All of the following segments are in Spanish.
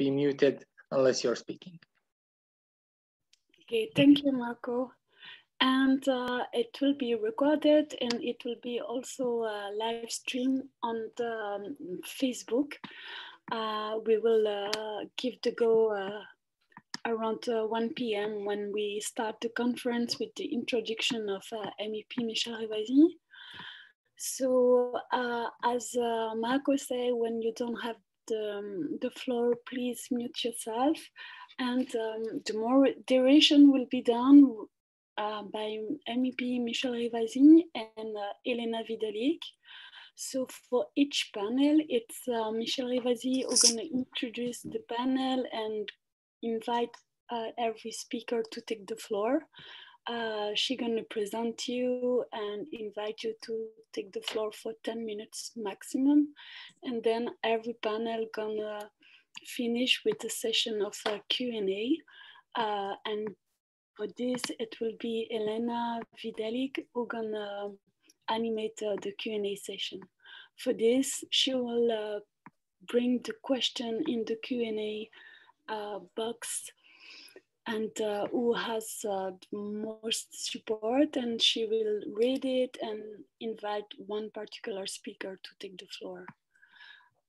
be muted unless you're speaking. Okay, thank you, Marco. And uh, it will be recorded and it will be also live stream on the um, Facebook. Uh, we will uh, give the go uh, around uh, 1 p.m. when we start the conference with the introduction of MEP Michel Rivasi. So as Marco said, when you don't have um, the floor, please mute yourself. And um, the more duration will be done uh, by MEP Michel Rivazin and uh, Elena Vidalik. So for each panel, it's uh, Michel Rivazin who's gonna introduce the panel and invite uh, every speaker to take the floor. Uh, she's going to present you and invite you to take the floor for 10 minutes maximum. And then every panel gonna finish with a session of a Q&A. Uh, and for this, it will be Elena Videlik who gonna animate uh, the Q&A session. For this, she will uh, bring the question in the Q&A uh, box and uh, who has uh, the most support and she will read it and invite one particular speaker to take the floor.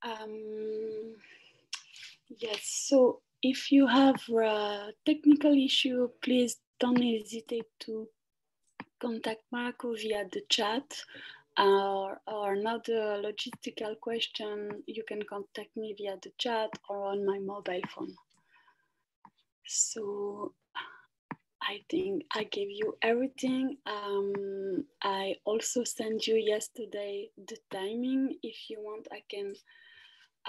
Um, yes, so if you have a technical issue, please don't hesitate to contact Marco via the chat or, uh, or another logistical question, you can contact me via the chat or on my mobile phone. So I think I gave you everything. Um, I also sent you yesterday the timing. If you want, I can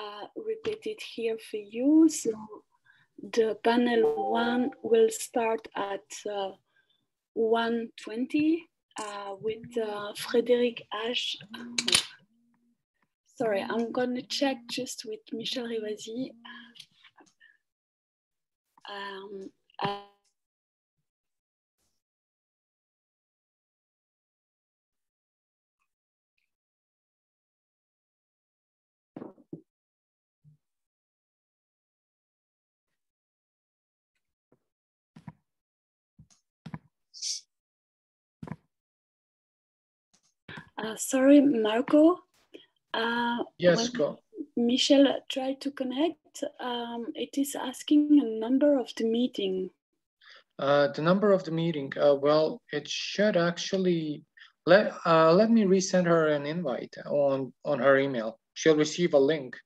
uh, repeat it here for you. So the panel one will start at uh, 1.20 uh, with uh, Frédéric Ash. Sorry, I'm gonna check just with Michel Rivasi. Um, uh, uh, sorry, Marco. Uh, yes, go. Michelle tried to connect, um, it is asking a number of the meeting. Uh, the number of the meeting, uh, well, it should actually, let, uh, let me resend her an invite on, on her email. She'll receive a link.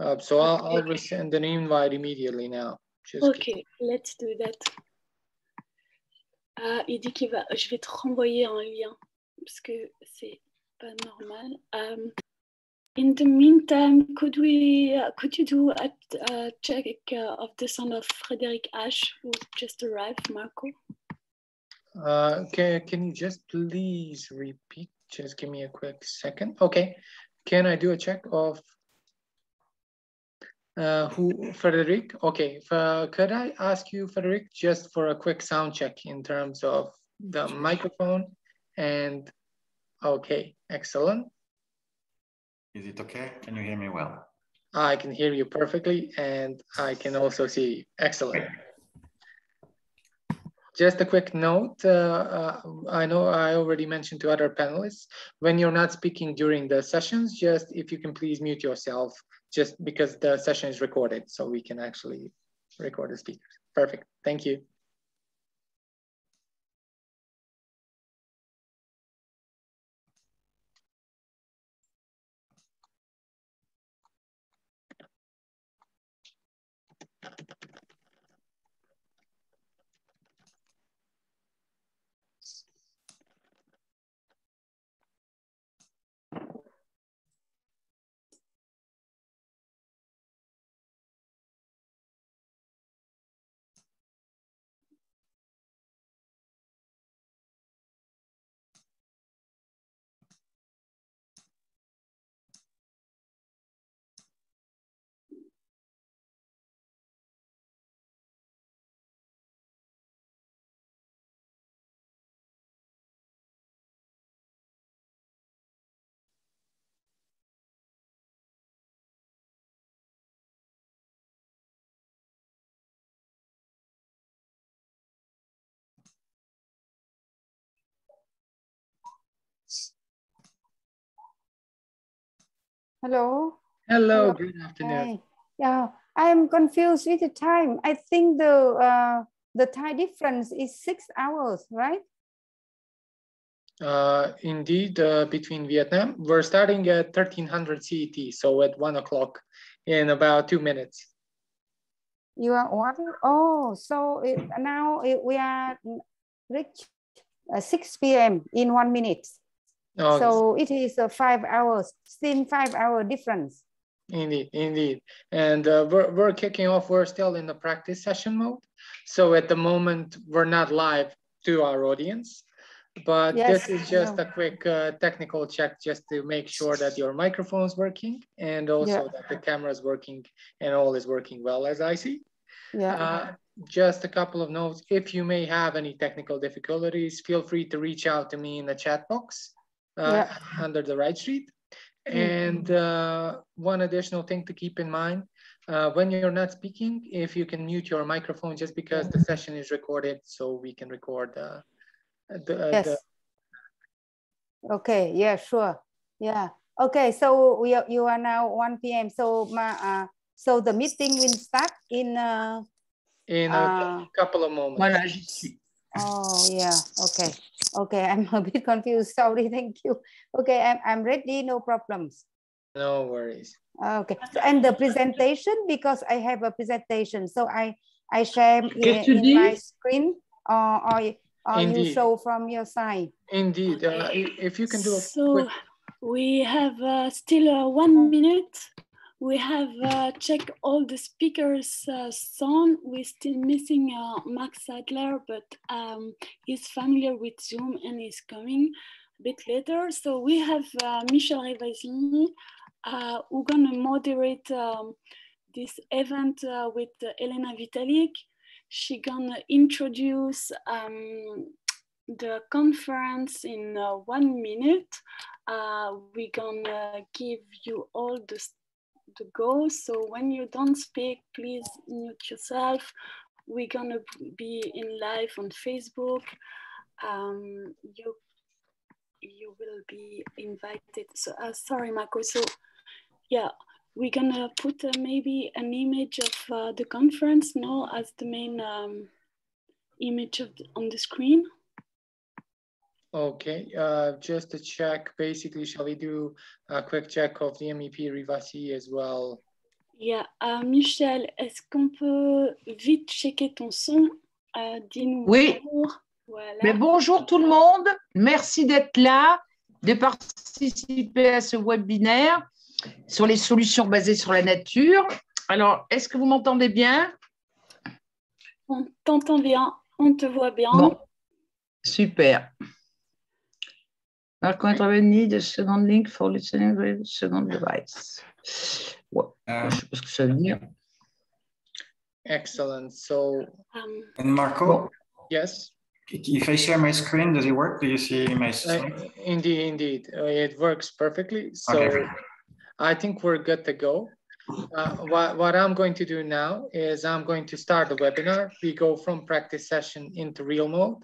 Uh, so I'll, I'll resend an invite immediately now. Just okay, kidding. let's do that. Uh, il dit qu'il va, je vais te renvoyer un lien parce que c'est pas normal. Um, in the meantime, could we uh, could you do a, a check uh, of the son of Frederick Ash, who just arrived, Marco? Uh, can, can you just please repeat? Just give me a quick second. Okay, can I do a check of uh, who Frederick? Okay, for, could I ask you, Frederick, just for a quick sound check in terms of the microphone and okay, excellent. Is it okay? Can you hear me well? I can hear you perfectly and I can also see you. Excellent. Just a quick note, uh, uh, I know I already mentioned to other panelists, when you're not speaking during the sessions, just if you can please mute yourself, just because the session is recorded, so we can actually record the speakers. Perfect, thank you. Hello. Hello, Hello. good afternoon. Hi. Yeah, I am confused with the time. I think the uh, the time difference is six hours, right? Uh, indeed, uh, between Vietnam, we're starting at 1300 CET, so at one o'clock in about two minutes. You are what? Oh, so it, now it, we are reach uh, 6 p.m. in one minute so it is a five hours, same five hour difference. Indeed, indeed. And uh, we're, we're kicking off, we're still in the practice session mode. So at the moment, we're not live to our audience, but yes, this is just a quick uh, technical check just to make sure that your microphone's working and also yeah. that the camera's working and all is working well as I see. Yeah. Uh, just a couple of notes. If you may have any technical difficulties, feel free to reach out to me in the chat box uh, yeah. under the right street. Mm. And uh, one additional thing to keep in mind, uh, when you're not speaking, if you can mute your microphone just because the session is recorded so we can record uh, the... Uh, yes. The... Okay, yeah, sure. Yeah. Okay, so we are, you are now 1 p.m. So my, uh, so the meeting will start in... in a couple of moments. Oh, yeah. Okay. Okay. I'm a bit confused. Sorry. Thank you. Okay. I'm, I'm ready. No problems. No worries. Okay. So, and the presentation, because I have a presentation. So I, I share in, in my screen or, or, or you show from your side. Indeed. Uh, if you can do a so quick... we have uh, still uh, one minute we have uh, checked all the speakers' uh, sound. We're still missing uh, Max Sadler, but um, he's familiar with Zoom and he's coming a bit later. So we have uh, Michel Revazini, uh, who's gonna moderate um, this event uh, with Elena Vitalik. She's gonna introduce um, the conference in one minute. Uh, we're gonna give you all the to go. So when you don't speak, please mute yourself. We're gonna be in live on Facebook. Um, you you will be invited. So uh, sorry, Marco. So yeah, we're gonna put uh, maybe an image of uh, the conference now as the main um, image the, on the screen. Okay, uh, just to check, basically, shall we do a quick check of the MEP Rivasi as well? Yeah, uh, Michel, est-ce qu'on peut vite checker ton son uh, Dis-nous oui. bonjour. Mais bonjour tout le monde, merci d'être là, de participer à ce webinaire sur les solutions basées sur la nature. Alors, est-ce que vous m'entendez bien On t'entend bien, on te voit bien. Super. really need a second link for listening second device. Well, um, Excellent. So, um, and Marco? Yes. If I share my screen, does it work? Do you see my eh, screen? Uh, indeed, indeed. Uh, it works perfectly. So okay. I think we're good to go. Uh, what, what I'm going to do now is I'm going to start the webinar. We go from practice session into real mode.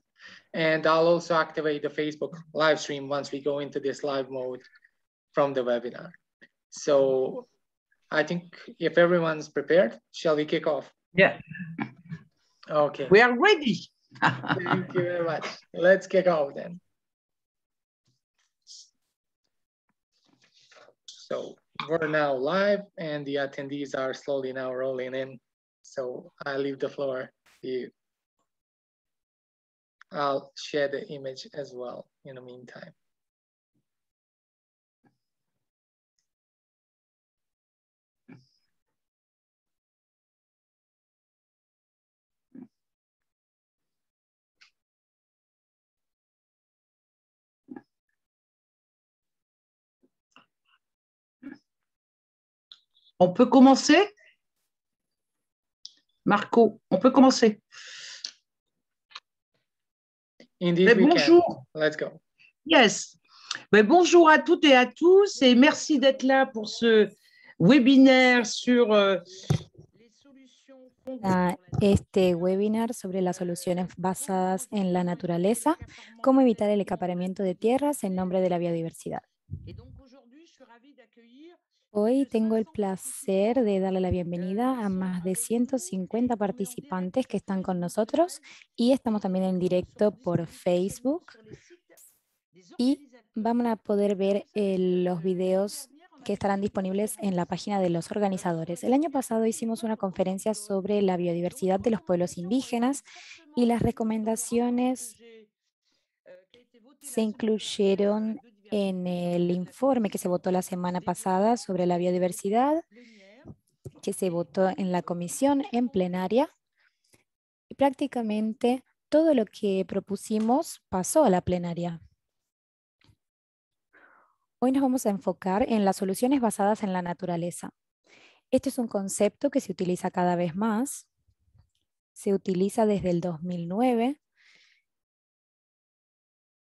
And I'll also activate the Facebook live stream once we go into this live mode from the webinar. So I think if everyone's prepared, shall we kick off? Yeah. Okay. We are ready. Thank you very much. Let's kick off then. So we're now live and the attendees are slowly now rolling in. So I leave the floor to you. I'll share the image as well in the meantime. On peut commencer Marco, on peut commencer. Mais bonjour. Let's go. Yes. Mais bonjour à toutes et à tous et merci d'être là pour ce webinaire sur euh, les solutions. Ah, este webinar sobre las soluciones basadas en la naturaleza, cómo evitar el acaparamiento de tierras en nombre de la biodiversidad. donc, Hoy tengo el placer de darle la bienvenida a más de 150 participantes que están con nosotros y estamos también en directo por Facebook y vamos a poder ver eh, los videos que estarán disponibles en la página de los organizadores. El año pasado hicimos una conferencia sobre la biodiversidad de los pueblos indígenas y las recomendaciones se incluyeron en el informe que se votó la semana pasada sobre la biodiversidad, que se votó en la comisión en plenaria. Y prácticamente todo lo que propusimos pasó a la plenaria. Hoy nos vamos a enfocar en las soluciones basadas en la naturaleza. Este es un concepto que se utiliza cada vez más. Se utiliza desde el 2009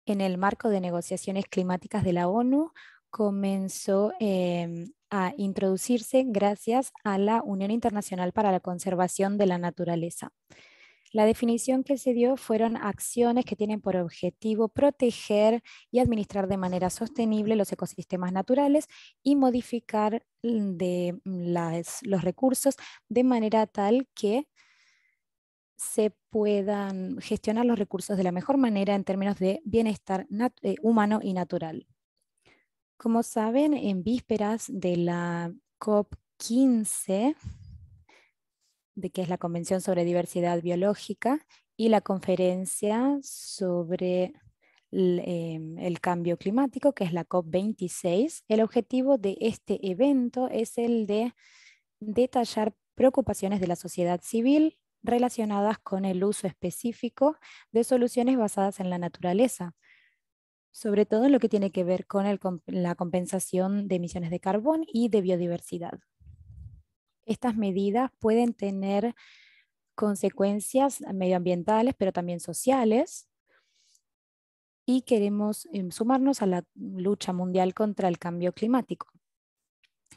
en el marco de negociaciones climáticas de la ONU comenzó em, a introducirse gracias a la Unión Internacional para la Conservación de la Naturaleza. La definición que se dio fueron acciones que tienen por objetivo proteger y administrar de manera sostenible los ecosistemas naturales y modificar mm, mm, los recursos de manera tal que se puedan gestionar los recursos de la mejor manera en términos de bienestar eh, humano y natural. Como saben, en vísperas de la COP15, de que es la Convención sobre Diversidad Biológica, y la conferencia sobre el, em, el cambio climático, que es la COP26, el objetivo de este evento es el de detallar preocupaciones de la sociedad civil relacionadas con el uso específico de soluciones basadas en la naturaleza, sobre todo en lo que tiene que ver con la compensación de emisiones de carbón y de biodiversidad. Estas medidas pueden tener consecuencias medioambientales, pero también sociales, y queremos em, sumarnos a la lucha mundial contra el cambio climático.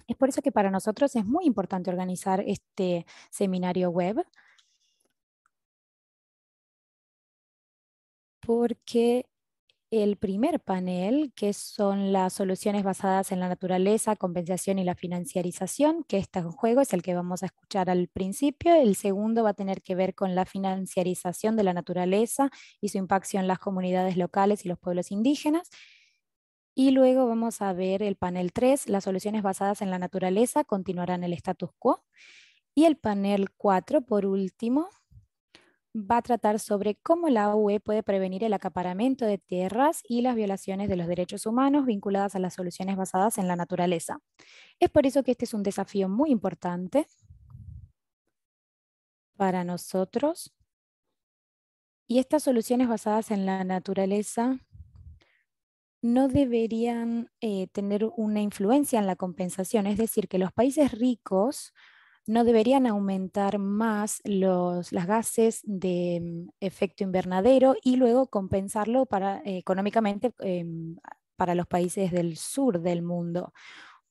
Es por eso que para nosotros es muy importante organizar este seminario web porque el primer panel, que son las soluciones basadas en la naturaleza, compensación y la financiarización, que está en juego, es el que vamos a escuchar al principio. El segundo va a tener que ver con la financiarización de la naturaleza y su impacto en las comunidades locales y los pueblos indígenas. Y luego vamos a ver el panel 3, las soluciones basadas en la naturaleza continuarán el status quo. Y el panel 4, por último, va a tratar sobre cómo la UE puede prevenir el acaparamiento de tierras y las violaciones de los derechos humanos vinculadas a las soluciones basadas en la naturaleza. Es por eso que este es un desafío muy importante para nosotros. Y estas soluciones basadas en la naturaleza no deberían eh, tener una influencia en la compensación, es decir, que los países ricos no deberían aumentar más los, gases de mm, efecto invernadero y luego compensarlo para, eh, económicamente em, para los países del sur del mundo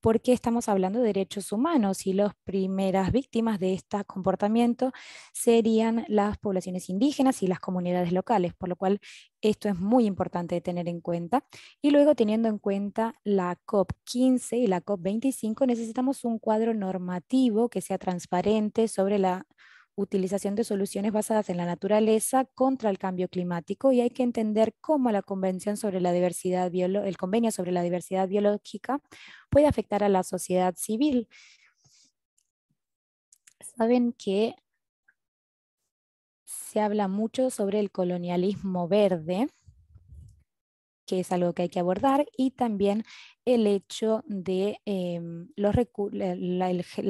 porque estamos hablando de derechos humanos y las primeras víctimas de este comportamiento serían las poblaciones indígenas y las comunidades locales, por lo cual esto es muy importante de tener en cuenta. Y luego teniendo en cuenta la COP15 y la COP25, necesitamos un cuadro normativo que sea transparente sobre la utilización de soluciones basadas en la naturaleza contra el cambio climático y hay que entender cómo la Convención sobre la el Convenio sobre la Diversidad Biológica puede afectar a la sociedad civil. Saben que se habla mucho sobre el colonialismo verde, que es algo que hay que abordar, y también el hecho de em, la,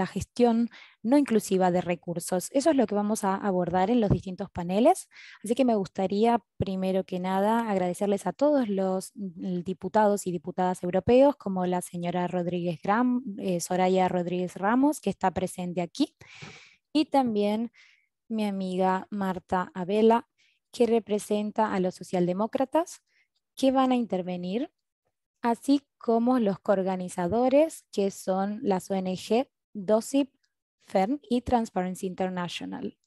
gestión no inclusiva de recursos. Eso es lo que vamos a abordar en los distintos paneles. Así que me gustaría, primero que nada, agradecerles a todos los mm, diputados y diputadas europeos, como la señora Rodríguez eh, Soraya Rodríguez Ramos, que está presente aquí, y también mi amiga Marta Abela, que representa a los socialdemócratas, que van a intervenir, así como los coorganizadores, que son las ONG DOSIP, FERN y Transparency International.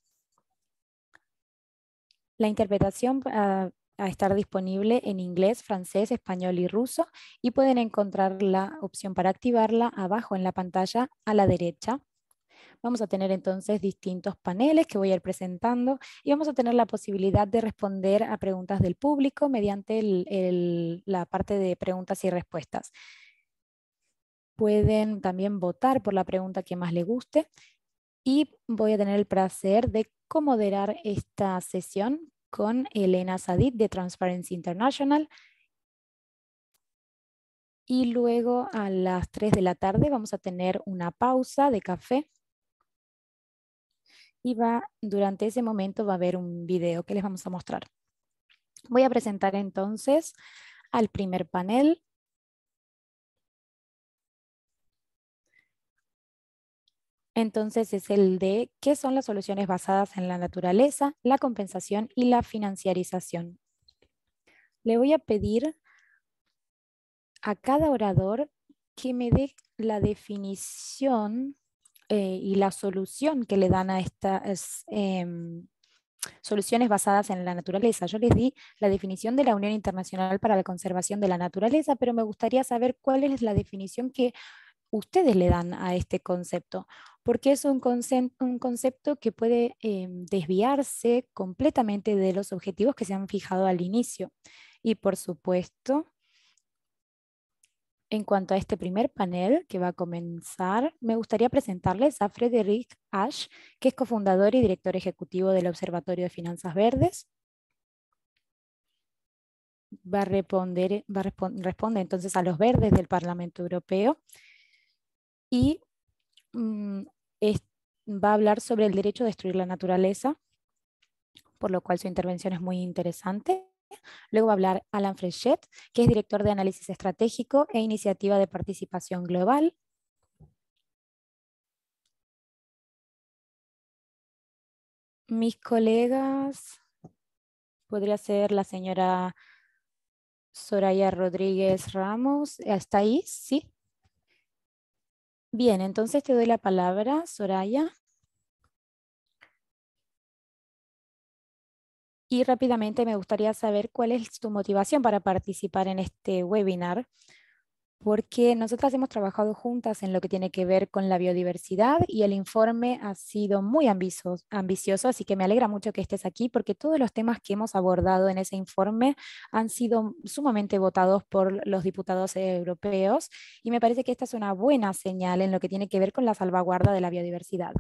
La interpretación va a estar disponible en inglés, francés, español y ruso y pueden encontrar la opción para activarla abajo en la pantalla a la derecha Vamos a tener entonces distintos paneles que voy a ir presentando y vamos a tener la posibilidad de responder a preguntas del público mediante la parte de preguntas y respuestas. Pueden también votar por la pregunta que más les guste y voy a tener el placer de comoderar esta sesión con Elena Sadid de Transparency International. Y luego a las 3 de la tarde vamos a tener una pausa de café y va, durante ese momento va a haber un video que les vamos a mostrar. Voy a presentar entonces al primer panel. Entonces es el de qué son las soluciones basadas en la naturaleza, la compensación y la financiarización. Le voy a pedir a cada orador que me dé la definición eh, y la solución que le dan a estas em, soluciones basadas en la naturaleza. Yo les di la definición de la Unión Internacional para la Conservación de la Naturaleza, pero me gustaría saber cuál es la definición que ustedes le dan a este concepto, porque es un, un concepto que puede em, desviarse completamente de los objetivos que se han fijado al inicio. Y por supuesto, en cuanto a este primer panel que va a comenzar, me gustaría presentarles a Frederick Ash, que es cofundador y director ejecutivo del Observatorio de Finanzas Verdes. Va a responder, entonces a los verdes del Parlamento Europeo y mm, va a hablar sobre el derecho a destruir la naturaleza, por lo cual su intervención es muy interesante. Luego va a hablar Alan Frechet, que es director de análisis estratégico e iniciativa de participación global. Mis colegas, podría ser la señora Soraya Rodríguez Ramos. ¿Está ahí? Sí. Bien, entonces te doy la palabra, Soraya. Y rápidamente me gustaría saber cuál es tu motivación para participar en este webinar, porque nosotras hemos trabajado juntas en lo que tiene que ver con la biodiversidad y el informe ha sido muy ambicioso, ambicioso, así que me alegra mucho que estés aquí porque todos los temas que hemos abordado en ese informe han sido sumamente votados por los diputados europeos y me parece que esta es una buena señal en lo que tiene que ver con la salvaguarda de la biodiversidad.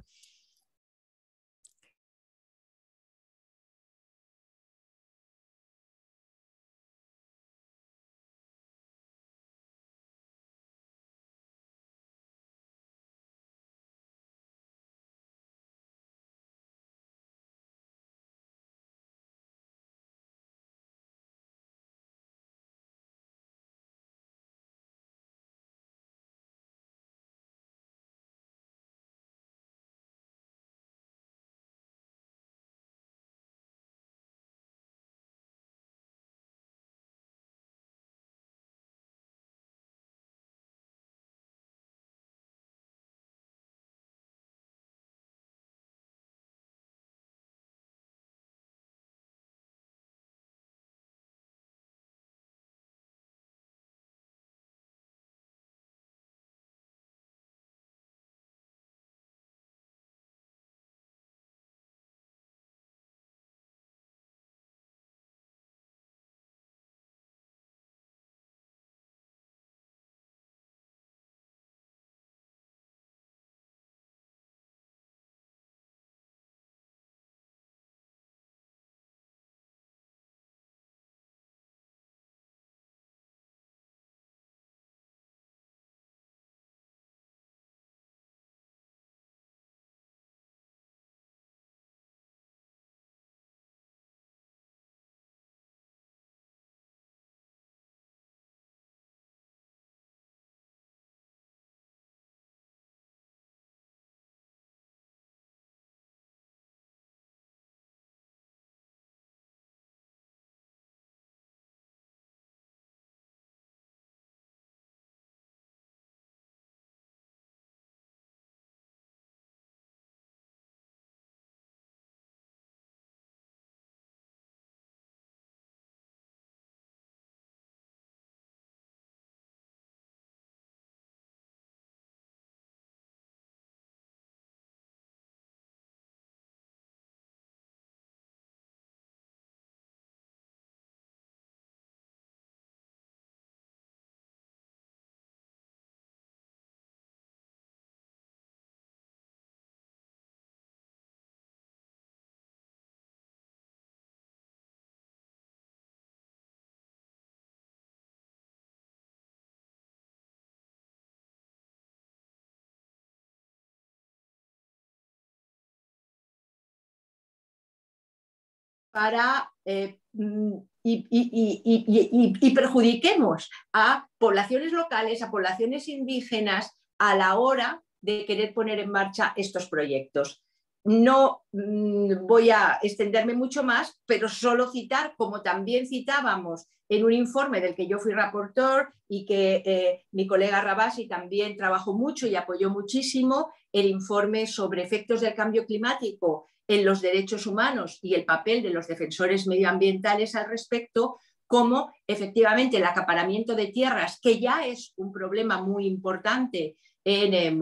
para eh, mm, y, perjudiquemos a poblaciones locales, a poblaciones indígenas a la hora de querer poner en marcha estos proyectos. No mm, voy a extenderme mucho más, pero solo citar, como también citábamos en un informe del que yo fui rapporteur y que eh, mi colega Rabasi también trabajó mucho y apoyó muchísimo, el informe sobre efectos del cambio climático en los derechos humanos y el papel de los defensores medioambientales al respecto, como efectivamente el acaparamiento de tierras, que ya es un problema muy importante en, eh,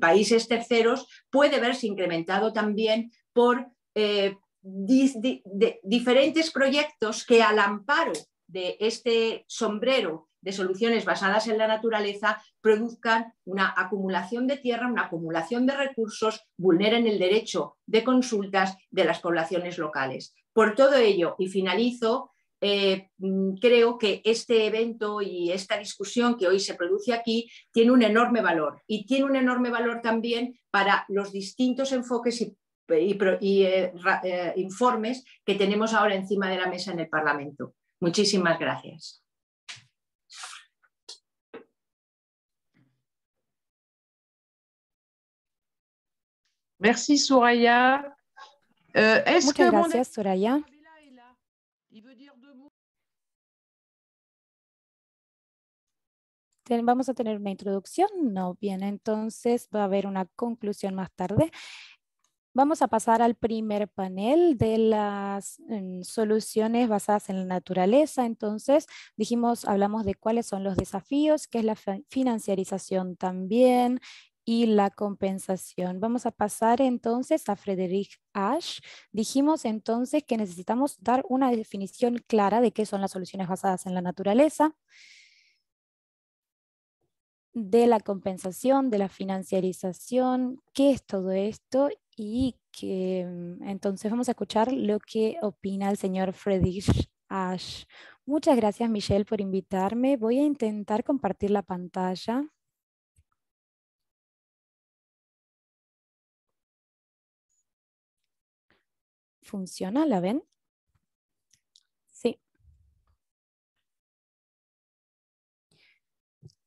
países terceros, puede verse incrementado también por eh, diferentes proyectos que al amparo de este sombrero de soluciones basadas en la naturaleza produzcan una acumulación de tierra, una acumulación de recursos, vulneren el derecho de consultas de las poblaciones locales. Por todo ello, y finalizo, eh, mm, creo que este evento y esta discusión que hoy se produce aquí tiene un enorme valor y tiene un enorme valor también para los distintos enfoques y, eh, eh, informes que tenemos ahora encima de la mesa en el Parlamento. Muchísimas gracias. Euh, gracias, Soraya. Vamos a tener una introducción, no, bien, entonces va a haber una conclusión más tarde. Vamos a pasar al primer panel de las mm, soluciones basadas en la naturaleza. Entonces, dijimos, hablamos de cuáles son los desafíos, qué es la financiarización también, y la compensación. Vamos a pasar entonces a Frederick Ash. Dijimos entonces que necesitamos dar una definición clara de qué son las soluciones basadas en la naturaleza, de la compensación, de la financiarización, qué es todo esto y que mm, entonces vamos a escuchar lo que opina el señor Frederick Ash. Muchas gracias Michelle por invitarme. Voy a intentar compartir la pantalla. funciona, ¿la ven? Sí.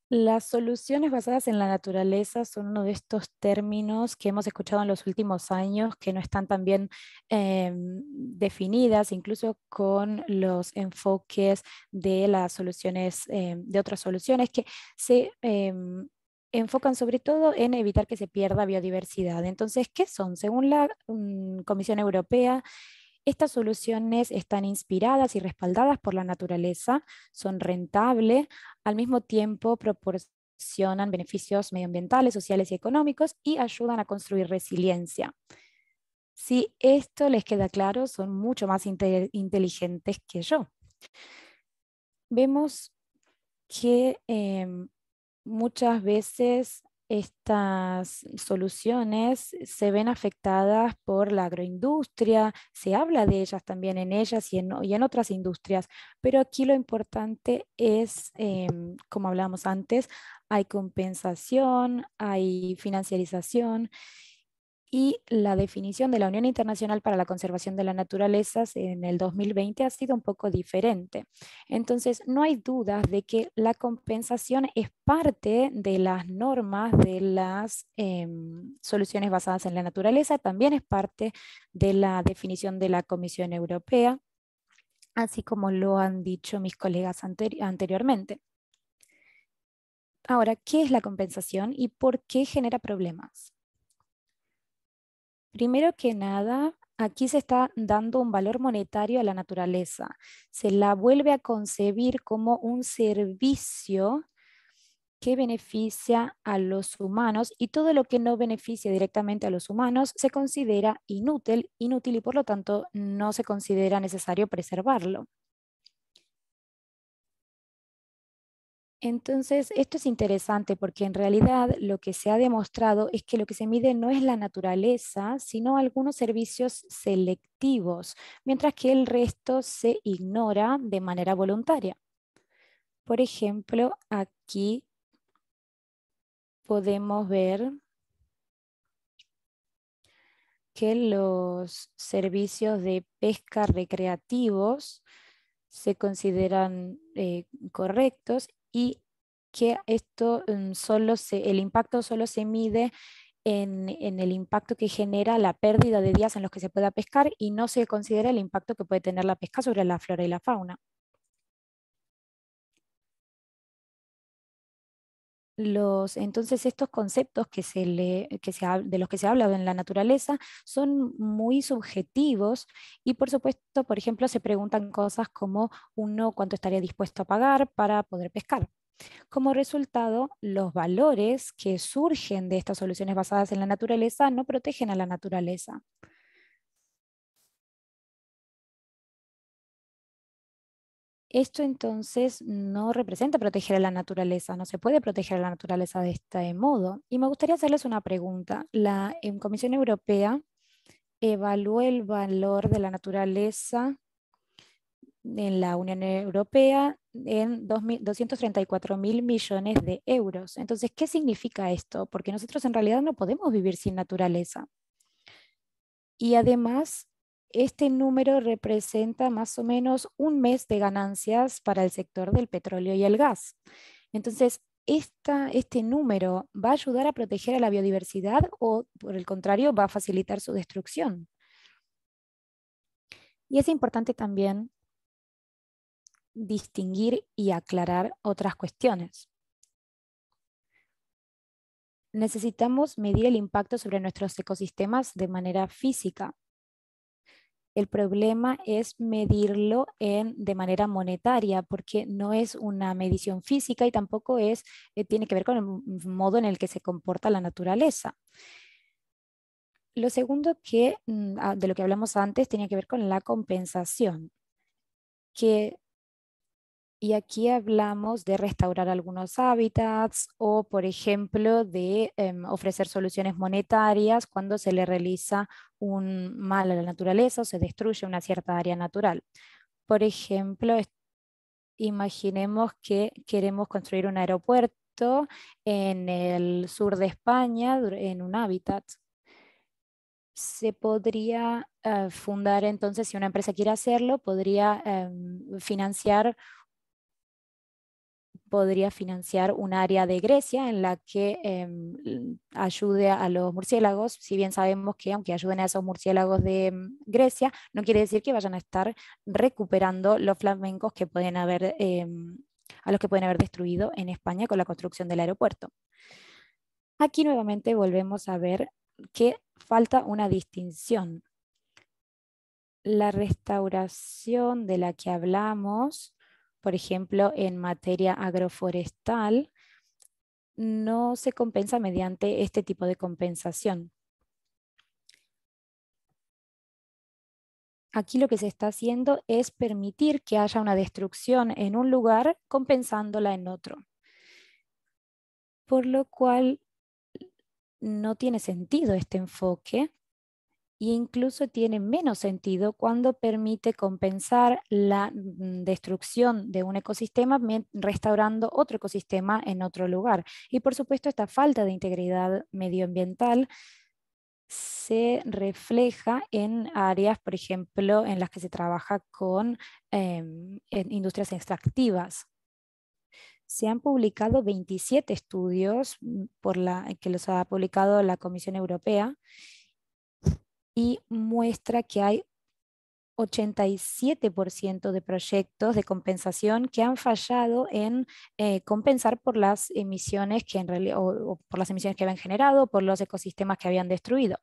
Las soluciones basadas en la naturaleza son uno de estos términos que hemos escuchado en los últimos años que no están tan bien em, definidas, incluso con los enfoques de las soluciones, em, de otras soluciones que se... Em, enfocan sobre todo en evitar que se pierda biodiversidad. Entonces, ¿qué son? Según la mm, Comisión Europea, estas soluciones están inspiradas y respaldadas por la naturaleza, son rentables, al mismo tiempo proporcionan beneficios medioambientales, sociales y económicos y ayudan a construir resiliencia. Si esto les queda claro, son mucho más inteligentes que yo. Vemos que em, muchas veces estas soluciones se ven afectadas por la agroindustria, se habla de ellas también en ellas y en, otras industrias, pero aquí lo importante es, em, como hablábamos antes, hay compensación, hay financiarización y la definición de la Unión Internacional para la Conservación de la Naturaleza en el 2020 ha sido un poco diferente. Entonces, no hay dudas de que la compensación es parte de las normas de las em, soluciones basadas en la naturaleza, también es parte de la definición de la Comisión Europea, así como lo han dicho mis colegas anteriormente. Ahora, ¿qué es la compensación y por qué genera problemas? Primero que nada, aquí se está dando un valor monetario a la naturaleza. Se la vuelve a concebir como un servicio que beneficia a los humanos y todo lo que no beneficia directamente a los humanos se considera inútil, inútil y por lo tanto no se considera necesario preservarlo. Entonces, esto es interesante porque en realidad lo que se ha demostrado es que lo que se mide no es la naturaleza, sino algunos servicios selectivos, mientras que el resto se ignora de manera voluntaria. Por ejemplo, aquí podemos ver que los servicios de pesca recreativos se consideran eh, correctos y que esto mm, solo se, el impacto solo se mide en, en, el impacto que genera la pérdida de días en los que se pueda pescar y no se considera el impacto que puede tener la pesca sobre la flora y la fauna. entonces estos conceptos que se de los que se habla en la naturaleza son muy subjetivos y por supuesto, por ejemplo, se preguntan cosas como uno cuánto estaría dispuesto a pagar para poder pescar. Como resultado, los valores que surgen de estas soluciones basadas en la naturaleza no protegen a la naturaleza. Esto entonces no representa proteger a la naturaleza, no se puede proteger a la naturaleza de este modo. Y me gustaría hacerles una pregunta. La Comisión Europea evalúa el valor de la naturaleza en la Unión Europea en 234 mil millones de euros. Entonces, ¿qué significa esto? Porque nosotros en realidad no podemos vivir sin naturaleza. Y además, este número representa más o menos un mes de ganancias para el sector del petróleo y el gas. Entonces, este número va a ayudar a proteger a la biodiversidad o, por el contrario, va a facilitar su destrucción. Y es importante también distinguir y aclarar otras cuestiones. Necesitamos medir el impacto sobre nuestros ecosistemas de manera física, el problema es medirlo en, de manera monetaria porque no es una medición física y tampoco es, eh, tiene que ver con el modo en el que se comporta la naturaleza. Lo segundo que, mm, ah, de lo que hablamos antes tenía que ver con la compensación, que y aquí hablamos de restaurar algunos hábitats o, por ejemplo, de em, ofrecer soluciones monetarias cuando se le realiza un mal a la naturaleza o se destruye una cierta área natural. Por ejemplo, imaginemos que queremos construir un aeropuerto en el sur de España, en un hábitat se podría eh, fundar entonces, si una empresa quiere hacerlo, podría em, financiar podría financiar un área de Grecia en la que em, ayude a los murciélagos, si bien sabemos que aunque ayuden a esos murciélagos de mm, Grecia, no quiere decir que vayan a estar recuperando los flamencos que pueden haber, em, a los que pueden haber destruido en España con la construcción del aeropuerto. Aquí nuevamente volvemos a ver que falta una distinción. La restauración de la que hablamos por ejemplo, en materia agroforestal, no se compensa mediante este tipo de compensación. Aquí lo que se está haciendo es permitir que haya una destrucción en un lugar compensándola en otro. Por lo cual no tiene sentido este enfoque incluso tiene menos sentido cuando permite compensar la mm, destrucción de un ecosistema restaurando otro ecosistema en otro lugar. Y por supuesto esta falta de integridad medioambiental se refleja en áreas, por ejemplo, en las que se trabaja con em, industrias extractivas, se han publicado 27 estudios mm, por que los ha publicado la Comisión Europea y muestra que hay 87% de proyectos de compensación que han fallado en eh, compensar por las emisiones que en realidad, o, por las emisiones que habían generado, por los ecosistemas que habían destruido.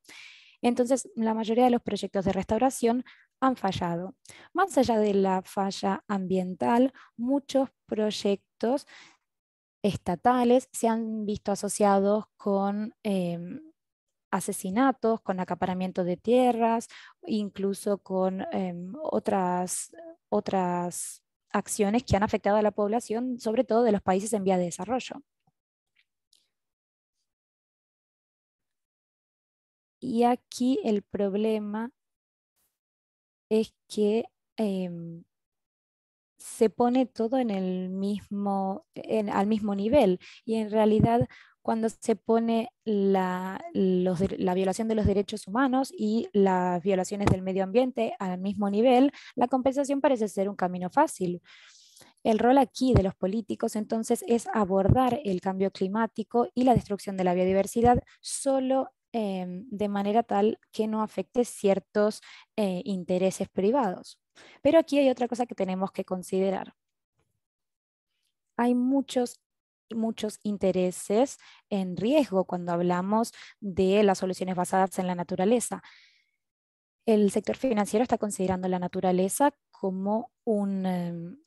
Entonces, la mayoría de los proyectos de restauración han fallado. Más allá de la falla ambiental, muchos proyectos estatales se han visto asociados con em, asesinatos, con acaparamiento de tierras, incluso con em, otras, otras acciones que han afectado a la población, sobre todo de los países en vía de desarrollo. Y aquí el problema es que em, se pone todo en el mismo, al mismo nivel y en realidad cuando se pone la, la, violación de los derechos humanos y las violaciones del medio ambiente al mismo nivel, la compensación parece ser un camino fácil. El rol aquí de los políticos entonces es abordar el cambio climático y la destrucción de la biodiversidad solo em, de manera tal que no afecte ciertos eh, intereses privados. Pero aquí hay otra cosa que tenemos que considerar hay muchos muchos intereses en riesgo cuando hablamos de las soluciones basadas en la naturaleza. El sector financiero está considerando la naturaleza como un, em,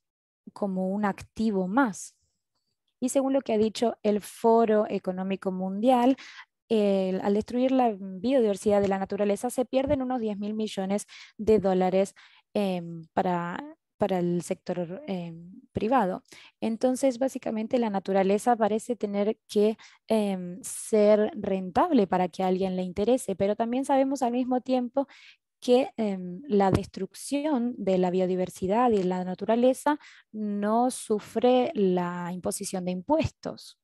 como un activo más. Y según lo que ha dicho el Foro Económico Mundial, al destruir la biodiversidad de la naturaleza se pierden unos 10 mil millones de dólares em, para para el sector eh, privado. Entonces, básicamente la naturaleza parece tener que em, ser rentable para que a alguien le interese, pero también sabemos al mismo tiempo que em, la destrucción de la biodiversidad y la naturaleza no sufre la imposición de impuestos.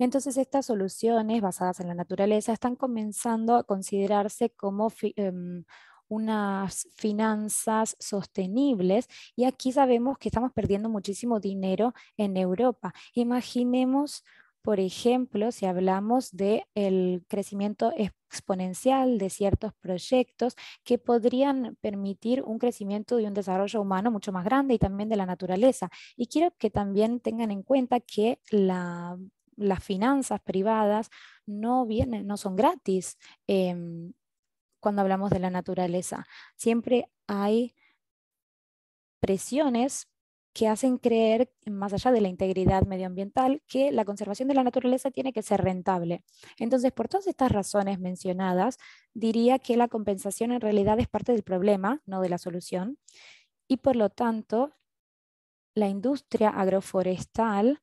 Entonces estas soluciones basadas en la naturaleza están comenzando a considerarse como em, unas finanzas sostenibles y aquí sabemos que estamos perdiendo muchísimo dinero en Europa. Imaginemos, por ejemplo, si hablamos del el crecimiento exponencial de ciertos proyectos que podrían permitir un crecimiento y un desarrollo humano mucho más grande y también de la naturaleza. Y quiero que también tengan en cuenta que la, las finanzas privadas no vienen, no son gratis. Em, cuando hablamos de la naturaleza. Siempre hay presiones que hacen creer, más allá de la integridad medioambiental, que la conservación de la naturaleza tiene que ser rentable. Entonces, por todas estas razones mencionadas, diría que la compensación en realidad es parte del problema, no de la solución, y por lo tanto, la industria agroforestal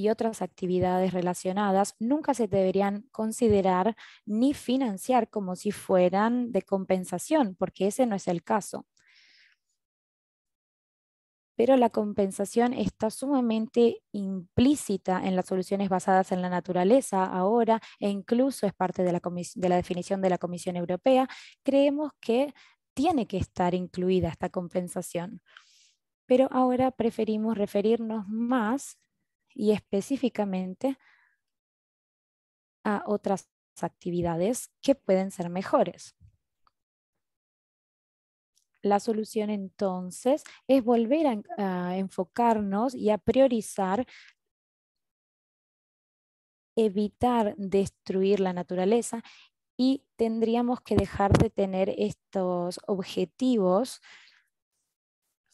y otras actividades relacionadas nunca se deberían considerar ni financiar como si fueran de compensación, porque ese no es el caso. Pero la compensación está sumamente implícita en las soluciones basadas en la naturaleza ahora e incluso es parte de la, de la definición de la Comisión Europea. Creemos que tiene que estar incluida esta compensación pero ahora preferimos referirnos más y específicamente a otras actividades que pueden ser mejores. La solución entonces es volver a, enfocarnos y a priorizar evitar destruir la naturaleza y tendríamos que dejar de tener estos objetivos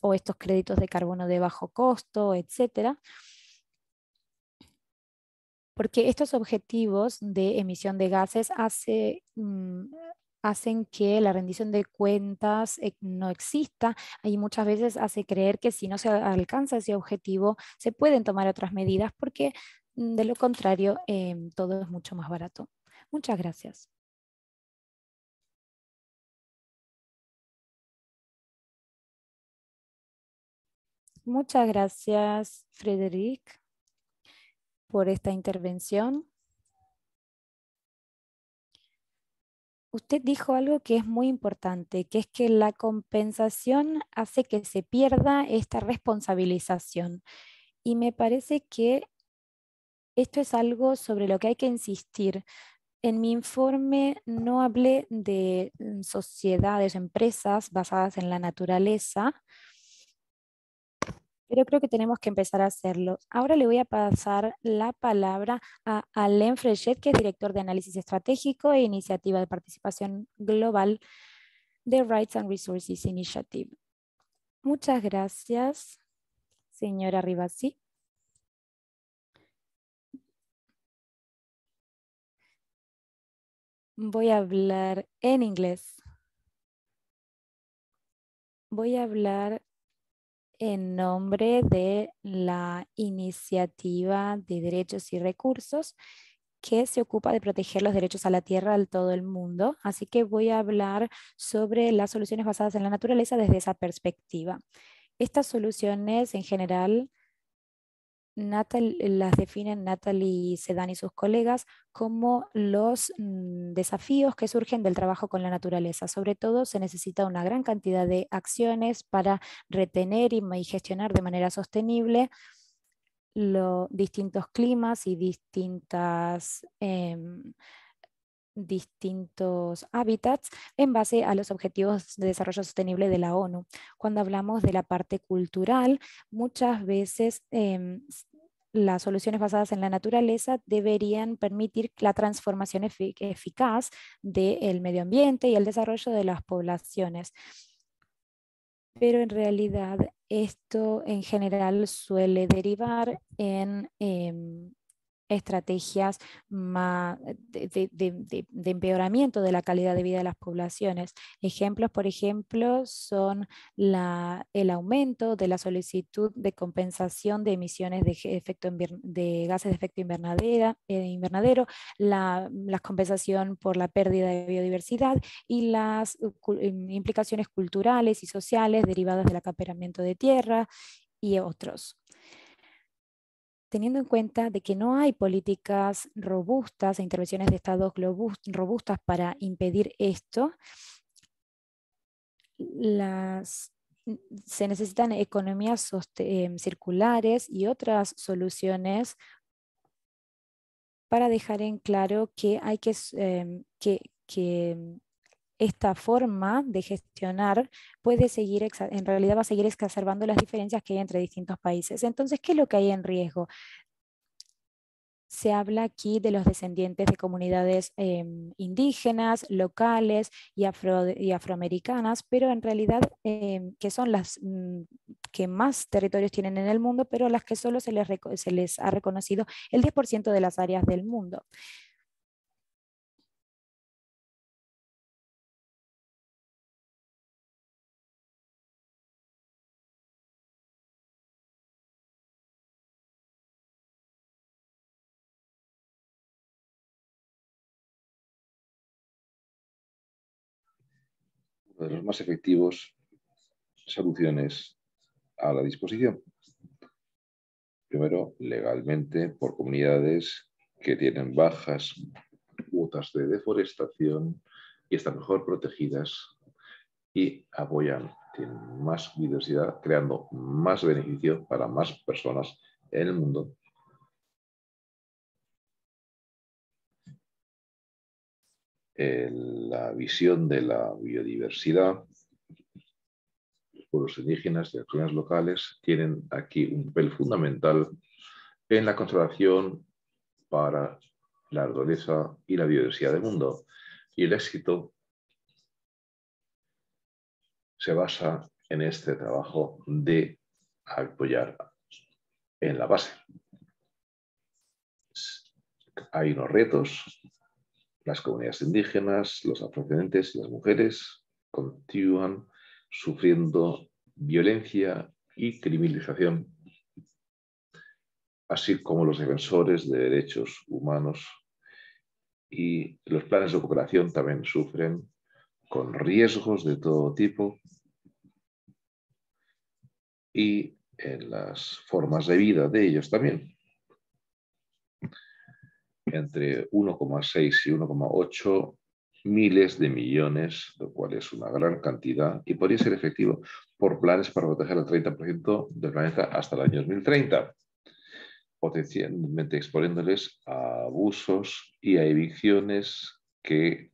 o estos créditos de carbono de bajo costo, etcétera, porque estos objetivos de emisión de gases mm, hacen que la rendición de cuentas eh, no exista y muchas veces hace creer que si no se alcanza ese objetivo se pueden tomar otras medidas porque mm, de lo contrario em, todo es mucho más barato. Muchas gracias. Muchas gracias, Frederic por esta intervención. Usted dijo algo que es muy importante, que es que la compensación hace que se pierda esta responsabilización. Y me parece que esto es algo sobre lo que hay que insistir. En mi informe no hablé de mm, sociedades, empresas basadas en la naturaleza, pero creo que tenemos que empezar a hacerlo. Ahora le voy a pasar la palabra a Alain Frechet, que es director de análisis estratégico e iniciativa de participación global de Rights and Resources Initiative. Muchas gracias, señora Rivasi. Voy a hablar en inglés. Voy a hablar en nombre de la iniciativa de derechos y recursos que se ocupa de proteger los derechos a la tierra al todo el mundo. Así que voy a hablar sobre las soluciones basadas en la naturaleza desde esa perspectiva. Estas soluciones en general Natal, eh, las definen Natalie Sedan y sus colegas como los mm, desafíos que surgen del trabajo con la naturaleza. Sobre todo se necesita una gran cantidad de acciones para retener y, gestionar de manera sostenible los distintos climas y distintas em, distintos hábitats en base a los objetivos de desarrollo sostenible de la ONU. Cuando hablamos de la parte cultural, muchas veces em, las soluciones basadas en la naturaleza deberían permitir la transformación eficaz del medio ambiente y el desarrollo de las poblaciones. Pero en realidad esto en general suele derivar en... Em, estrategias de, empeoramiento de la calidad de vida de las poblaciones. Ejemplos, por ejemplo, son el aumento de la solicitud de compensación de emisiones de, efecto, de gases de efecto eh, invernadero, la, la, compensación por la pérdida de biodiversidad y las uh, em, implicaciones culturales y sociales derivadas del acaparamiento de tierra y otros teniendo en cuenta de que no hay políticas robustas e intervenciones de estados robustas para impedir esto, las, se necesitan economías em, circulares y otras soluciones para dejar en claro que hay que, em, que esta forma de gestionar puede seguir, en realidad va a seguir exacerbando las diferencias que hay entre distintos países. Entonces, ¿qué es lo que hay en riesgo? Se habla aquí de los descendientes de comunidades em, indígenas, locales y, afroamericanas, pero en realidad em, que son las mm, que más territorios tienen en el mundo, pero las que solo se les, se les ha reconocido el 10% de las áreas del mundo. una de las más efectivas soluciones a la disposición. Primero, legalmente, por comunidades que tienen bajas cuotas de deforestación y están mejor protegidas y apoyan, tienen más biodiversidad, creando más beneficio para más personas en el mundo la visión de la biodiversidad, los pueblos indígenas y acciones locales tienen aquí un papel fundamental en la conservación para la naturaleza y la biodiversidad del mundo. Y el éxito se basa en este trabajo de apoyar en la base. Hay unos retos las comunidades indígenas, los afrodescendientes y las mujeres continúan sufriendo violencia y criminalización, así como los defensores de derechos humanos y los planes de cooperación también sufren con riesgos de todo tipo y en las formas de vida de ellos también entre 1,6 y 1,8 miles de millones, lo cual es una gran cantidad, y podría ser efectivo por planes para proteger el 30% del planeta hasta el año 2030, potencialmente exponiéndoles a abusos y a evicciones que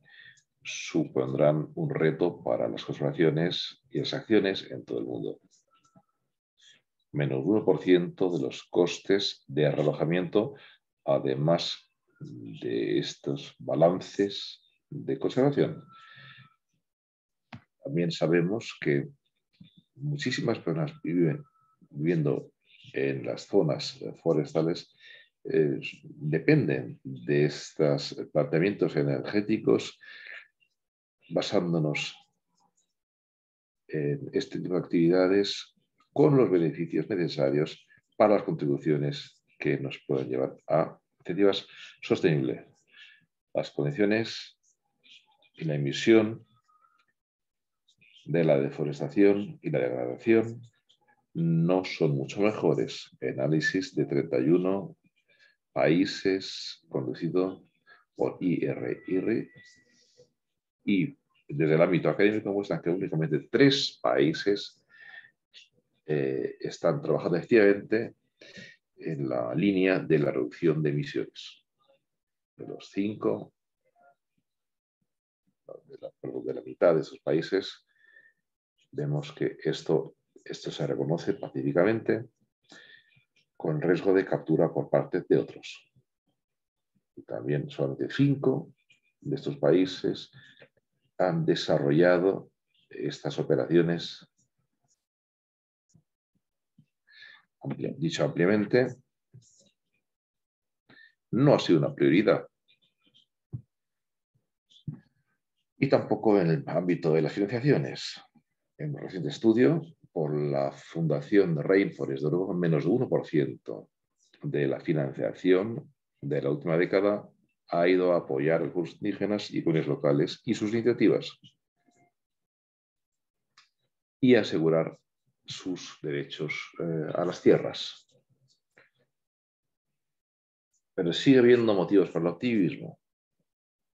supondrán un reto para las conservaciones y las acciones en todo el mundo. Menos 1% de los costes de arrelojamiento, además de estos balances de conservación. También sabemos que muchísimas personas viven viviendo en las zonas forestales eh, dependen de estos planteamientos energéticos basándonos en este tipo de actividades con los beneficios necesarios para las contribuciones que nos pueden llevar a iniciativas sostenibles. Las condiciones y la emisión de la deforestación y la degradación no son mucho mejores. Análisis de 31 países conducido por IRR y desde el ámbito académico muestran que únicamente tres países eh, están trabajando efectivamente en la línea de la reducción de emisiones. De los cinco, de la, mitad de esos países, vemos que esto, esto se reconoce pacíficamente con riesgo de captura por parte de otros. también solamente cinco de estos países han desarrollado estas operaciones dicho ampliamente, no ha sido una prioridad. Y tampoco en el ámbito de las financiaciones. En un reciente estudio por la Fundación Rainforest de Europa, menos de 1% de la financiación de la última década ha ido a apoyar a los indígenas y comunidades locales y sus iniciativas y asegurar sus derechos eh, a las tierras. Pero sigue habiendo motivos para el activismo.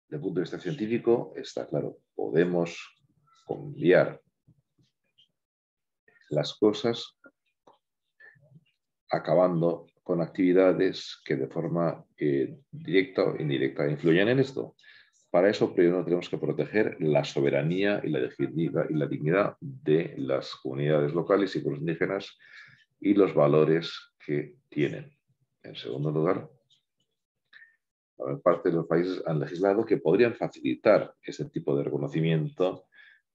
Desde el punto de vista científico, está claro, podemos cambiar las cosas acabando con actividades que de forma eh, directa o indirecta influyen en esto. Para eso, primero tenemos que proteger la soberanía y la dignidad, y la dignidad de las comunidades locales y los indígenas y los valores que tienen. En segundo lugar, parte de los países han legislado que podrían facilitar ese tipo de reconocimiento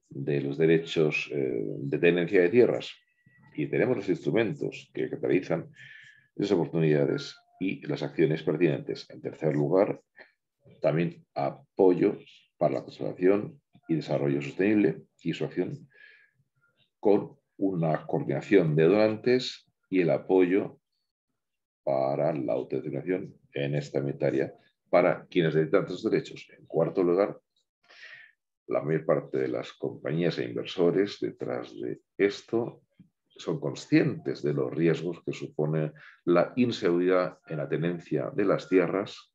de los derechos eh, de tenencia de tierras. Y tenemos los instrumentos que catalizan esas oportunidades y las acciones pertinentes. En tercer lugar, también apoyo para la conservación y desarrollo sostenible y su acción con una coordinación de donantes y el apoyo para la autodeterminación en esta metaria para quienes necesitan sus derechos. En cuarto lugar, la mayor parte de las compañías e inversores detrás de esto son conscientes de los riesgos que supone la inseguridad en la tenencia de las tierras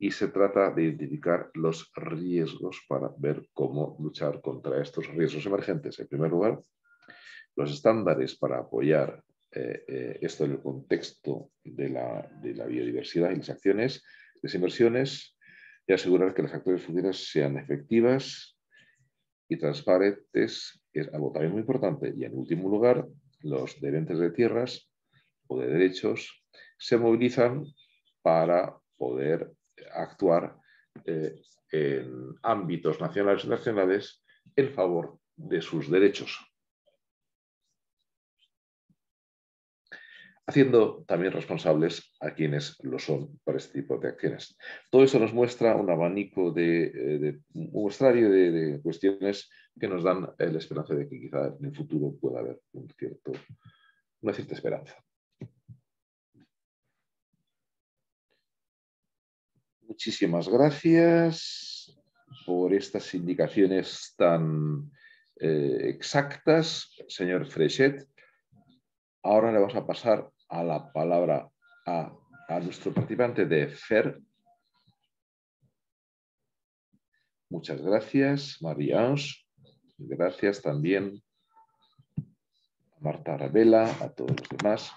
y se trata de identificar los riesgos para ver cómo luchar contra estos riesgos emergentes. En primer lugar, los estándares para apoyar eh, eh, esto en el contexto de la, biodiversidad y las acciones, las inversiones y asegurar que las acciones futuras sean efectivas y transparentes, es algo también muy importante. Y en último lugar, los derechos de tierras o de derechos se movilizan para poder actuar eh, en ámbitos nacionales y nacionales en favor de sus derechos. haciendo también responsables a quienes lo son para este tipo de acciones. Todo eso nos muestra un abanico de, eh, un de, cuestiones que nos dan eh, la esperanza de que quizá en el futuro pueda haber un cierto, una cierta esperanza. muchísimas gracias por estas indicaciones tan eh, exactas, señor Frechet. Ahora le vamos a pasar a la palabra a, nuestro participante de FER. Muchas gracias, María Gracias también a Marta Arabella, a todos los demás.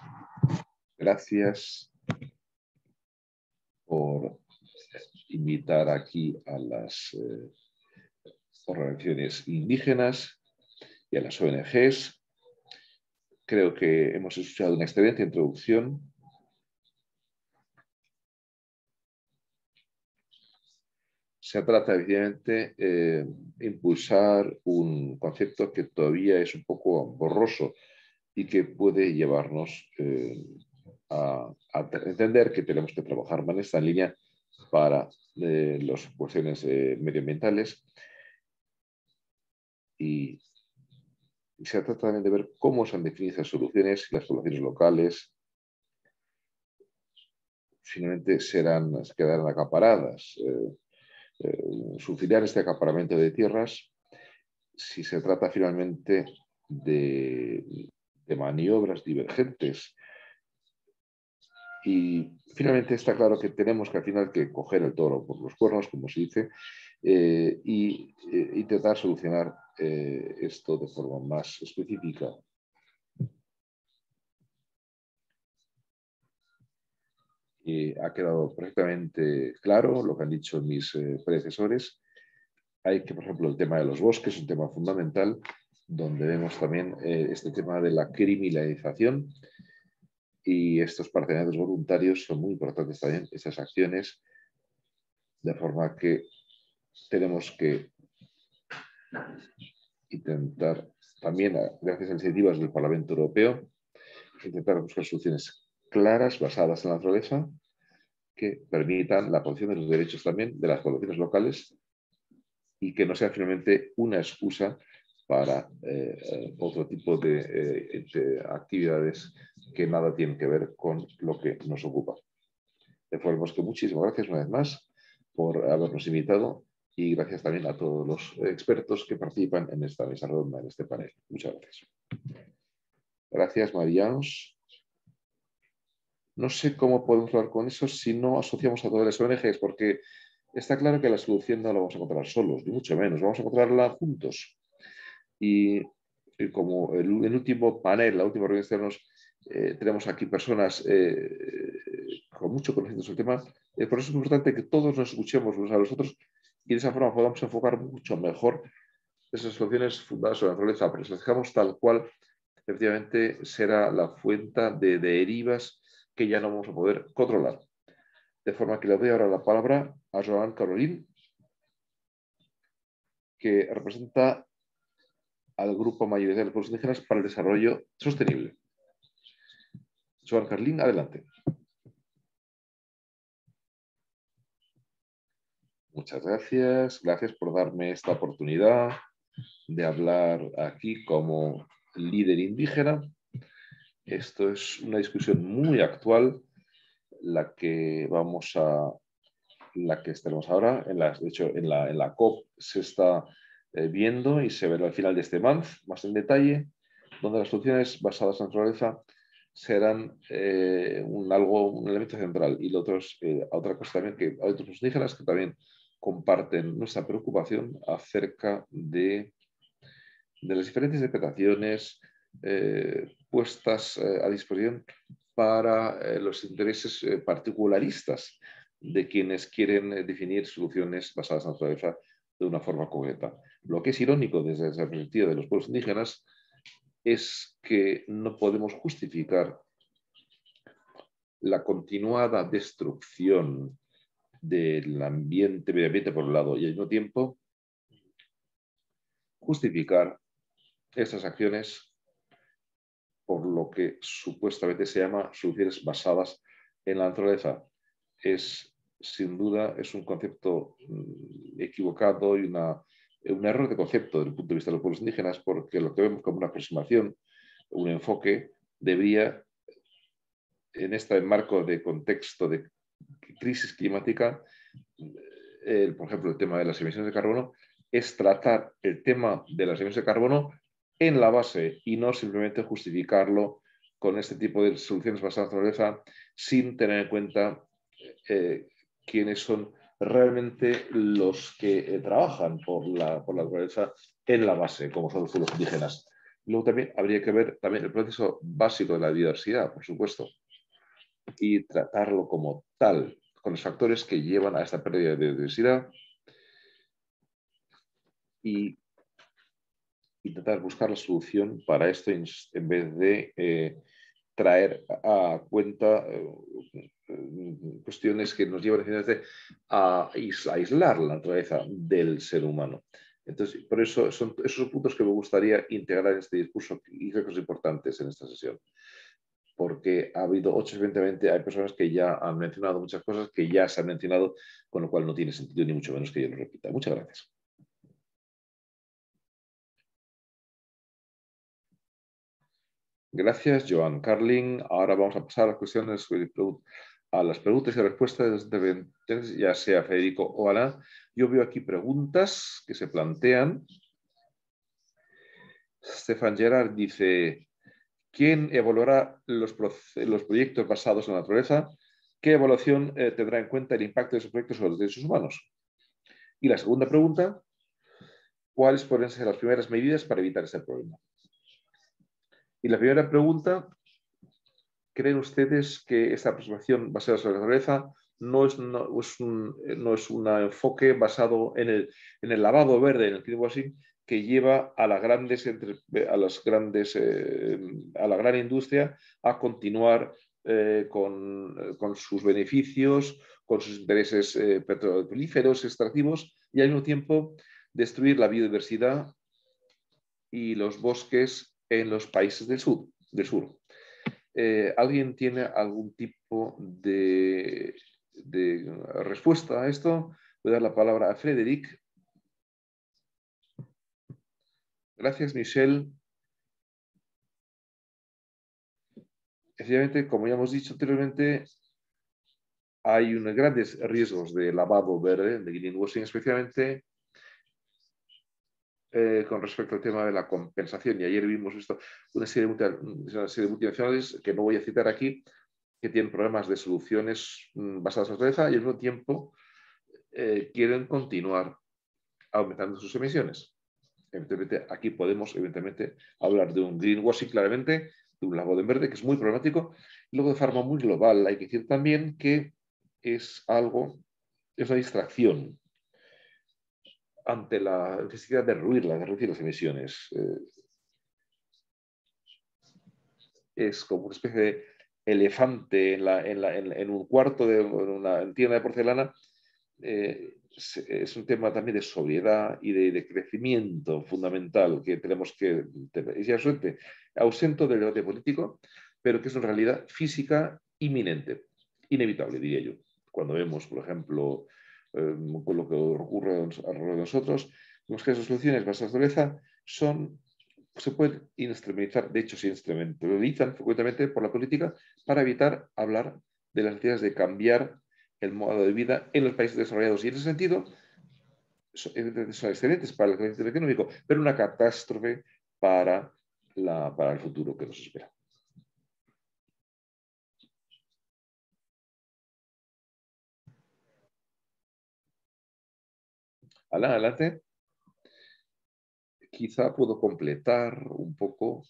Gracias por invitar aquí a las eh, organizaciones indígenas y a las ONGs. Creo que hemos escuchado una excelente introducción. Se trata, evidentemente, de eh, impulsar un concepto que todavía es un poco borroso y que puede llevarnos eh, a, a, entender que tenemos que trabajar más en esta línea para eh, las cuestiones eh, medioambientales. Y, se trata también de ver cómo se han definido esas soluciones y las soluciones locales finalmente serán, quedarán acaparadas. Eh, sufriar este acaparamiento de tierras si se trata finalmente de maniobras divergentes y finalmente está claro que tenemos que al final que coger el toro por los cuernos, como se dice, e y eh, intentar solucionar eh, esto de forma más específica. Y ha quedado perfectamente claro lo que han dicho mis predecesores. Hay que, por ejemplo, el tema de los bosques, un tema fundamental, donde vemos también este tema de la criminalización y estos partenarios voluntarios son muy importantes también, esas acciones, de forma que tenemos que intentar, también gracias a iniciativas del Parlamento Europeo, intentar buscar soluciones claras, basadas en la naturaleza, que permitan la protección de los derechos también de las poblaciones locales y que no sea finalmente una excusa para eh, otro tipo eh, de, actividades que nada tienen que ver con lo que nos ocupa. De forma que muchísimas gracias una vez más por habernos invitado y gracias también a todos los expertos que participan en esta mesa redonda, en este panel. Muchas gracias. Gracias, Marianos. No sé cómo podemos hablar con eso si no asociamos a todas las ONGs, porque está claro que la solución no la vamos a encontrar solos, ni mucho menos. Vamos a encontrarla juntos. Y, como el, el, último panel, la última reunión nos, eh, tenemos aquí personas eh, eh, con mucho conocimiento sobre el tema. Eh, por eso es importante que todos nos escuchemos unos a los otros y de esa forma podamos enfocar mucho mejor esas soluciones fundadas sobre la naturaleza. Pero si las dejamos tal cual, efectivamente será la fuente de, de derivas que ya no vamos a poder controlar. De forma que le doy ahora la palabra a Joan Carolín, que representa al grupo mayoritario de los pueblos indígenas para el desarrollo sostenible. Joan Carlín, adelante. Muchas gracias. Gracias por darme esta oportunidad de hablar aquí como líder indígena. Esto es una discusión muy actual, la que vamos a, la que estaremos ahora. En de hecho, en la, en la COP se está eh, viendo y se verá al final de este month más en detalle, donde las soluciones basadas en naturaleza serán eh, un, algo, un elemento central y otros eh, otra cosa también que hay otros indígenas que también comparten nuestra preocupación acerca de, de las diferentes interpretaciones puestas a disposición para los intereses particularistas de quienes quieren definir soluciones basadas en naturaleza de una forma concreta. Lo que es irónico desde la perspectiva de los pueblos indígenas es que no podemos justificar la continuada destrucción del ambiente, medio ambiente por un lado, y al mismo tiempo justificar estas acciones por lo que supuestamente se llama soluciones basadas en la naturaleza. Es, sin duda, es un concepto mm, equivocado y una un error de concepto desde el punto de vista de los pueblos indígenas, porque lo que vemos como una aproximación, un enfoque, debería, en este marco de contexto de crisis climática, por ejemplo, el tema de las emisiones de carbono, es tratar el tema de las emisiones de carbono en la base y no simplemente justificarlo con este tipo de soluciones basadas en la naturaleza sin tener en cuenta eh, quiénes son realmente los que eh, trabajan por la, por la naturaleza en la base, como son los indígenas. Luego también habría que ver también el proceso básico de la diversidad, por supuesto, y tratarlo como tal, con los factores que llevan a esta pérdida de diversidad y intentar buscar la solución para esto en vez de eh, traer a cuenta eh, Mm, cuestiones que nos llevan a aislar la naturaleza del ser humano. Entonces, por eso son esos puntos que me gustaría integrar en este discurso y creo que son importantes en esta sesión. Porque ha habido, ocho, evidentemente, hay personas que ya han mencionado muchas cosas que ya se han mencionado, con lo cual no tiene sentido ni mucho menos que yo lo repita. Muchas gracias. Gracias, Joan Carling. Ahora vamos a pasar a las cuestiones a las preguntas y respuestas de ya sea Federico o Alain, Yo veo aquí preguntas que se plantean. Stefan Gerard dice, ¿quién evaluará los, proyectos basados en la naturaleza? ¿Qué evaluación eh, tendrá en cuenta el impacto de esos proyectos sobre los derechos humanos? Y la segunda pregunta, ¿cuáles podrían ser las primeras medidas para evitar este problema? Y la primera pregunta ¿Creen ustedes que esta aproximación basada sobre la naturaleza no es, no, es un, eh, enfoque basado en el, lavado verde, en el greenwashing, que lleva a, la grandes, a, las grandes, eh, a la gran industria a continuar eh, con, sus beneficios, con sus intereses petrolíferos, extractivos, y al mismo tiempo destruir la biodiversidad y los bosques en los países del sur. Del sur. Eh, ¿Alguien tiene algún tipo de, respuesta a esto? Voy a dar la palabra a Frederick. Gracias, Michelle. Efectivamente, como ya hemos dicho anteriormente, hay unos grandes riesgos de lavado verde, de greenwashing especialmente, eh, con respecto al tema de la compensación, y ayer vimos esto, una serie, de, multinacionales que no voy a citar aquí, que tienen problemas de soluciones mm, basadas en la naturaleza y al mismo tiempo eh, quieren continuar aumentando sus emisiones. Evidentemente, aquí podemos evidentemente hablar de un greenwashing claramente, de un lago de verde, que es muy problemático. y Luego de forma muy global, hay que decir también que es algo, es una distracción ante la necesidad de reducir, de reducir las emisiones. Eh, es como una especie de elefante en, un cuarto de en una tienda de porcelana. Eh, es un tema también de sobriedad y de, crecimiento fundamental que tenemos que tener. Es ya suerte, ausento del debate político, pero que es una realidad física inminente, inevitable, diría yo. Cuando vemos, por ejemplo, con em, lo que ocurre alrededor de nosotros, vemos que esas soluciones basadas en la pobreza son, se pueden instrumentalizar, de hecho se instrumentalizan frecuentemente por la política para evitar hablar de las necesidades de cambiar el modo de vida en los países desarrollados. Y en ese sentido, eh, son excelentes para el crecimiento económico, pero una catástrofe para, la, para el futuro que nos espera. adelante. Quizá puedo completar un poco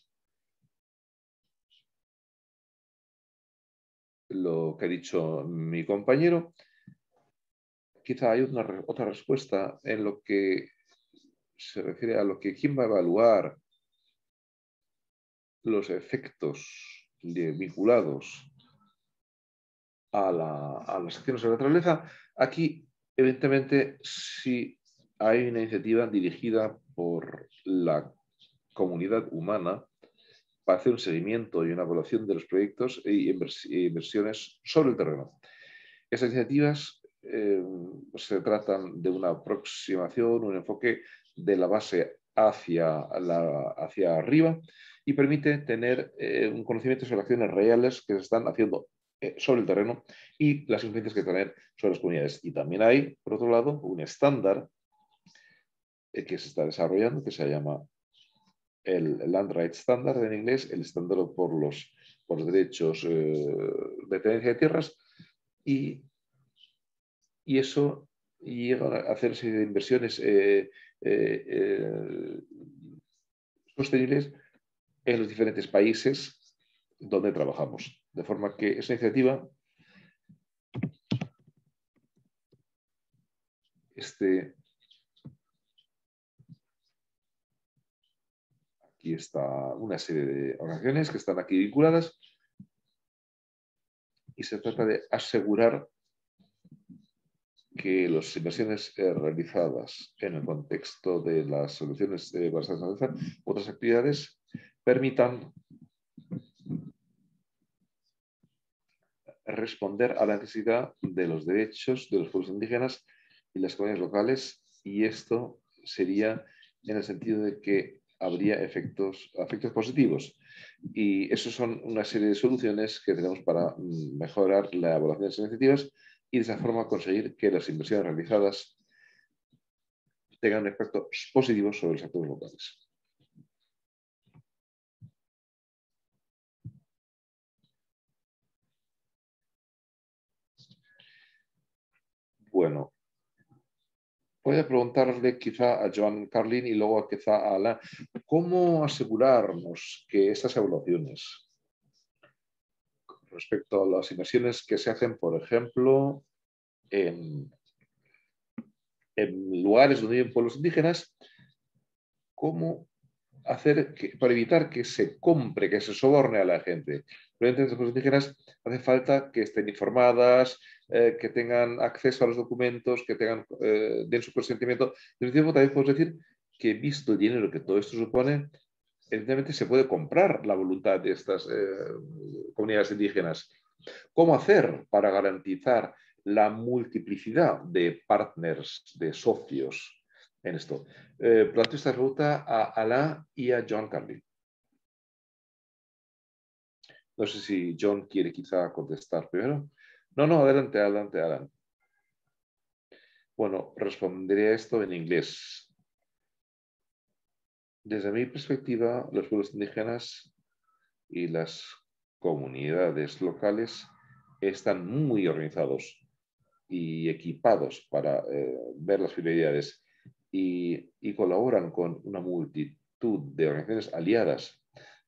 lo que ha dicho mi compañero. Quizá hay otra respuesta en lo que se refiere a lo que quién va a evaluar los efectos vinculados a, a, las acciones de la naturaleza. Aquí, evidentemente, si hay una iniciativa dirigida por la comunidad humana para hacer un seguimiento y una evaluación de los proyectos e, e inversiones sobre el terreno. Estas iniciativas eh, se tratan de una aproximación, un enfoque de la base hacia, hacia arriba y permite tener eh, un conocimiento sobre acciones reales que se están haciendo eh, sobre el terreno y las influencias que tienen sobre las comunidades. Y también hay, por otro lado, un estándar eh, que se está desarrollando, que se llama el Land Rights Standard en inglés, el estándar por los, derechos eh, de tenencia de tierras, y, y eso llega a hacer de inversiones eh, sostenibles en los diferentes países donde trabajamos. De forma que esa iniciativa, este, Aquí está una serie de oraciones que están aquí vinculadas. Y se trata de asegurar que las inversiones eh, realizadas en el contexto de las soluciones eh, basadas en la otras actividades, permitan responder a la necesidad de los derechos de los pueblos indígenas y las comunidades locales, y esto sería en el sentido de que habría efectos, positivos. Y eso son una serie de soluciones que tenemos para mm, mejorar la evaluación de las iniciativas y de esa forma conseguir que las inversiones realizadas tengan un efecto positivo sobre los actores locales. Bueno, a preguntarle quizá a Joan Carlin y luego quizá a Alain, ¿cómo asegurarnos que estas evaluaciones respecto a las inversiones que se hacen, por ejemplo, en, lugares donde viven pueblos indígenas, cómo hacer, para evitar que se compre, que se soborne a la gente. Pero entre las indígenas hace falta que estén informadas, eh, que tengan acceso a los documentos, que tengan, eh, den su consentimiento. Desde tiempo también podemos decir que visto el dinero que todo esto supone, evidentemente se puede comprar la voluntad de estas eh, comunidades indígenas. ¿Cómo hacer para garantizar la multiplicidad de partners, de socios, en esto. Eh, esta ruta a Alain y a John Carlin. No sé si John quiere quizá contestar primero. No, no, adelante, adelante, Alan. Bueno, responderé a esto en inglés. Desde mi perspectiva, los pueblos indígenas y las comunidades locales están muy organizados y equipados para eh, ver las prioridades y, colaboran con una multitud de organizaciones aliadas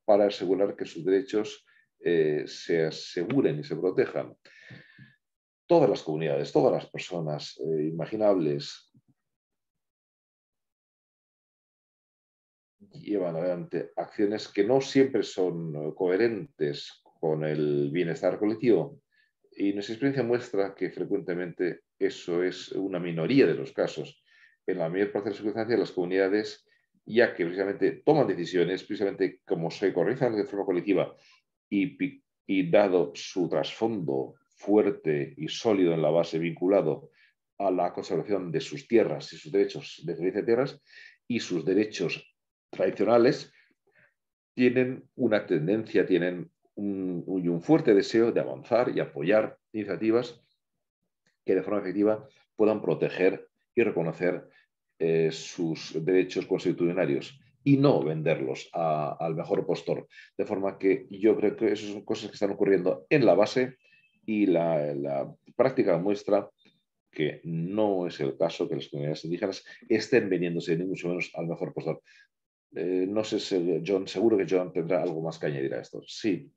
para asegurar que sus derechos eh, se aseguren y se protejan. Todas las comunidades, todas las personas eh, imaginables llevan adelante acciones que no siempre son eh, coherentes con el bienestar colectivo. Y nuestra experiencia muestra que frecuentemente eso es una minoría de los casos en la mayor parte de las las comunidades, ya que precisamente toman decisiones, precisamente como se organizan de forma colectiva y, dado su trasfondo fuerte y sólido en la base, vinculado a la conservación de sus tierras y sus derechos de servicio de tierras y sus derechos tradicionales, tienen una tendencia, tienen un, fuerte deseo de avanzar y apoyar iniciativas que de forma efectiva puedan proteger y reconocer eh, sus derechos constitucionarios y no venderlos al mejor postor. De forma que yo creo que esas son cosas que están ocurriendo en la base y la, práctica muestra que no es el caso que las comunidades indígenas estén vendiéndose, ni mucho menos al mejor postor. Eh, no sé si John, seguro que John tendrá algo más que añadir a esto. Sí,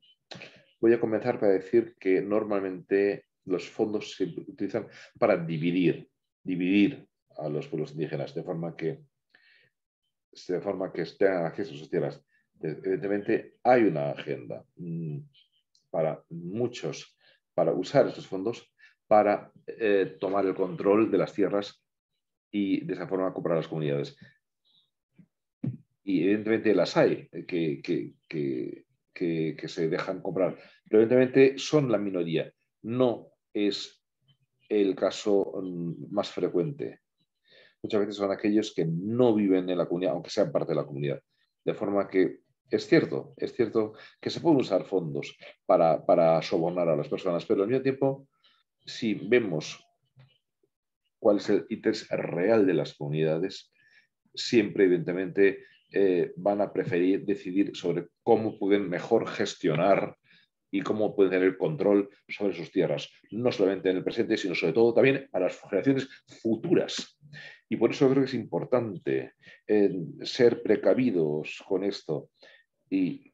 voy a comenzar para decir que normalmente los fondos se utilizan para dividir, dividir a los pueblos indígenas, de forma que, de forma que tengan acceso a sus tierras. Evidentemente hay una agenda mm, para muchos, para usar estos fondos para eh, tomar el control de las tierras y de esa forma comprar las comunidades. Y evidentemente las hay que, que se dejan comprar, pero evidentemente son la minoría, no es el caso mm, más frecuente muchas veces son aquellos que no viven en la comunidad, aunque sean parte de la comunidad. De forma que es cierto, es cierto que se pueden usar fondos para, para sobornar a las personas, pero al mismo tiempo, si vemos cuál es el interés real de las comunidades, siempre evidentemente eh, van a preferir decidir sobre cómo pueden mejor gestionar y cómo pueden tener control sobre sus tierras, no solamente en el presente, sino sobre todo también a las generaciones futuras y por eso creo que es importante eh, ser precavidos con esto y,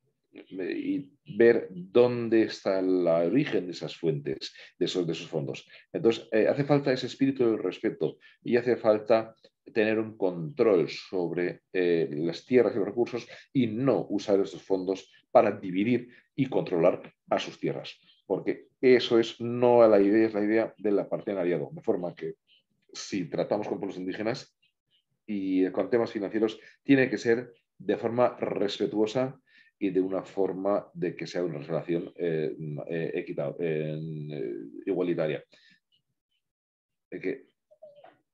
ver dónde está el origen de esas fuentes, de esos, de esos fondos. Entonces, eh, hace falta ese espíritu de respeto y hace falta tener un control sobre eh, las tierras y los recursos y no usar esos fondos para dividir y controlar a sus tierras, porque eso es no la idea, es la idea del partenariado, de forma que si tratamos con pueblos indígenas y con temas financieros, tiene que ser de forma respetuosa y de una forma de que sea una relación eh, eh, eh igualitaria. Que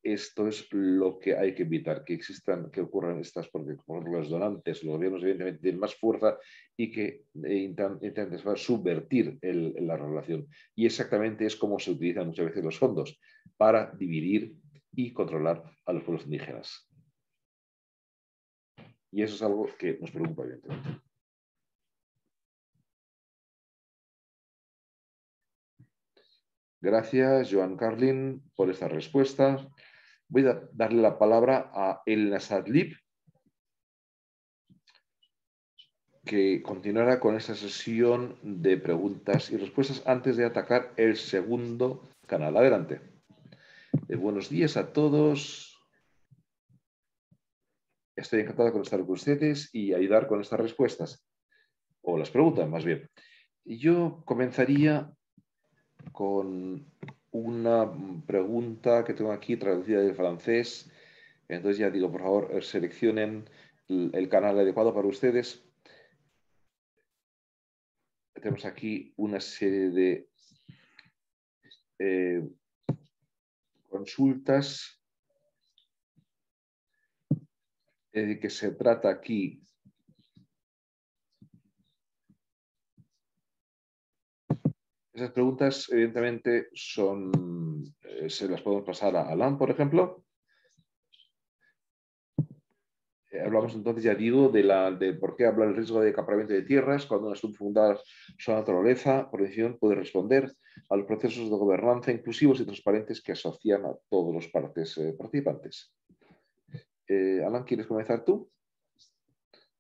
esto es lo que hay que evitar, que existan, que ocurran estas, porque por los donantes, los gobiernos evidentemente tienen más fuerza y que eh, intentan subvertir la relación. Y exactamente es como se utilizan muchas veces los fondos, para dividir y controlar a los pueblos indígenas. Y eso es algo que nos preocupa, evidentemente. Gracias, Joan Carlin, por esta respuesta voy a darle la palabra a El Sadlib, que continuará con esta sesión de preguntas y respuestas antes de atacar el segundo canal. Adelante. Eh, buenos días a todos. Estoy encantado con estar con ustedes y ayudar con estas respuestas, o las preguntas más bien. Yo comenzaría con una pregunta que tengo aquí traducida del francés. Entonces ya digo, por favor, seleccionen el canal adecuado para ustedes. Tenemos aquí una serie de eh, consultas de eh, que se trata aquí Esas preguntas, evidentemente, son, eh, se las podemos pasar a Alan, por ejemplo. Eh, hablamos entonces, ya digo, de, la, de por qué habla el riesgo de acaparamiento de tierras cuando una subfundada su naturaleza, por decisión, puede responder a los procesos de gobernanza inclusivos y transparentes que asocian a todos los partes eh, participantes. Alan, ¿quieres comenzar tú?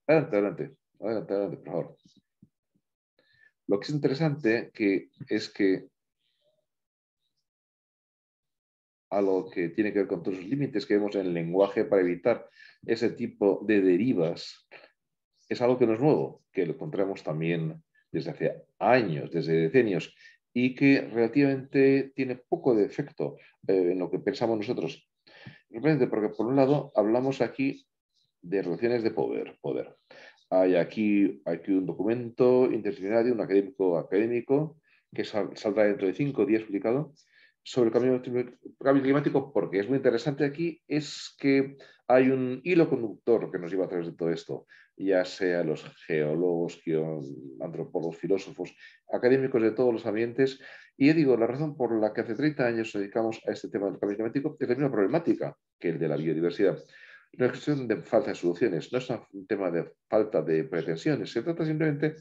Adelante, adelante, adelante, adelante, por favor. Lo que es interesante que es que algo que tiene que ver con todos los límites que vemos en el lenguaje para evitar ese tipo de derivas, es algo que no es nuevo, que lo encontramos también desde hace años, desde decenios, y que relativamente tiene poco de efecto eh, en lo que pensamos nosotros. Realmente, porque, por un lado, hablamos aquí de relaciones de poder hay aquí, un documento interdisciplinario, un académico académico, que saldrá dentro de cinco días publicado, sobre el cambio, climático, porque es muy interesante aquí, es que hay un hilo conductor que nos lleva a través de todo esto, ya sea los geólogos, antropólogos, filósofos, académicos de todos los ambientes. Y yo digo, la razón por la que hace 30 años nos dedicamos a este tema del cambio climático es la misma problemática que el de la biodiversidad. No es cuestión de falsas soluciones, no es un tema de falta de pretensiones, se trata simplemente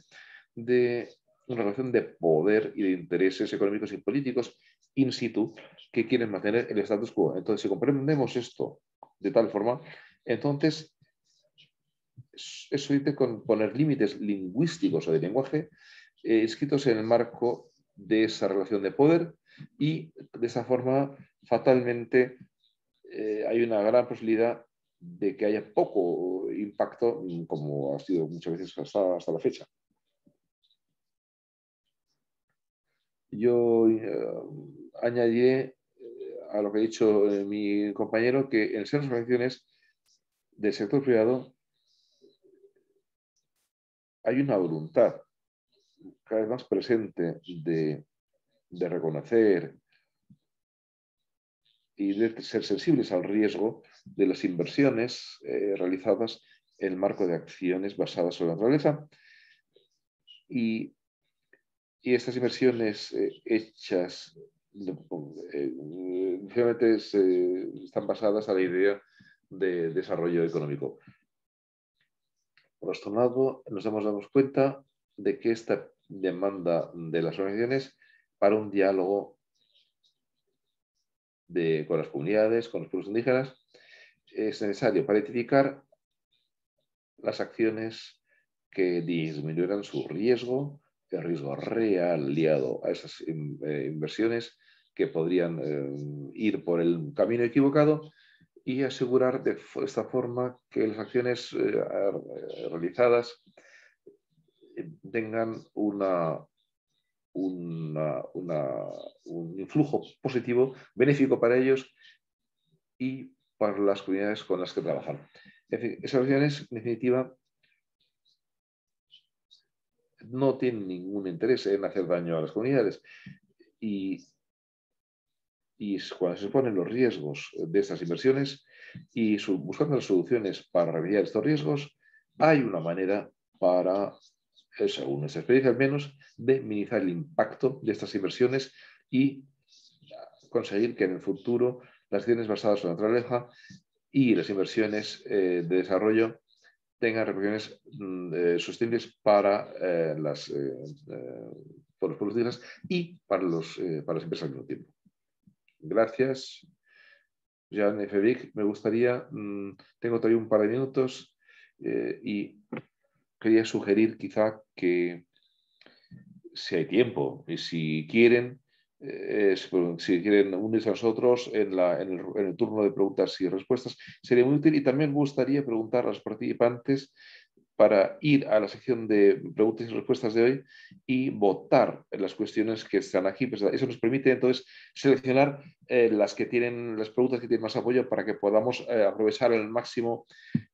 de una relación de poder y de intereses económicos y políticos in situ que quieren mantener el status quo. Entonces, si comprendemos esto de tal forma, entonces eso dice con poner límites lingüísticos o de lenguaje eh, escritos en el marco de esa relación de poder y de esa forma fatalmente eh, hay una gran posibilidad de que haya poco impacto, mm, como ha sido muchas veces hasta, hasta la fecha. Yo añadí eh, añadiré eh, a lo que ha dicho eh, mi compañero que en ser organizaciones del sector privado hay una voluntad cada vez más presente de, de reconocer y de ser sensibles al riesgo de las inversiones eh, realizadas en el marco de acciones basadas sobre la naturaleza. Y, estas inversiones eh, hechas eh, están basadas a la idea de desarrollo económico. Por otro lado, nos damos cuenta de que esta demanda de las organizaciones para un diálogo con las comunidades, con los pueblos indígenas, es necesario para identificar las acciones que disminuyeran su riesgo, el riesgo real liado a esas em, eh, inversiones que podrían eh, ir por el camino equivocado y asegurar de esta forma que las acciones eh, realizadas tengan un influjo positivo, benéfico para ellos y para las comunidades con las que trabajan... En esas regiones, en definitiva, no tienen ningún interés en hacer daño a las comunidades y, y cuando se ponen los riesgos de estas inversiones y buscando las soluciones para remediar estos riesgos, hay una manera para, eh, según nuestra experiencia al menos, de minimizar el impacto de estas inversiones y conseguir que en el futuro las acciones basadas en la naturaleza y las inversiones eh, de desarrollo tengan repercusiones mm, eh, sostenibles para, eh, las, por eh, eh, los productores y para, los, las empresas al mismo tiempo. Gracias, Jan Efevic. Me gustaría, mm, tengo todavía un par de minutos y quería sugerir quizá que si hay tiempo y si quieren, eh, si quieren unirse a nosotros en, el, turno de preguntas y respuestas, sería muy útil. Y también gustaría preguntar a los participantes para ir a la sección de preguntas y respuestas de hoy y votar las cuestiones que están aquí. eso nos permite entonces seleccionar eh, las que tienen las preguntas que tienen más apoyo para que podamos eh, aprovechar al máximo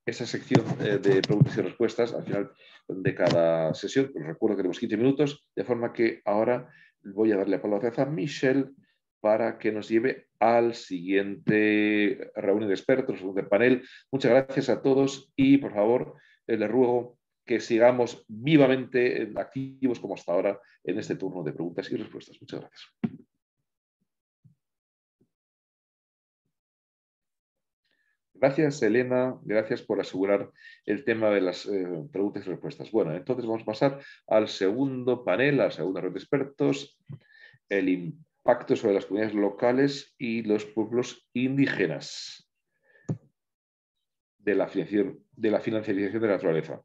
esa sección de preguntas y respuestas al final de cada sesión. Recuerdo que tenemos 15 minutos, de forma que ahora voy a darle la palabra a Michelle para que nos lleve al siguiente reunión de expertos, de panel. Muchas gracias a todos y, por favor, eh, les ruego que sigamos vivamente activos como hasta ahora en este turno de preguntas y respuestas. Muchas gracias. Gracias, Elena. Gracias por asegurar el tema de las eh, preguntas y respuestas. Bueno, entonces vamos a pasar al segundo panel, a la segunda red de expertos, el impacto sobre las comunidades locales y los pueblos indígenas de la financiación de la, de la naturaleza.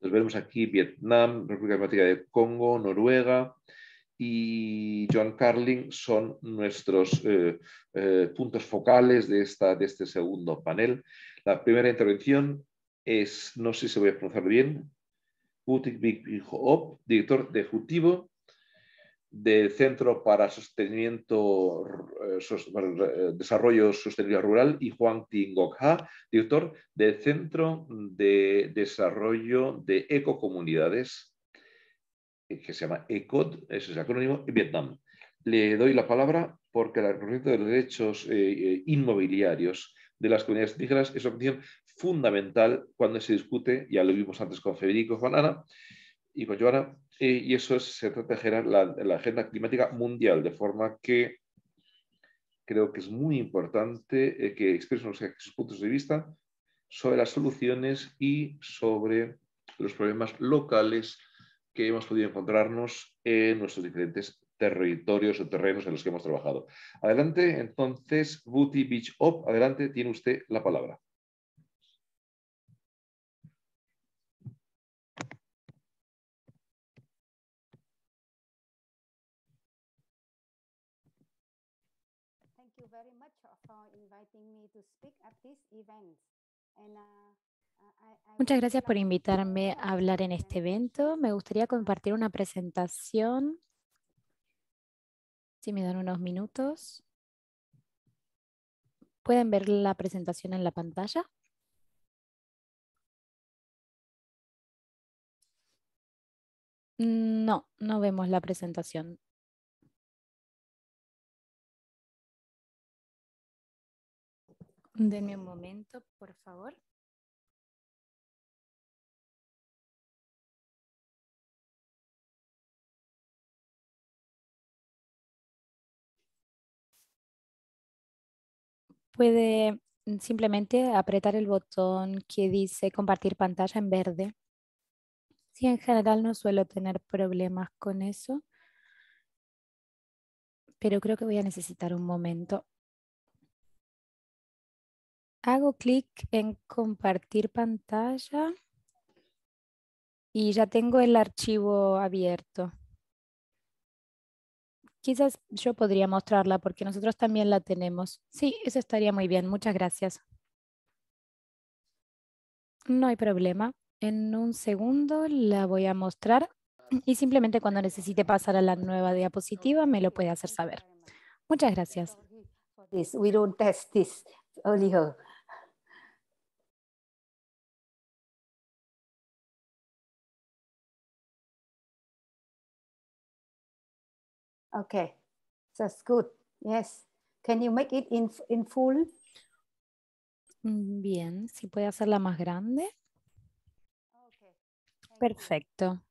Nos vemos aquí Vietnam, República Democrática del Congo, Noruega, y John Carling son nuestros eh, eh, puntos focales de, esta, de este segundo panel. La primera intervención es, no sé si voy a pronunciar bien, Butik Big director ejecutivo del Centro para Sostenimiento, eh, Desarrollo Sostenible Rural y Juan Tingokha, director del Centro de Desarrollo de Ecocomunidades eh, que se llama ECOD, ese es el acrónimo, Vietnam. Le doy la palabra porque el reconocimiento de los derechos eh, eh, inmobiliarios de las comunidades indígenas es una condición fundamental cuando se discute, ya lo vimos antes con Federico, Juan Ana y con Joana, y eso es, se trata de generar la, agenda climática mundial, de forma que creo que es muy importante que expresen sus puntos de vista sobre las soluciones y sobre los problemas locales que hemos podido encontrarnos en nuestros diferentes territorios o terrenos en los que hemos trabajado. Adelante, entonces, Booty Beach Op, adelante, tiene usted la palabra. Thank you very much for inviting me to speak Muchas gracias por invitarme a hablar en este evento. Me gustaría compartir una presentación. Si me dan unos minutos. ¿Pueden ver la presentación en la pantalla? Mm, no, no vemos la presentación. Denme un momento, por favor. puede simplemente apretar el botón que dice compartir pantalla en verde. Sí, en general no suelo tener problemas con eso, pero creo que voy a necesitar un momento. Hago clic en compartir pantalla y ya tengo el archivo abierto. Quizás yo podría mostrarla porque nosotros también la tenemos. Sí, eso estaría muy bien. Muchas gracias. No hay problema. En un segundo la voy a mostrar y simplemente cuando necesite pasar a la nueva diapositiva me lo puede hacer saber. Muchas gracias. Oh, Okay, that's good. Yes. Can you make it in, full? Mm, bien, si puede hacerla más grande. Okay. Perfecto.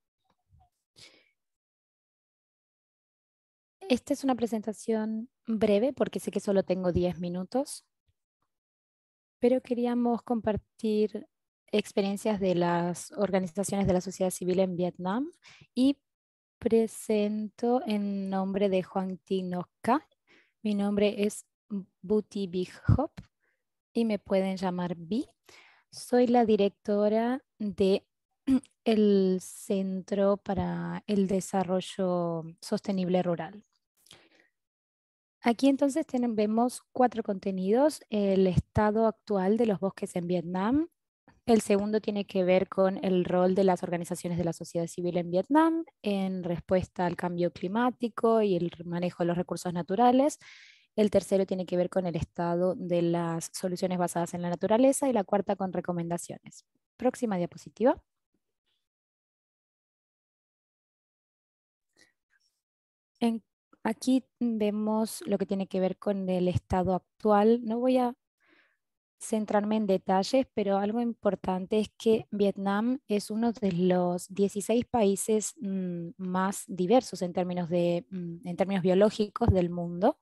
Esta es una presentación breve porque sé que solo tengo 10 minutos, pero queríamos compartir experiencias de las organizaciones de la sociedad civil en Vietnam y presento en nombre de Juan Tinoca. Mi nombre es Buti Big y me pueden llamar Bi. Soy la directora de el Centro para el Desarrollo Sostenible Rural. Aquí entonces vemos cuatro contenidos, el estado actual de los bosques en Vietnam, el segundo tiene que ver con el rol de las organizaciones de la sociedad civil en Vietnam en respuesta al cambio climático y el manejo de los recursos naturales. El tercero tiene que ver con el estado de las soluciones basadas en la naturaleza y la cuarta con recomendaciones. Próxima diapositiva. aquí vemos lo que tiene que ver con el estado actual. No voy a centrarme en detalles, pero algo importante es que Vietnam es uno de los 16 países mm, más diversos en términos, mm, en términos biológicos del mundo.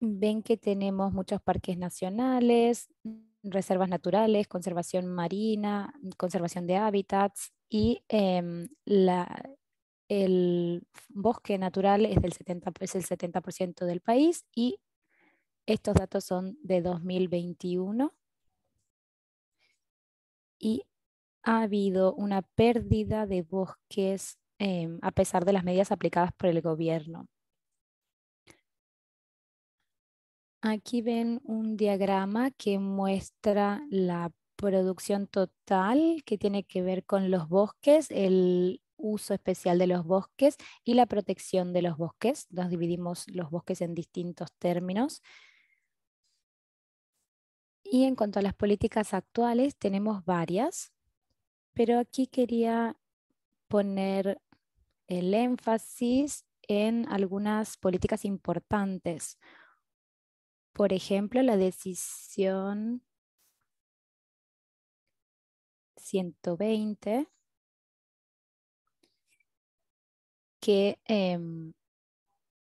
Ven que tenemos muchos parques nacionales, reservas naturales, conservación marina, conservación de hábitats y em, la, el bosque natural es, del 70, el 70% del país y estos datos son de 2021 y ha habido una pérdida de bosques em, a pesar de las medidas aplicadas por el gobierno. Aquí ven un diagrama que muestra la producción total que tiene que ver con los bosques. El, uso especial de los bosques y la protección de los bosques. Nos dividimos los bosques en distintos términos. Y en cuanto a las políticas actuales, tenemos varias, pero aquí quería poner el énfasis en algunas políticas importantes. Por ejemplo, la decisión 120 que em,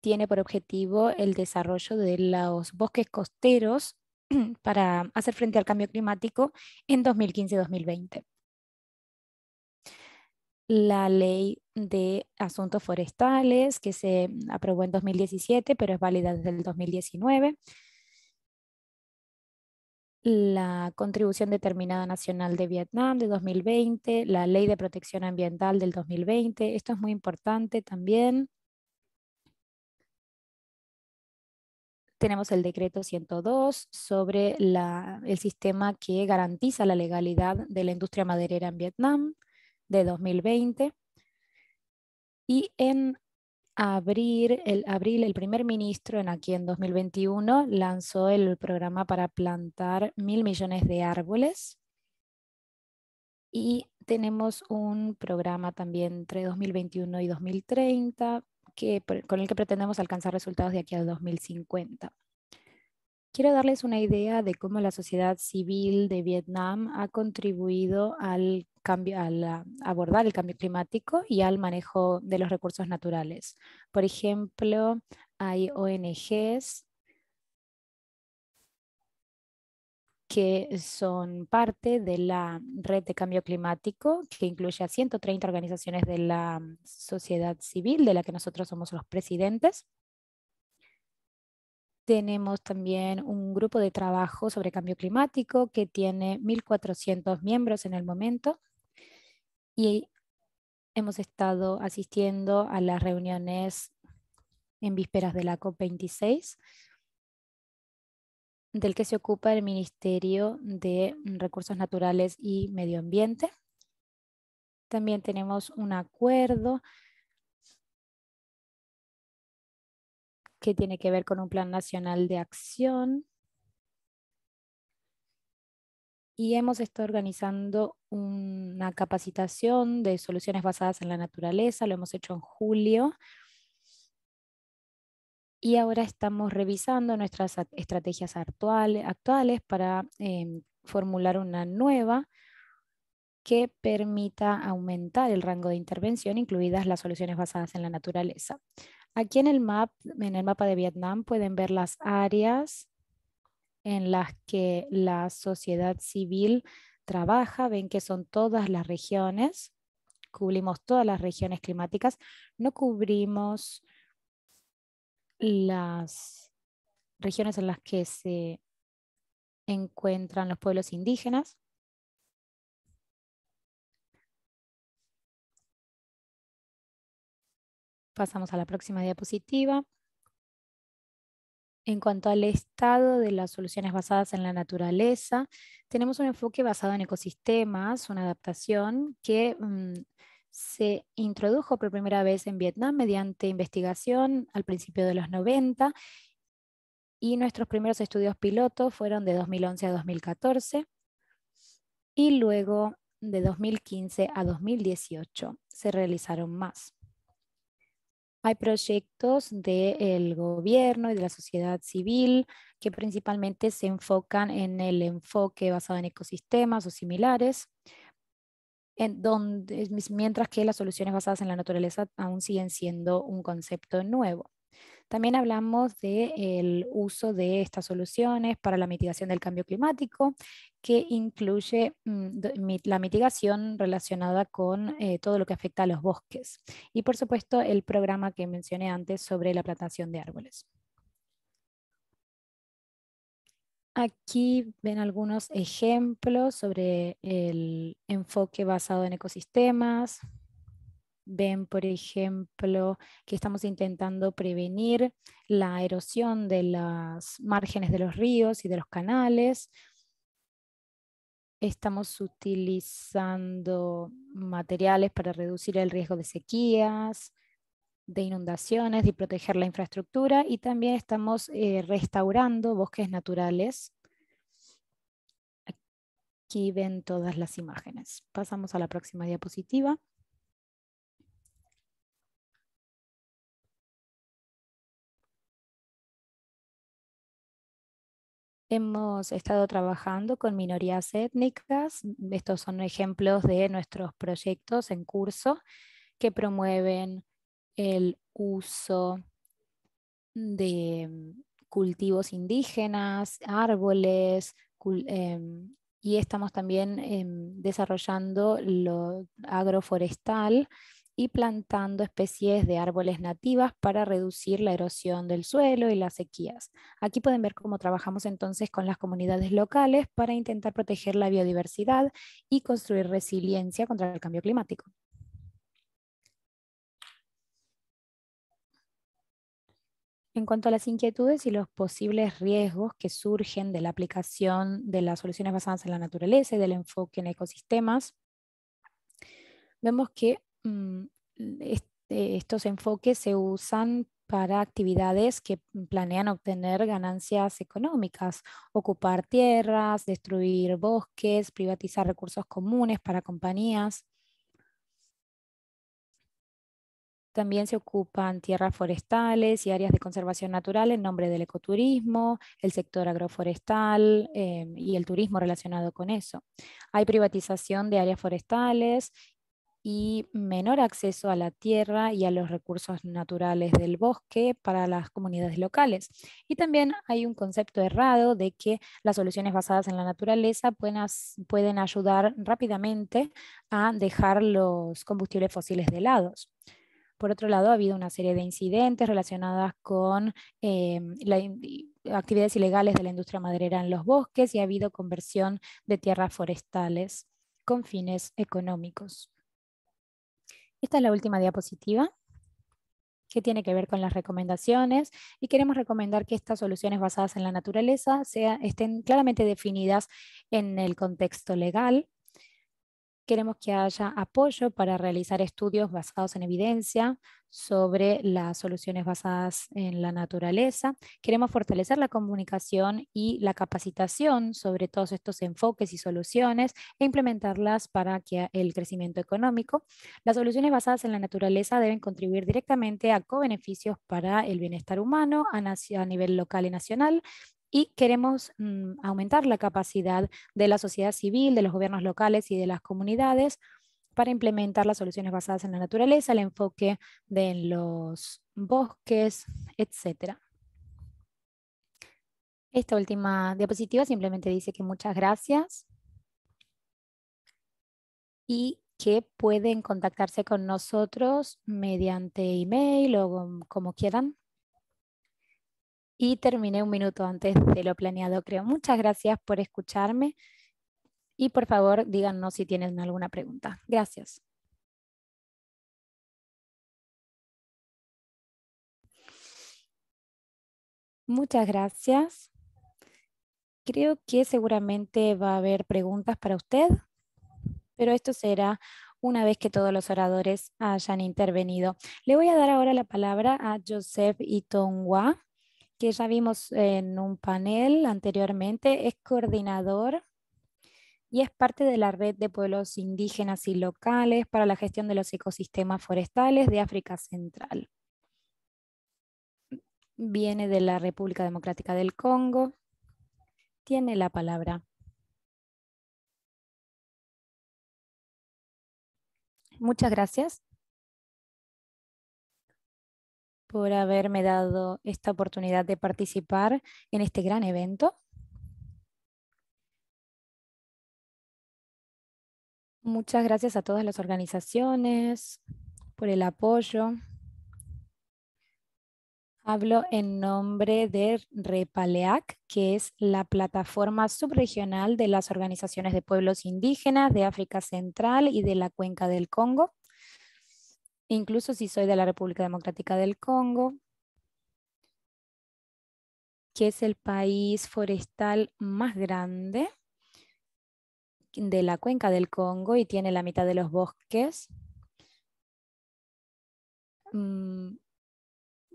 tiene por objetivo el desarrollo de los bosques costeros para hacer frente al cambio climático en 2015-2020. La ley de asuntos forestales que se aprobó en 2017, pero es válida desde el 2019, la contribución determinada nacional de Vietnam de 2020, la ley de protección ambiental del 2020. Esto es muy importante también. Tenemos el decreto 102 sobre el sistema que garantiza la legalidad de la industria maderera en Vietnam de 2020. Y en abrir, el abril, el primer ministro en aquí en 2021 lanzó el programa para plantar mil millones de árboles. Y tenemos un programa también entre 2021 y 2030 que, con el que pretendemos alcanzar resultados de aquí a 2050. Quiero darles una idea de cómo la sociedad civil de Vietnam ha contribuido al cambio, al ah, abordar el cambio climático y al manejo de los recursos naturales. Por ejemplo, hay ONGs que son parte de la red de cambio climático, que incluye a 130 organizaciones de la mm, sociedad civil, de la que nosotros somos los presidentes. Tenemos también un grupo de trabajo sobre cambio climático que tiene 1.400 miembros en el momento y hemos estado asistiendo a las reuniones en vísperas de la COP26 del que se ocupa el Ministerio de Recursos Naturales y Medio Ambiente. También tenemos un acuerdo que tiene que ver con un plan nacional de acción. Y hemos estado organizando una capacitación de soluciones basadas en la naturaleza, lo hemos hecho en julio. Y ahora estamos revisando nuestras estrategias actuales para em, formular una nueva que permita aumentar el rango de intervención, incluidas las soluciones basadas en la naturaleza. Aquí en el, en el mapa de Vietnam pueden ver las áreas en las que la sociedad civil trabaja. Ven que son todas las regiones. Cubrimos todas las regiones climáticas. No cubrimos las regiones en las que se encuentran los pueblos indígenas. Pasamos a la próxima diapositiva. En cuanto al estado de las soluciones basadas en la naturaleza, tenemos un enfoque basado en ecosistemas, una adaptación que mm, se introdujo por primera vez en Vietnam mediante investigación al principio de los 90 y nuestros primeros estudios pilotos fueron de 2011 a 2014 y luego de 2015 a 2018 se realizaron más. Hay proyectos del gobierno y de la sociedad civil que principalmente se enfocan en el enfoque basado en ecosistemas o similares, en donde, mientras que las soluciones basadas en la naturaleza aún siguen siendo un concepto nuevo. También hablamos del uso de estas soluciones para la mitigación del cambio climático, que incluye mm, la mitigación relacionada con eh, todo lo que afecta a los bosques. Y por supuesto, el programa que mencioné antes sobre la plantación de árboles. Aquí ven algunos ejemplos sobre el enfoque basado en ecosistemas, ven, por ejemplo, que estamos intentando prevenir la erosión de las márgenes de los ríos y de los canales. Estamos utilizando materiales para reducir el riesgo de sequías, de inundaciones y proteger la infraestructura. Y también estamos eh, restaurando bosques naturales. Aquí ven todas las imágenes. Pasamos a la próxima diapositiva. Hemos estado trabajando con minorías étnicas. Estos son ejemplos de nuestros proyectos en curso que promueven el uso de mm, cultivos indígenas, árboles, em, y estamos también em, desarrollando lo agroforestal y plantando especies de árboles nativas para reducir la erosión del suelo y las sequías. Aquí pueden ver cómo trabajamos entonces con las comunidades locales para intentar proteger la biodiversidad y construir resiliencia contra el cambio climático. En cuanto a las inquietudes y los posibles riesgos que surgen de la aplicación de las soluciones basadas en la naturaleza y del enfoque en ecosistemas, vemos que Mm, este, estos enfoques se usan para actividades que planean obtener ganancias económicas, ocupar tierras, destruir bosques, privatizar recursos comunes para compañías. También se ocupan tierras forestales y áreas de conservación natural en nombre del ecoturismo, el sector agroforestal eh, y el turismo relacionado con eso. Hay privatización de áreas forestales y menor acceso a la tierra y a los recursos naturales del bosque para las comunidades locales. Y también hay un concepto errado de que las soluciones basadas en la naturaleza pueden, ayudar rápidamente a dejar los combustibles fósiles de lados. Por otro lado, ha habido una serie de incidentes relacionadas con eh, actividades ilegales de la industria maderera en los bosques y ha habido conversión de tierras forestales con fines económicos. Esta es la última diapositiva que tiene que ver con las recomendaciones y queremos recomendar que estas soluciones basadas en la naturaleza estén claramente definidas en el contexto legal queremos que haya apoyo para realizar estudios basados en evidencia sobre las soluciones basadas en la naturaleza. Queremos fortalecer la comunicación y la capacitación sobre todos estos enfoques y soluciones e implementarlas para que el crecimiento económico. Las soluciones basadas en la naturaleza deben contribuir directamente a co-beneficios para el bienestar humano a, a nivel local y nacional y queremos mm, aumentar la capacidad de la sociedad civil, de los gobiernos locales y de las comunidades para implementar las soluciones basadas en la naturaleza, el enfoque de los bosques, etc. Esta última diapositiva simplemente dice que muchas gracias y que pueden contactarse con nosotros mediante email o como quieran y terminé un minuto antes de lo planeado, creo. Muchas gracias por escucharme y por favor díganos si tienen alguna pregunta. Gracias. Muchas gracias. Creo que seguramente va a haber preguntas para usted, pero esto será una vez que todos los oradores hayan intervenido. Le voy a dar ahora la palabra a Joseph Itongua que ya vimos en un panel anteriormente, es coordinador y es parte de la red de pueblos indígenas y locales para la gestión de los ecosistemas forestales de África Central. Viene de la República Democrática del Congo. Tiene la palabra. Muchas gracias. por haberme dado esta oportunidad de participar en este gran evento. Muchas gracias a todas las organizaciones por el apoyo. Hablo en nombre de REPALEAC, que es la plataforma subregional de las organizaciones de pueblos indígenas de África Central y de la Cuenca del Congo incluso si soy de la República Democrática del Congo, que es el país forestal más grande de la cuenca del Congo y tiene la mitad de los bosques. Mm,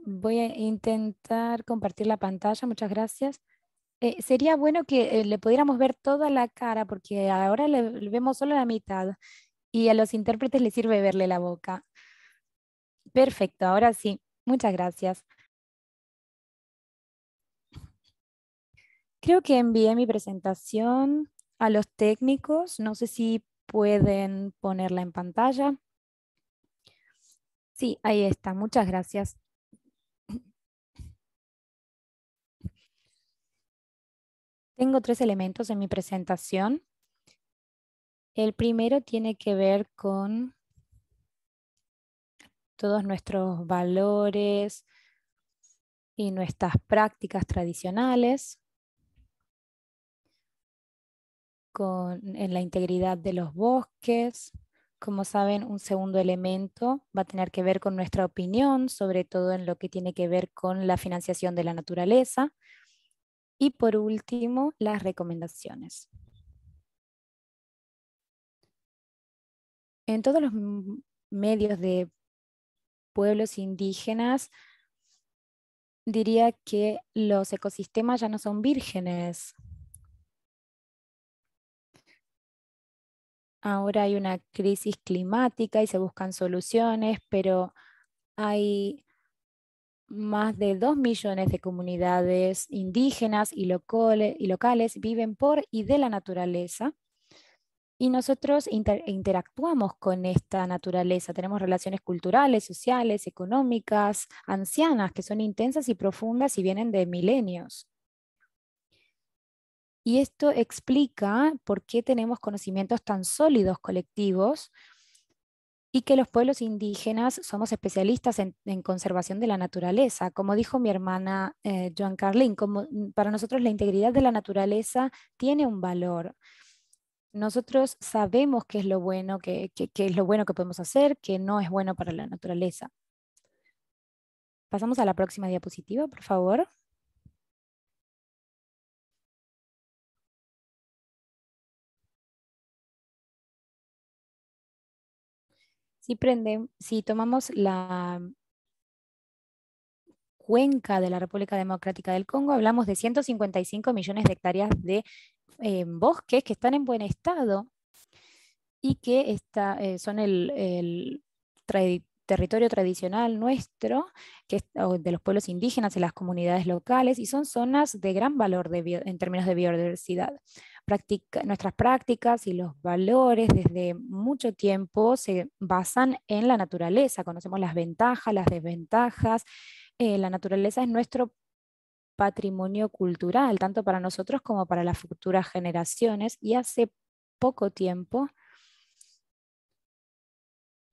voy a intentar compartir la pantalla, muchas gracias. Eh, sería bueno que eh, le pudiéramos ver toda la cara porque ahora le, le, vemos solo la mitad y a los intérpretes les sirve verle la boca. Perfecto, ahora sí. Muchas gracias. Creo que envié mi presentación a los técnicos. No sé si pueden ponerla en pantalla. Sí, ahí está. Muchas gracias. Tengo tres elementos en mi presentación. El primero tiene que ver con todos nuestros valores y nuestras prácticas tradicionales con, en la integridad de los bosques. Como saben, un segundo elemento va a tener que ver con nuestra opinión, sobre todo en lo que tiene que ver con la financiación de la naturaleza. Y por último, las recomendaciones. En todos los medios de pueblos indígenas, diría que los ecosistemas ya no son vírgenes. Ahora hay una crisis climática y se buscan soluciones, pero hay más de dos millones de comunidades indígenas y, locales, y locales viven por y de la naturaleza y nosotros interactuamos con esta naturaleza, tenemos relaciones culturales, sociales, económicas, ancianas, que son intensas y profundas y vienen de milenios. Y esto explica por qué tenemos conocimientos tan sólidos colectivos y que los pueblos indígenas somos especialistas en, conservación de la naturaleza. Como dijo mi hermana eh, Joan Carlin, como, mm, para nosotros la integridad de la naturaleza tiene un valor nosotros sabemos qué es lo bueno, qué, es lo bueno que podemos hacer, que no es bueno para la naturaleza. Pasamos a la próxima diapositiva, por favor. Si, si tomamos la cuenca de la República Democrática del Congo, hablamos de 155 millones de hectáreas de bosques que están en buen estado y que eh, son el, territorio tradicional nuestro, que de los pueblos indígenas, y las comunidades locales, y son zonas de gran valor en términos de biodiversidad. nuestras prácticas y los valores desde mucho tiempo se basan en la naturaleza, conocemos las ventajas, las desventajas, eh, la naturaleza es nuestro patrimonio cultural, tanto para nosotros como para las futuras generaciones. Y hace poco tiempo,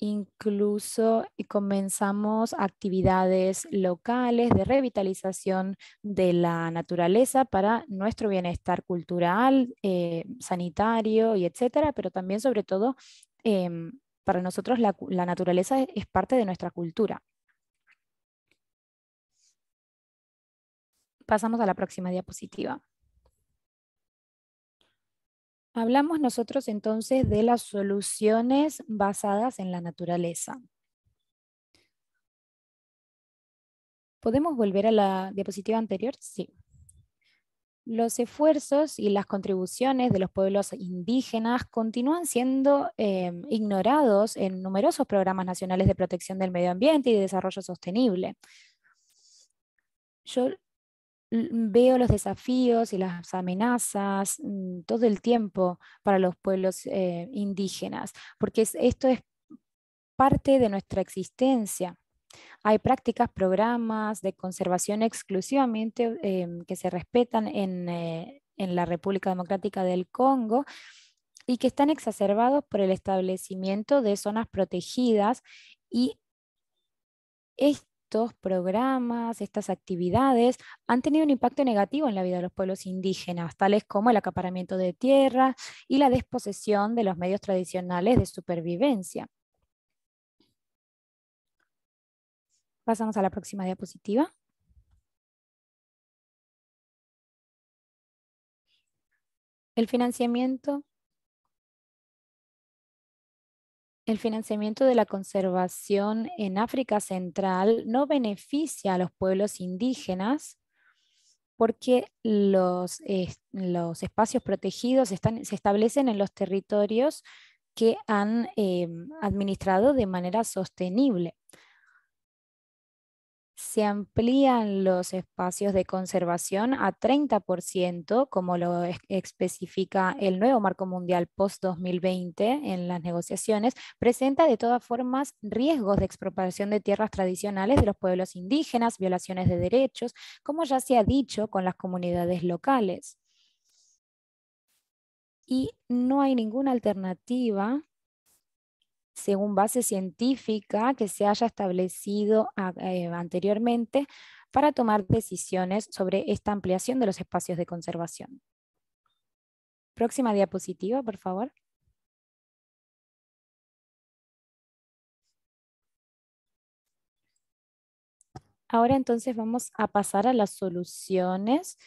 incluso comenzamos actividades locales de revitalización de la naturaleza para nuestro bienestar cultural, eh, sanitario y etcétera, pero también sobre todo em, para nosotros la naturaleza es parte de nuestra cultura. Pasamos a la próxima diapositiva. Hablamos nosotros entonces de las soluciones basadas en la naturaleza. ¿Podemos volver a la diapositiva anterior? Sí. Los esfuerzos y las contribuciones de los pueblos indígenas continúan siendo eh, ignorados en numerosos programas nacionales de protección del medio ambiente y de desarrollo sostenible. Yo Mm, veo los desafíos y las amenazas mm, todo el tiempo para los pueblos eh, indígenas, porque esto es parte de nuestra existencia. Hay prácticas, programas de conservación exclusivamente em, que se respetan en, eh, en la República Democrática del Congo y que están exacerbados por el establecimiento de zonas protegidas y estos programas, estas actividades han tenido un impacto negativo en la vida de los pueblos indígenas, tales como el acaparamiento de tierra y la desposesión de los medios tradicionales de supervivencia. Pasamos a la próxima diapositiva. El financiamiento El financiamiento de la conservación en África Central no beneficia a los pueblos indígenas porque los, los espacios protegidos se establecen en los territorios que han eh, administrado de manera sostenible amplían los espacios de conservación a 30%, como lo especifica el nuevo marco mundial post-2020 en las negociaciones, presenta de todas formas riesgos de expropiación de tierras tradicionales de los pueblos indígenas, violaciones de derechos, como ya se ha dicho con las comunidades locales. Y no hay ninguna alternativa según base científica que se haya establecido eh, anteriormente para tomar decisiones sobre esta ampliación de los espacios de conservación. Próxima diapositiva, por favor. Ahora entonces vamos a pasar a las soluciones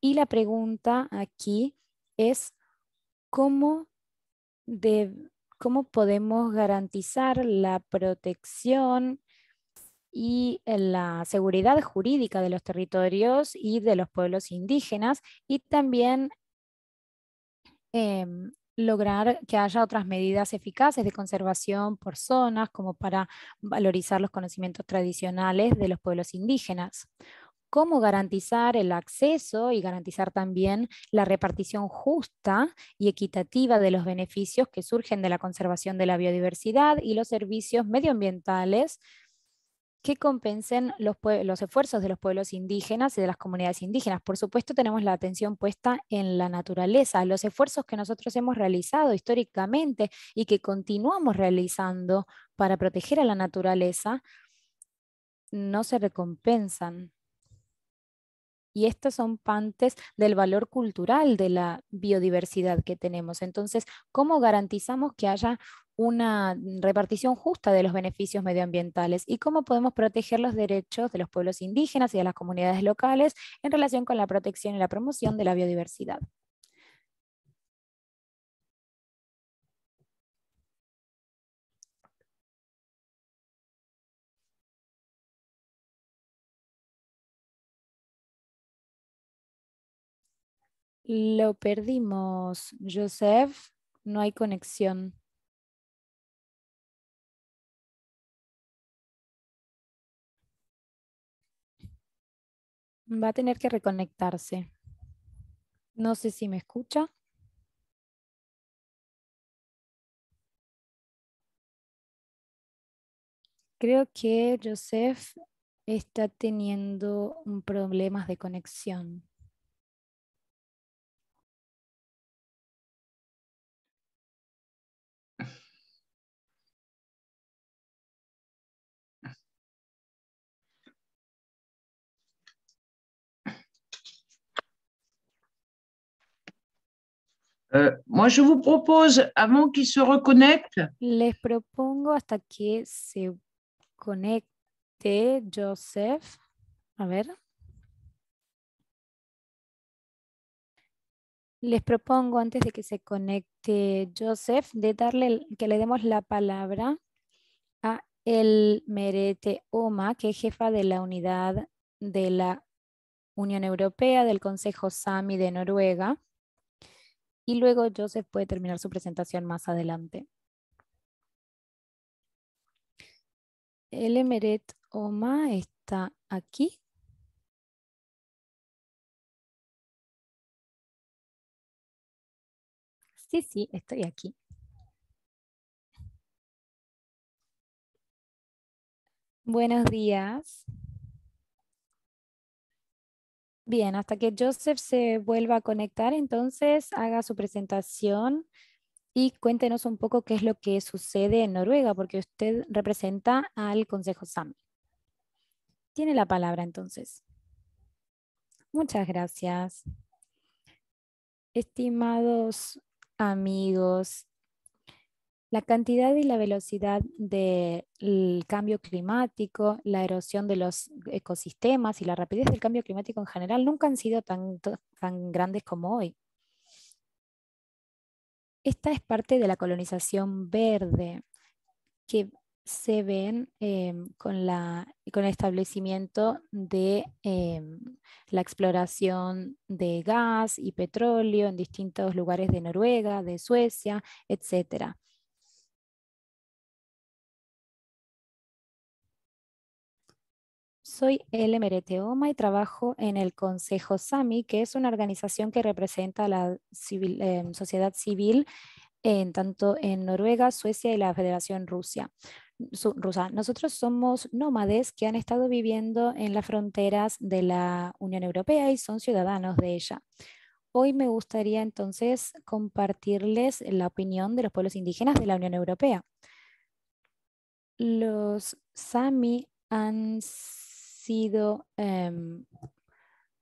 y la pregunta aquí es cómo de, cómo podemos garantizar la protección y eh, la seguridad jurídica de los territorios y de los pueblos indígenas y también em, lograr que haya otras medidas eficaces de conservación por zonas como para valorizar los conocimientos tradicionales de los pueblos indígenas cómo garantizar el acceso y garantizar también la repartición justa y equitativa de los beneficios que surgen de la conservación de la biodiversidad y los servicios medioambientales que compensen los, los, esfuerzos de los pueblos indígenas y de las comunidades indígenas. Por supuesto, tenemos la atención puesta en la naturaleza, los esfuerzos que nosotros hemos realizado históricamente y que continuamos realizando para proteger a la naturaleza, no se recompensan y estos son pantes del valor cultural de la biodiversidad que tenemos. Entonces, ¿cómo garantizamos que haya una repartición justa de los beneficios medioambientales y cómo podemos proteger los derechos de los pueblos indígenas y de las comunidades locales en relación con la protección y la promoción de la biodiversidad. Lo perdimos, Joseph. No hay conexión. Va a tener que reconectarse. No sé si me escucha. Creo que Joseph está teniendo problemas de conexión. Euh, Les propongo hasta que se conecte Joseph. A ver. Les propongo antes de que se conecte Joseph de darle que le demos la palabra a El Merete Oma, que es jefa de la unidad de la Unión Europea del Consejo Sami de Noruega y luego Joseph puede terminar su presentación más adelante. El Emeret Oma está aquí. Sí, sí, estoy aquí. Buenos días. Bien, hasta que Joseph se vuelva a conectar, entonces haga su presentación y cuéntenos un poco qué es lo que sucede en Noruega, porque usted representa al Consejo SAM. Tiene la palabra entonces. Muchas gracias. Estimados amigos, la cantidad y la velocidad del cambio climático, la erosión de los ecosistemas y la rapidez del cambio climático en general nunca han sido tan, grandes como hoy. Esta es parte de la colonización verde que se ven em, con, el establecimiento de em, la exploración de gas y petróleo en distintos lugares de Noruega, de Suecia, etcétera. soy El Oma y trabajo en el Consejo SAMI, que es una organización que representa a la em, sociedad civil en tanto en Noruega, Suecia y la Federación Rusia. rusa. Nosotros somos nómades que han estado viviendo en las fronteras de la Unión Europea y son ciudadanos de ella. Hoy me gustaría entonces compartirles la opinión de los pueblos indígenas de la Unión Europea. Los Sami han sido em,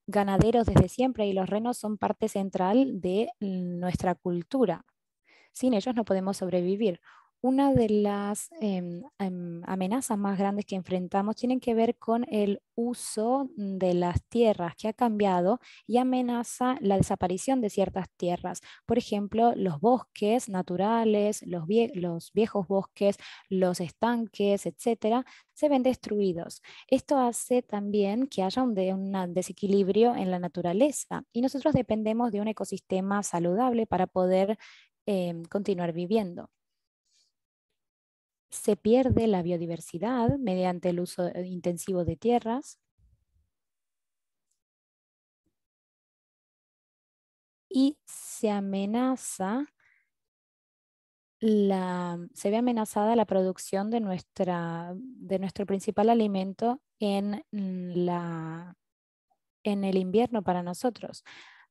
ganaderos desde siempre y los renos son parte central de nuestra cultura. Sin ellos no podemos sobrevivir una de las em, em, amenazas más grandes que enfrentamos tienen que ver con el uso de las tierras que ha cambiado y amenaza la desaparición de ciertas tierras. Por ejemplo, los bosques naturales, los, viejos bosques, los estanques, etcétera, se ven destruidos. Esto hace también que haya un, desequilibrio en la naturaleza y nosotros dependemos de un ecosistema saludable para poder em, continuar viviendo se pierde la biodiversidad mediante el uso eh, intensivo de tierras y se amenaza la, se ve amenazada la producción de, nuestra, de nuestro principal alimento en, mm, la, en el invierno para nosotros.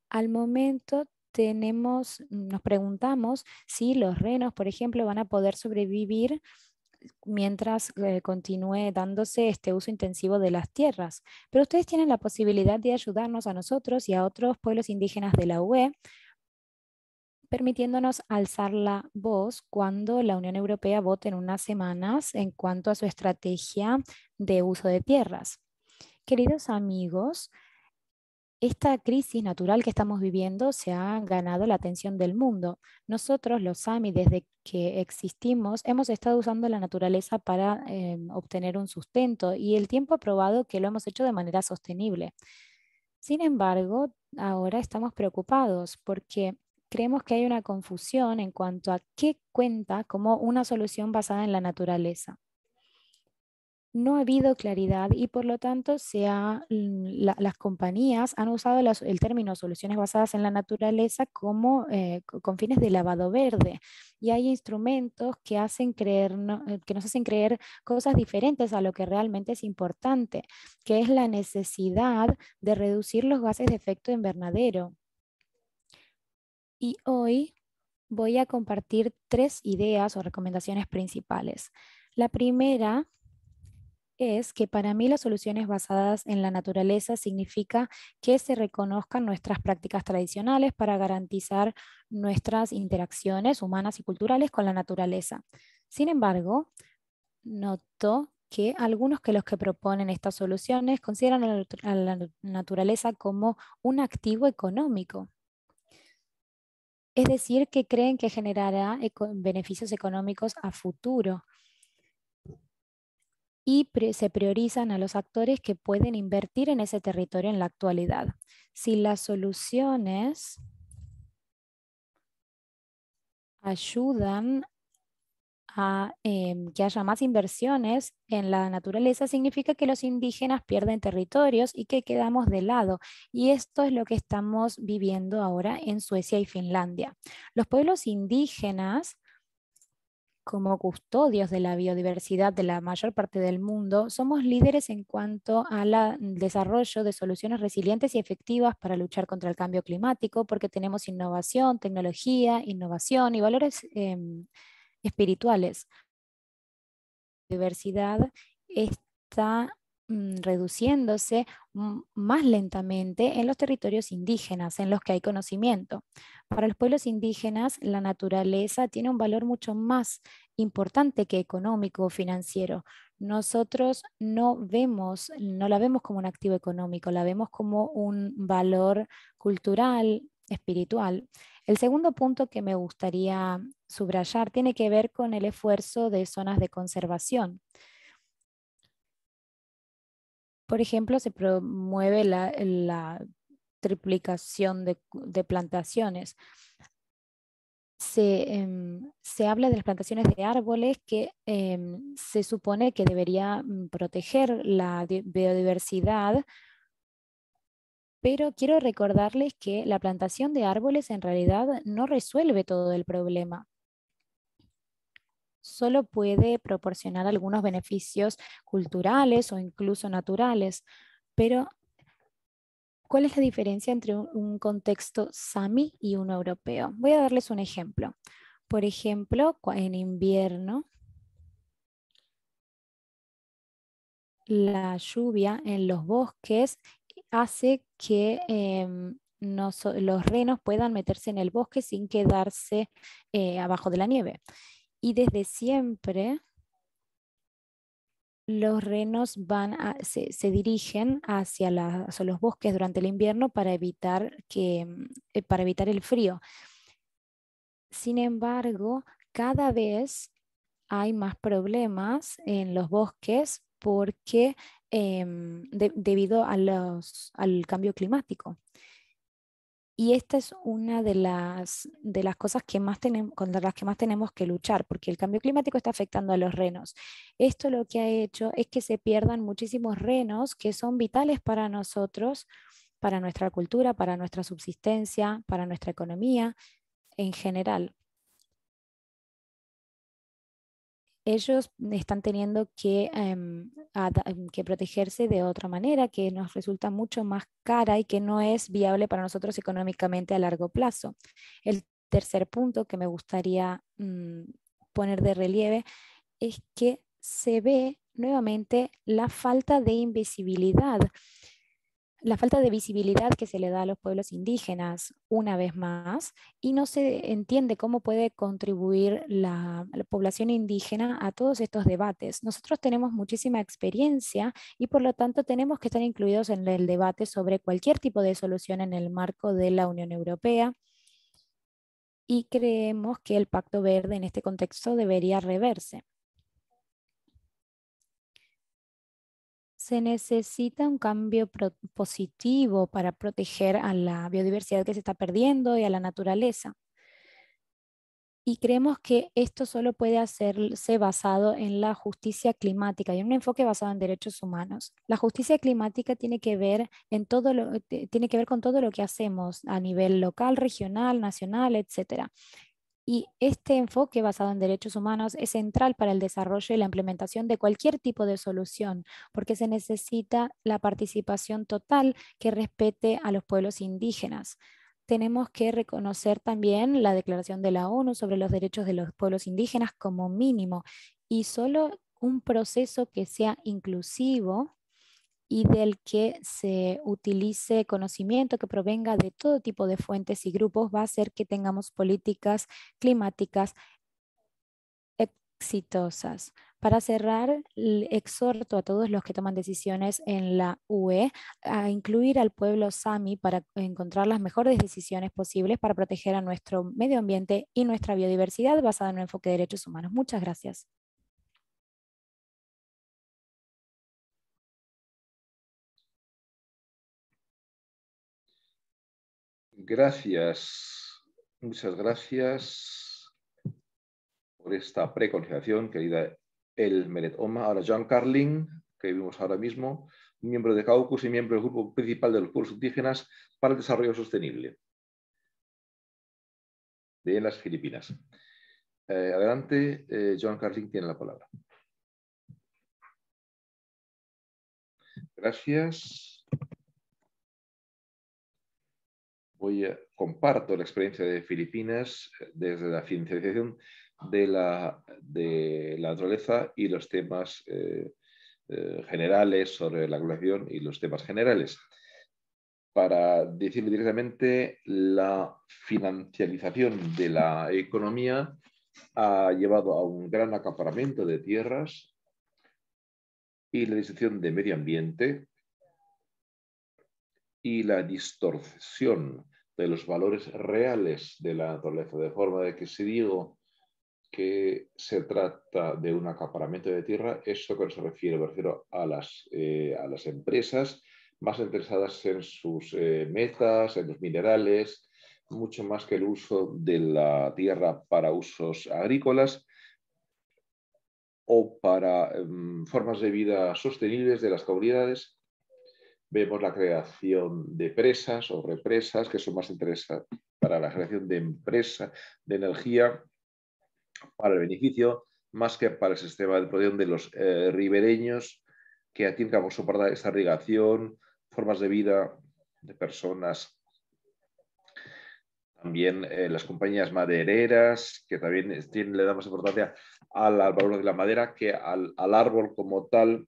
Al momento tenemos, nos preguntamos si los renos, por ejemplo, van a poder sobrevivir mientras eh, continúe dándose este uso intensivo de las tierras. Pero ustedes tienen la posibilidad de ayudarnos a nosotros y a otros pueblos indígenas de la UE, permitiéndonos alzar la voz cuando la Unión Europea vote en unas semanas en cuanto a su estrategia de uso de tierras. Queridos amigos, esta crisis natural que estamos viviendo se ha ganado la atención del mundo. Nosotros, los Sami, desde que existimos, hemos estado usando la naturaleza para eh, obtener un sustento y el tiempo ha probado que lo hemos hecho de manera sostenible. Sin embargo, ahora estamos preocupados porque creemos que hay una confusión en cuanto a qué cuenta como una solución basada en la naturaleza no ha habido claridad y por lo tanto se mm, las compañías han usado el término soluciones basadas en la naturaleza como eh, con fines de lavado verde y hay instrumentos que, hacen creer, eh, que nos hacen creer cosas diferentes a lo que realmente es importante, que es la necesidad de reducir los gases de efecto invernadero. Y hoy voy a compartir tres ideas o recomendaciones principales. La primera es que para mí las soluciones basadas en la naturaleza significa que se reconozcan nuestras prácticas tradicionales para garantizar nuestras interacciones humanas y culturales con la naturaleza. Sin embargo, noto que algunos que los que proponen estas soluciones consideran a la naturaleza como un activo económico. Es decir, que creen que generará beneficios económicos a futuro y se priorizan a los actores que pueden invertir en ese territorio en la actualidad. Si las soluciones ayudan a em, que haya más inversiones en la naturaleza, significa que los indígenas pierden territorios y que quedamos de lado. Y esto es lo que estamos viviendo ahora en Suecia y Finlandia. Los pueblos indígenas como custodios de la biodiversidad de la mayor parte del mundo, somos líderes en cuanto al mm, desarrollo de soluciones resilientes y efectivas para luchar contra el cambio climático, porque tenemos innovación, tecnología, innovación y valores em, espirituales. La biodiversidad está mm, reduciéndose mm, más lentamente en los territorios indígenas en los que hay conocimiento. Para los pueblos indígenas, la naturaleza tiene un valor mucho más importante que económico o financiero. Nosotros no vemos, no la vemos como un activo económico, la vemos como un valor cultural, espiritual. El segundo punto que me gustaría subrayar tiene que ver con el esfuerzo de zonas de conservación. Por ejemplo, se promueve la, la triplicación de, plantaciones. Em, se, habla de las plantaciones de árboles que em, se supone que debería mm, proteger la biodiversidad, pero quiero recordarles que la plantación de árboles en realidad no resuelve todo el problema. Solo puede proporcionar algunos beneficios culturales o incluso naturales, pero ¿Cuál es la diferencia entre un contexto sami y uno europeo? Voy a darles un ejemplo. Por ejemplo, en invierno, la lluvia en los bosques hace que em, los renos puedan meterse en el bosque sin quedarse eh, abajo de la nieve. Y desde siempre los renos van se, dirigen hacia, los bosques durante el invierno para evitar, que, mm, eh, evitar el frío. Sin embargo, cada vez hay más problemas en los bosques porque em, debido al cambio climático. Y esta es una de las, de las cosas que más contra las que más tenemos que luchar, porque el cambio climático está afectando a los renos. Esto lo que ha hecho es que se pierdan muchísimos renos que son vitales para nosotros, para nuestra cultura, para nuestra subsistencia, para nuestra economía en general. ellos están teniendo em, em, que, protegerse de otra manera que nos resulta mucho más cara y que no es viable para nosotros económicamente a largo plazo. El tercer punto que me gustaría mm, poner de relieve es que se ve nuevamente la falta de invisibilidad la falta de visibilidad que se le da a los pueblos indígenas una vez más y no se entiende cómo puede contribuir la, población indígena a todos estos debates. Nosotros tenemos muchísima experiencia y por lo tanto tenemos que estar incluidos en el debate sobre cualquier tipo de solución en el marco de la Unión Europea y creemos que el Pacto Verde en este contexto debería reverse. se necesita un cambio positivo para proteger a la biodiversidad que se está perdiendo y a la naturaleza. Y creemos que esto solo puede hacerse basado en la justicia climática y en un enfoque basado en derechos humanos. La justicia climática tiene que ver, en todo lo, eh, tiene que ver con todo lo que hacemos a nivel local, regional, nacional, etc y este enfoque basado en derechos humanos es central para el desarrollo y la implementación de cualquier tipo de solución, porque se necesita la participación total que respete a los pueblos indígenas tenemos que reconocer también la Declaración de la ONU sobre los derechos de los pueblos indígenas como mínimo y solo un proceso que sea inclusivo y del que se utilice conocimiento que provenga de todo tipo de fuentes y grupos va a hacer que tengamos políticas climáticas exitosas. Para cerrar, exhorto a todos los que toman decisiones en la UE a incluir al pueblo Sami para encontrar las mejores decisiones posibles para proteger a nuestro medio ambiente y nuestra biodiversidad basada en un enfoque de derechos humanos. Muchas gracias. Gracias, muchas gracias por esta preconciliación, querida El Meret Oma. Ahora John Carling, que vimos ahora mismo, miembro de Caucus y miembro del grupo principal de los pueblos indígenas para el desarrollo sostenible de las Filipinas. Eh, adelante, eh, John Carling tiene la palabra. Gracias. Hoy comparto la experiencia de Filipinas eh, desde la financiación de la, de la naturaleza y los temas eh, eh, generales sobre la población y los temas generales. Para decirle directamente, la financialización de la economía ha llevado a un gran acaparamiento de tierras y la distorsión de medio ambiente y la distorsión de los valores reales de la naturaleza, de forma de que si digo que se trata de un acaparamiento de tierra, eso que se refiere, me refiero a las, eh, a las empresas más interesadas en sus eh, metas, en los minerales, mucho más que el uso de la tierra para usos agrícolas o para em, formas de vida sostenibles de las comunidades Vemos la creación de presas o represas, que son más interesantes para la creación de empresa de energía para el beneficio, más que para el sistema de producción de los eh, ribereños, que vamos a soportar esta irrigación, formas de vida de personas. También eh, las compañías madereras, que también le dan más importancia al valor de la madera que al, al árbol como tal,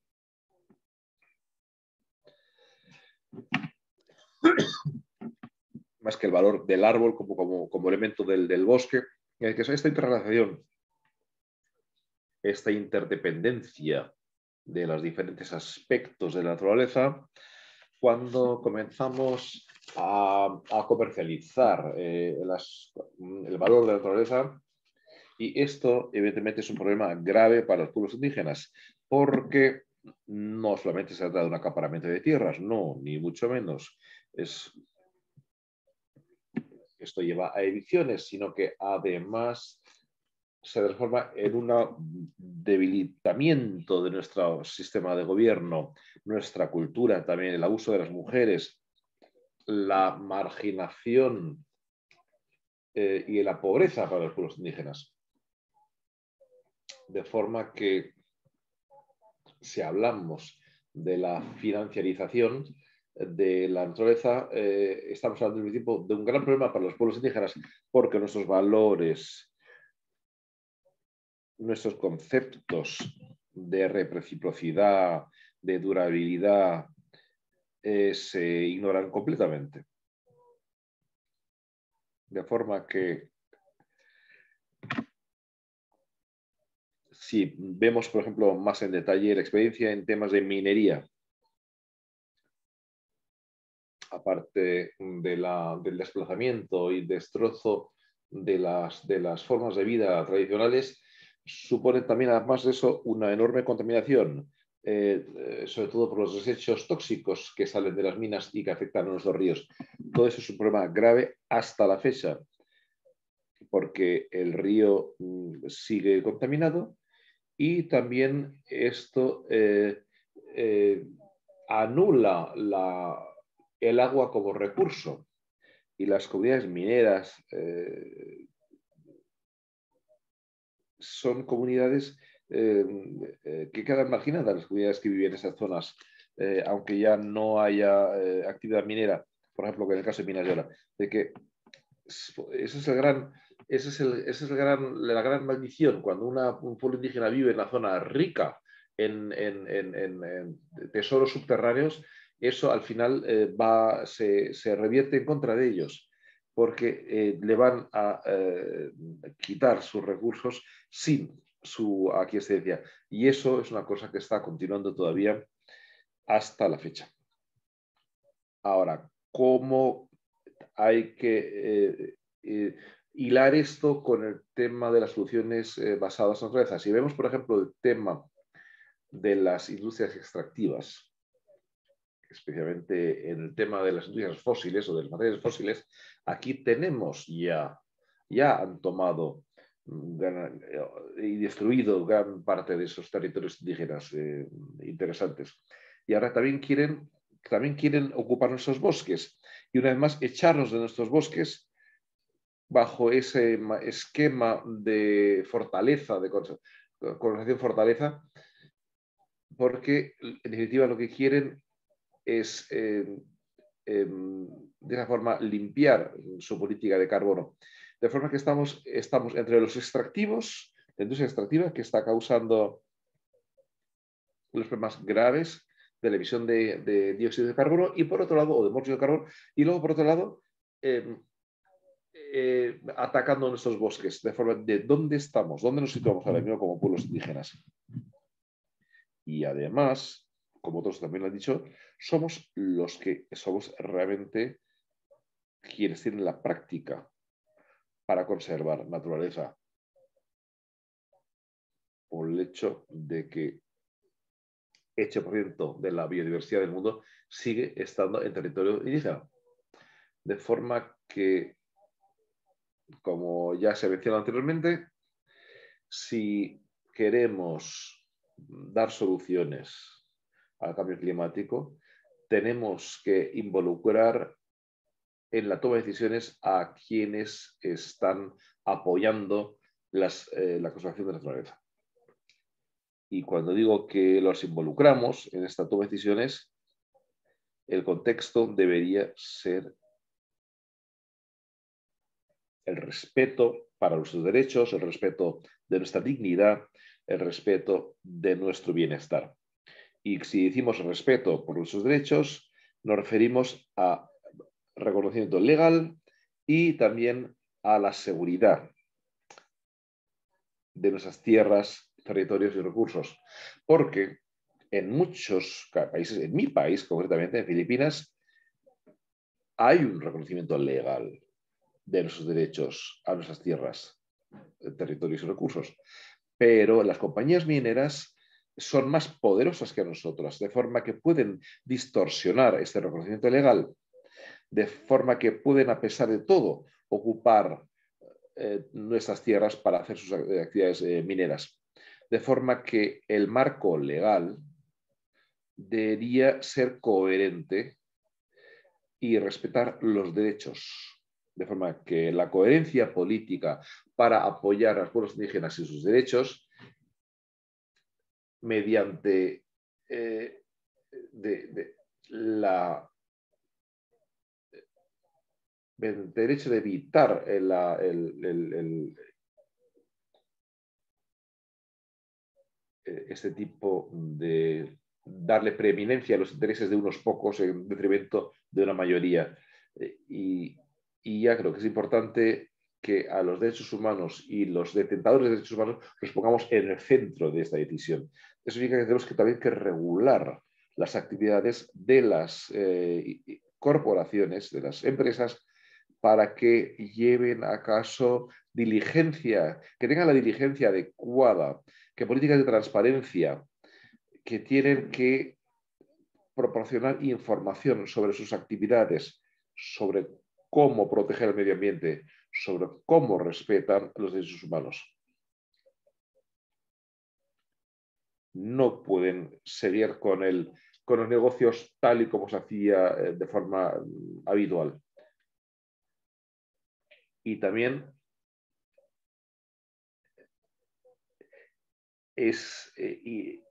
más que el valor del árbol como, elemento del, bosque, esta interrelación, esta interdependencia de los diferentes aspectos de la naturaleza, cuando comenzamos a, comercializar eh, el valor de la naturaleza, y esto evidentemente es un problema grave para los pueblos indígenas, porque no solamente se trata de un acaparamiento de tierras, no, ni mucho menos, es, esto lleva a ediciones, sino que además se transforma en un debilitamiento de nuestro sistema de gobierno, nuestra cultura también, el abuso de las mujeres, la marginación eh, y la pobreza para los pueblos indígenas. De forma que si hablamos de la financiarización, de la naturaleza, eh, estamos hablando de un, de un gran problema para los pueblos indígenas, porque nuestros valores, nuestros conceptos de reciprocidad, de durabilidad, eh, se ignoran completamente. De forma que si vemos, por ejemplo, más en detalle la experiencia en temas de minería, aparte del desplazamiento y destrozo de las, formas de vida tradicionales, supone también, además de eso, una enorme contaminación, eh, eh, sobre todo por los desechos tóxicos que salen de las minas y que afectan a nuestros ríos. Todo eso es un problema grave hasta la fecha, porque el río mm, sigue contaminado y también esto eh, anula la, el agua como recurso y las comunidades mineras eh, son comunidades eh, eh, que quedan marginadas, las comunidades que viven en esas zonas, aunque ya no haya actividad minera, por ejemplo, que en el caso de Minas de de que es es, la gran maldición cuando un pueblo indígena vive en una zona rica en, tesoros subterráneos, eso al final eh, se, revierte en contra de ellos, porque eh, le van a eh, quitar sus recursos sin su aquiescencia. Y eso es una cosa que está continuando todavía hasta la fecha. Ahora, ¿cómo hay que hilar esto con el tema de las soluciones basadas en redes? Si vemos, por ejemplo, el tema de las industrias extractivas, especialmente en el tema de las industrias fósiles o de las materias fósiles, aquí tenemos ya, ya han tomado eh, y destruido gran parte de esos territorios indígenas eh, interesantes. Y ahora también quieren, también quieren ocupar nuestros bosques y una vez más echarnos de nuestros bosques bajo ese esquema de fortaleza, de colonización fortaleza, porque en definitiva lo que quieren es, eh, em, de esa forma, limpiar su política de carbono. De forma que estamos, estamos entre los extractivos, la industria extractiva que está causando los problemas graves de la emisión de, dióxido de carbono y por otro lado, o de monóxido de carbono, y luego por otro lado, em, eh, atacando nuestros bosques, de forma de dónde estamos, dónde nos situamos ahora mismo como pueblos indígenas. Y además, como otros también lo han dicho, somos los que somos realmente quienes tienen la práctica para conservar naturaleza por el hecho de que 8% de la biodiversidad del mundo sigue estando en territorio indígena. De forma que, como ya se mencionó anteriormente, si queremos dar soluciones al cambio climático, tenemos que involucrar en la toma de decisiones a quienes están apoyando las, eh, la conservación de la naturaleza. Y cuando digo que los involucramos en esta toma de decisiones, el contexto debería ser el respeto para nuestros derechos, el respeto de nuestra dignidad, el respeto de nuestro bienestar. Y si decimos respeto por nuestros derechos, nos referimos a reconocimiento legal y también a la seguridad de nuestras tierras, territorios y recursos. Porque en muchos países, en mi país concretamente, en Filipinas, hay un reconocimiento legal de nuestros derechos a nuestras tierras, eh, territorios y recursos. Pero las compañías mineras son más poderosas que nosotras, de forma que pueden distorsionar este reconocimiento legal, de forma que pueden, a pesar de todo, ocupar eh, nuestras tierras para hacer sus actividades eh, mineras. De forma que el marco legal debería ser coherente y respetar los derechos de forma que la coherencia política para apoyar a los pueblos indígenas y sus derechos mediante eh, de, la, el derecho de evitar el, eh, este tipo de darle preeminencia a los intereses de unos pocos en detrimento de una mayoría. Eh, y, y ya creo que es importante que a los derechos humanos y los detentadores de derechos humanos los pongamos en el centro de esta decisión. Eso significa que tenemos que también que regular las actividades de las eh, corporaciones, de las empresas, para que lleven a caso diligencia, que tengan la diligencia adecuada, que políticas de transparencia, que tienen que proporcionar información sobre sus actividades, sobre cómo proteger el medio ambiente, sobre cómo respetan los derechos humanos. No pueden seguir con, los negocios tal y como se hacía eh, de forma mm, habitual. Y también es eh,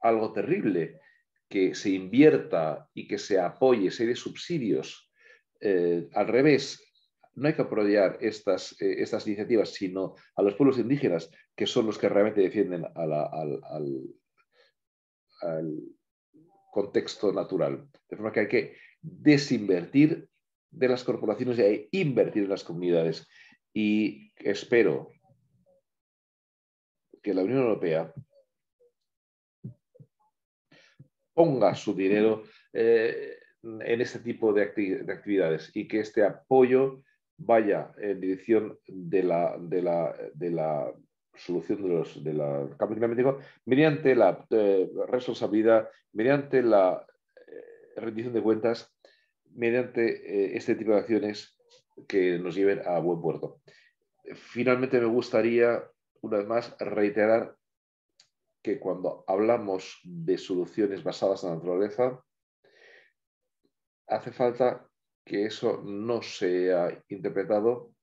algo terrible que se invierta y que se apoye, se dé subsidios eh, al revés no hay que apoyar estas, eh, estas iniciativas, sino a los pueblos indígenas, que son los que realmente defienden al, contexto natural. De forma que hay que desinvertir de las corporaciones y hay invertir en las comunidades. Y espero que la Unión Europea ponga su dinero eh, en este tipo de, actividades y que este apoyo vaya en dirección de la, de la, solución de los de cambio climático mediante la eh, responsabilidad, mediante la eh, rendición de cuentas, mediante eh, este tipo de acciones que nos lleven a buen puerto. Finalmente me gustaría, una vez más, reiterar que cuando hablamos de soluciones basadas en la naturaleza, hace falta que eso no sea interpretado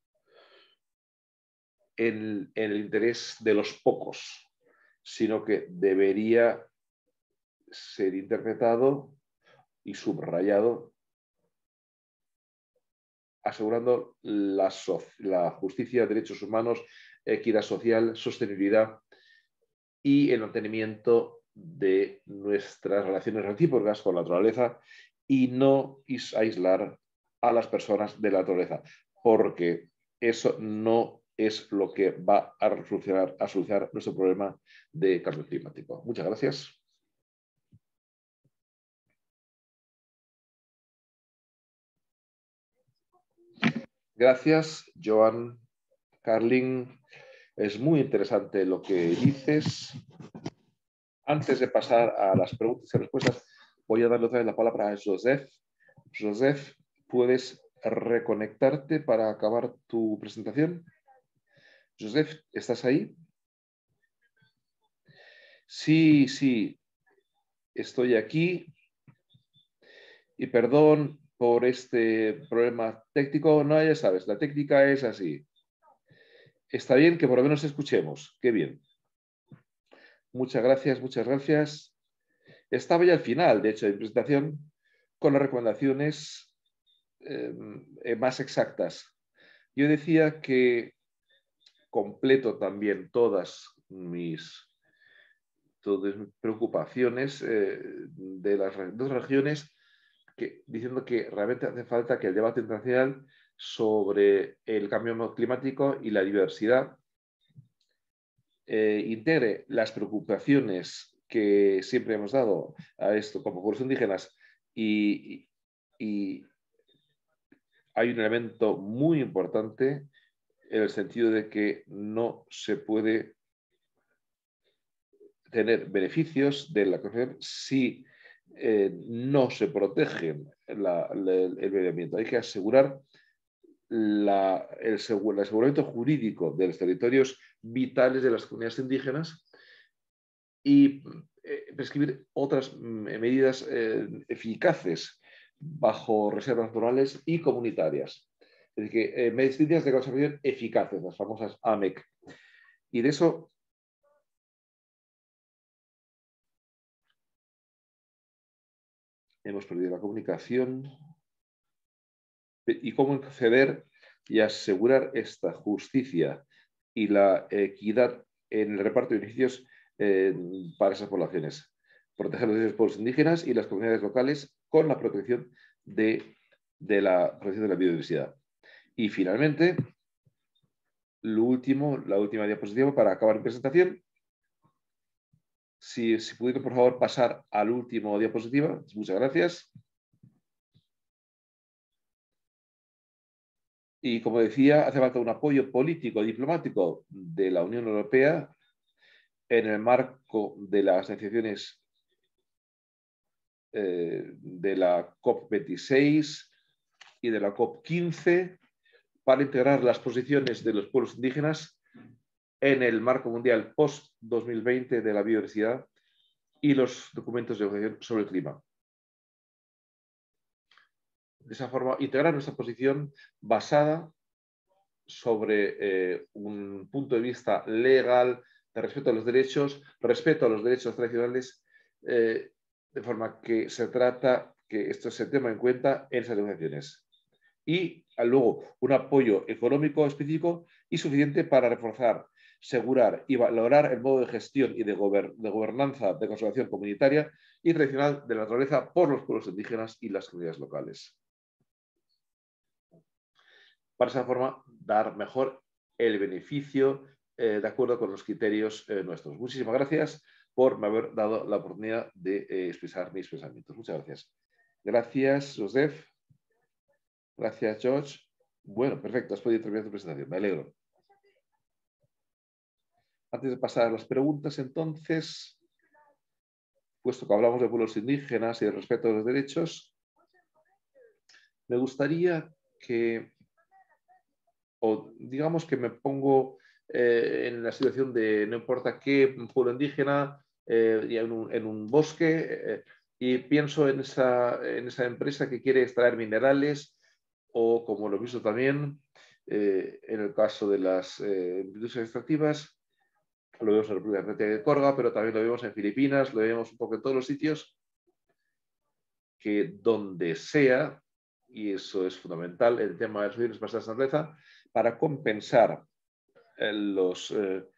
en, el interés de los pocos, sino que debería ser interpretado y subrayado asegurando la, la, justicia, derechos humanos, equidad social, sostenibilidad y el mantenimiento de nuestras relaciones recíprocas con la naturaleza y no aislar a las personas de la naturaleza, porque eso no es lo que va a solucionar, a solucionar nuestro problema de cambio climático. Muchas gracias. Gracias, Joan. Carlin, es muy interesante lo que dices. Antes de pasar a las preguntas y respuestas, voy a darle otra vez la palabra a Joseph. Joseph, puedes reconectarte para acabar tu presentación. Joseph, ¿estás ahí? Sí, sí, estoy aquí. Y perdón por este problema técnico. No, ya sabes, la técnica es así. Está bien que por lo menos escuchemos. Qué bien. Muchas gracias, muchas gracias. Estaba ya al final, de hecho, de mi presentación con las recomendaciones Em, eh, más exactas. Yo decía que completo también todas mis, preocupaciones eh, de las dos regiones, diciendo que realmente hace falta que el debate internacional sobre el cambio climático y la diversidad eh, integre las preocupaciones que siempre hemos dado a esto como pueblos indígenas y, hay un elemento muy importante en el sentido de que no se puede tener beneficios de la cuestión si eh, no se protege el medio ambiente. Hay que asegurar el, el, aseguramiento jurídico de los territorios vitales de las comunidades indígenas y eh, prescribir otras mm, medidas eh, eficaces bajo reservas naturales y comunitarias. Es decir, que eh, de conservación eficaces, las famosas AMEC. Y de eso hemos perdido la comunicación. ¿Y cómo acceder y asegurar esta justicia y la equidad en el reparto de beneficios eh, para esas poblaciones? Proteger los derechos de los pueblos indígenas y las comunidades locales con la protección de, la, protección de la biodiversidad. Y finalmente, lo último, la última diapositiva para acabar mi presentación. Si, si por favor, pasar al último diapositiva. Muchas gracias. Y como decía, hace falta un apoyo político y diplomático de la Unión Europea en el marco de las negociaciones eh, de la COP26 y de la COP15 para integrar las posiciones de los pueblos indígenas en el marco mundial post-2020 de la biodiversidad y los documentos de negociación sobre el clima. De esa forma, integrar nuestra posición basada sobre eh, un punto de vista legal de respeto a los derechos, respeto a los derechos tradicionales eh, de forma que se trata que esto se tema en cuenta en esas negociaciones. Y ah, luego un apoyo económico específico y suficiente para reforzar, asegurar y valorar el modo de gestión y de, gobernanza de conservación comunitaria y tradicional de la naturaleza por los pueblos indígenas y las comunidades locales. Para esa forma, dar mejor el beneficio eh, de acuerdo con los criterios eh, nuestros. Muchísimas gracias por haber dado la oportunidad de eh, expresar mis pensamientos. Muchas gracias. Gracias, Joseph. Gracias, George. Bueno, perfecto, has podido terminar tu presentación. Me alegro. Antes de pasar a las preguntas, entonces, puesto que hablamos de pueblos indígenas y de respeto a los derechos, me gustaría que, o digamos que me pongo eh, en la situación de no importa qué pueblo indígena, eh, y en, un, bosque, eh, y pienso en esa, en esa empresa que quiere extraer minerales o, como lo he visto también, en el caso de las industrias extractivas, lo vemos en la República de Corga, pero también lo vemos en Filipinas, lo vemos un poco en todos los sitios, que donde sea, y eso es fundamental, el tema de las bienes para la naturaleza, para compensar eh, los, eh,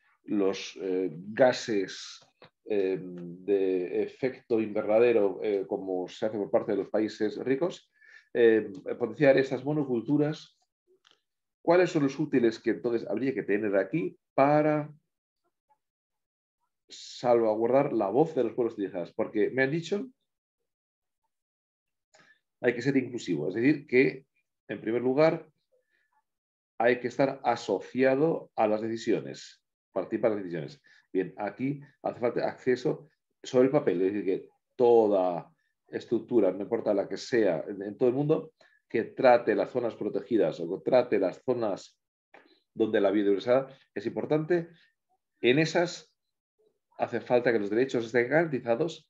eh, gases de efecto invernadero, como se hace por parte de los países ricos, potenciar esas monoculturas, ¿cuáles son los útiles que entonces habría que tener aquí para salvaguardar la voz de los pueblos indígenas? Porque me han dicho, hay que ser inclusivo, es decir, que en primer lugar hay que estar asociado a las decisiones, participar en las decisiones. Bien, aquí hace falta acceso sobre el papel, es decir, que toda estructura, no importa la que sea, en, todo el mundo, que trate las zonas protegidas o que trate las zonas donde la biodiversidad es importante, en esas hace falta que los derechos estén garantizados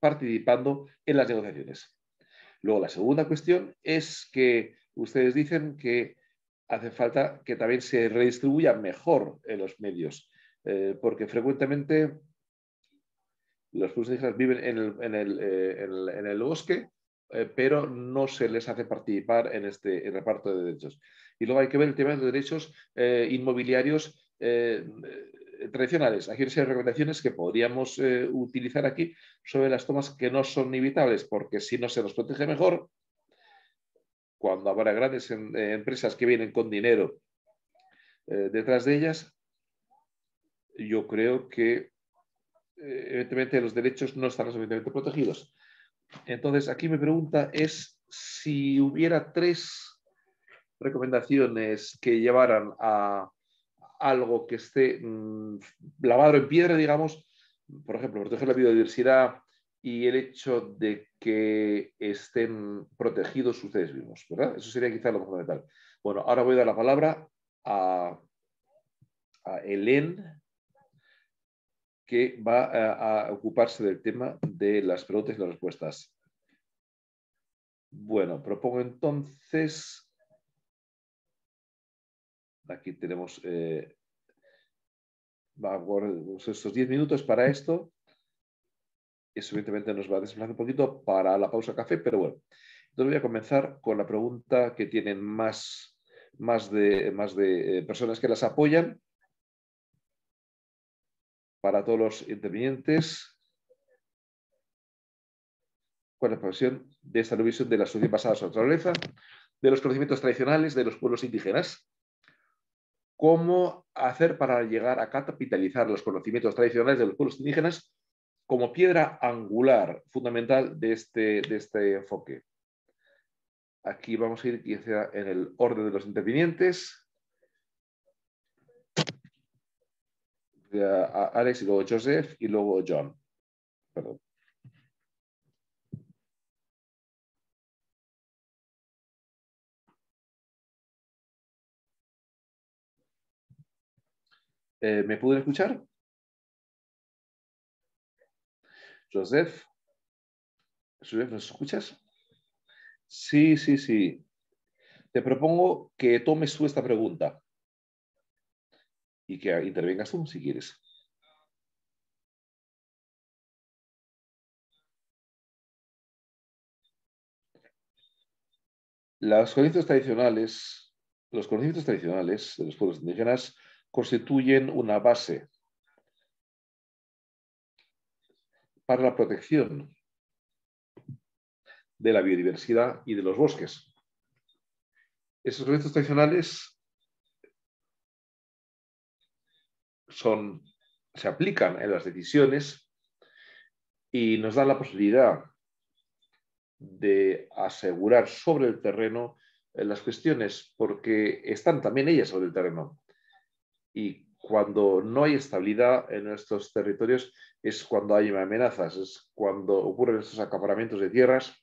participando en las negociaciones. Luego, la segunda cuestión es que ustedes dicen que hace falta que también se redistribuya mejor en los medios, eh, porque frecuentemente los pueblos viven en el, eh, bosque, eh, pero no se les hace participar en este reparto de derechos. Y luego hay que ver el tema de los derechos inmobiliarios tradicionales. Aquí hay recomendaciones que podríamos utilizar aquí sobre las tomas que no son inevitables, porque si no se nos protege mejor, cuando habrá grandes em, eh, empresas que vienen con dinero eh, detrás de ellas, yo creo que eh, evidentemente los derechos no están suficientemente protegidos. Entonces, aquí mi pregunta es si hubiera tres recomendaciones que llevaran a algo que esté mm, lavado en piedra, digamos, por ejemplo, proteger la biodiversidad, y el hecho de que estén protegidos ustedes mismos, ¿verdad? Eso sería quizá lo fundamental. Bueno, ahora voy a dar la palabra a, a que va a, ocuparse del tema de las preguntas y las respuestas. Bueno, propongo entonces... Aquí tenemos... Eh, estos 10 minutos para esto eso evidentemente nos va a desplazar un poquito para la pausa café, pero bueno. Entonces voy a comenzar con la pregunta que tienen más, más de, más de eh, personas que las apoyan. Para todos los intervinientes, con la profesión de esta revisión de la sociedad basada en la naturaleza, de los conocimientos tradicionales de los pueblos indígenas? ¿Cómo hacer para llegar a capitalizar los conocimientos tradicionales de los pueblos indígenas como piedra angular fundamental de este, de este enfoque. Aquí vamos a ir en el orden de los intervinientes. Alex y luego Joseph y luego John. Perdón. Eh, ¿Me pueden escuchar? Joseph, ¿nos escuchas? Sí, sí, sí. Te propongo que tomes tú esta pregunta y que intervengas tú si quieres. Los conocimientos tradicionales, los conocimientos tradicionales de los pueblos indígenas constituyen una base para la protección de la biodiversidad y de los bosques. Esos retos tradicionales se aplican en las decisiones y nos dan la posibilidad de asegurar sobre el terreno eh, las cuestiones, porque están también ellas sobre el terreno. Y cuando no hay estabilidad en nuestros territorios es cuando hay amenazas, es cuando ocurren esos acaparamientos de tierras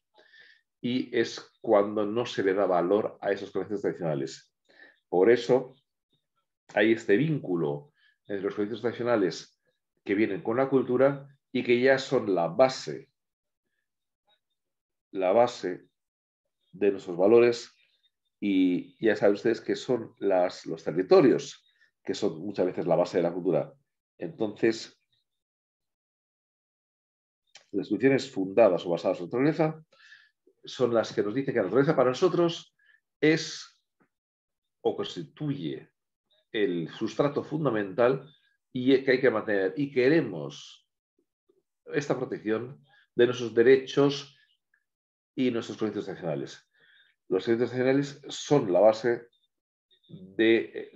y es cuando no se le da valor a esos conocimientos tradicionales. Por eso hay este vínculo entre los conocimientos tradicionales que vienen con la cultura y que ya son la base, la base de nuestros valores y ya saben ustedes que son los territorios que son muchas veces la base de la cultura. Entonces, las instituciones fundadas o basadas en la naturaleza son las que nos dicen que la naturaleza para nosotros es o constituye el sustrato fundamental y que hay que mantener. Y queremos esta protección de nuestros derechos y nuestros proyectos nacionales. Los derechos nacionales son la base eh,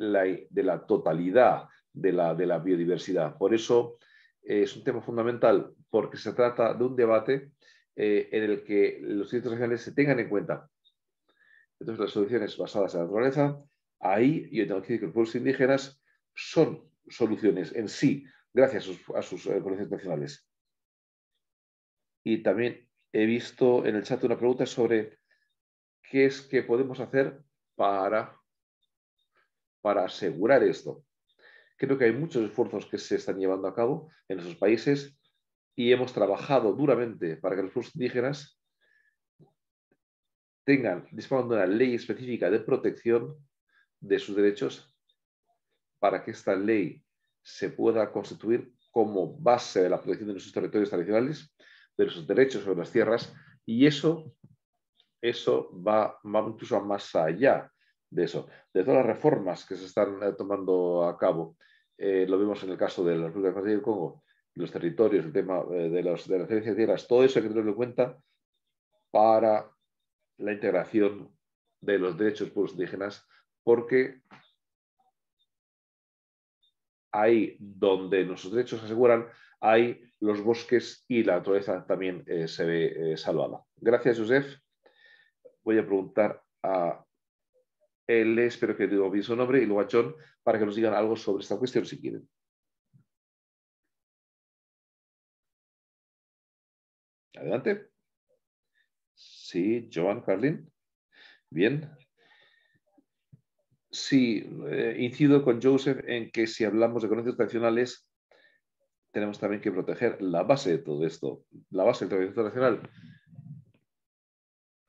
de la, totalidad de la, biodiversidad. Por eso eh, es un tema fundamental, porque se trata de un debate eh, en el que los intereses regionales se tengan en cuenta. Entonces, las soluciones basadas en la naturaleza, ahí yo tengo que decir que los pueblos indígenas son soluciones en sí, gracias a sus, a nacionales. Y también he visto en el chat una pregunta sobre qué es que podemos hacer para para asegurar esto. Creo que hay muchos esfuerzos que se están llevando a cabo en esos países y hemos trabajado duramente para que los pueblos indígenas tengan, dispongan una ley específica de protección de sus derechos para que esta ley se pueda constituir como base de la protección de nuestros territorios tradicionales, de sus derechos sobre las tierras, y eso, eso va, va incluso más allá de eso, de todas las reformas que se están eh, tomando a cabo. Eh, lo vimos en el caso de la República del Congo, los territorios, el tema eh, de, los, de la de tierras, todo eso hay que tenerlo en cuenta para la integración de los derechos pueblos indígenas, porque ahí donde nuestros derechos se aseguran, hay los bosques y la naturaleza también se ve salvada. Gracias, Josef. Voy a preguntar a él, espero que diga bien su nombre, y luego a John para que nos digan algo sobre esta cuestión si quieren. Adelante. Sí, Joan, Carlin. Bien. Sí, eh, incido con Joseph en que si hablamos de conocimientos tradicionales, tenemos también que proteger la base de todo esto, la base del conocimiento tradicional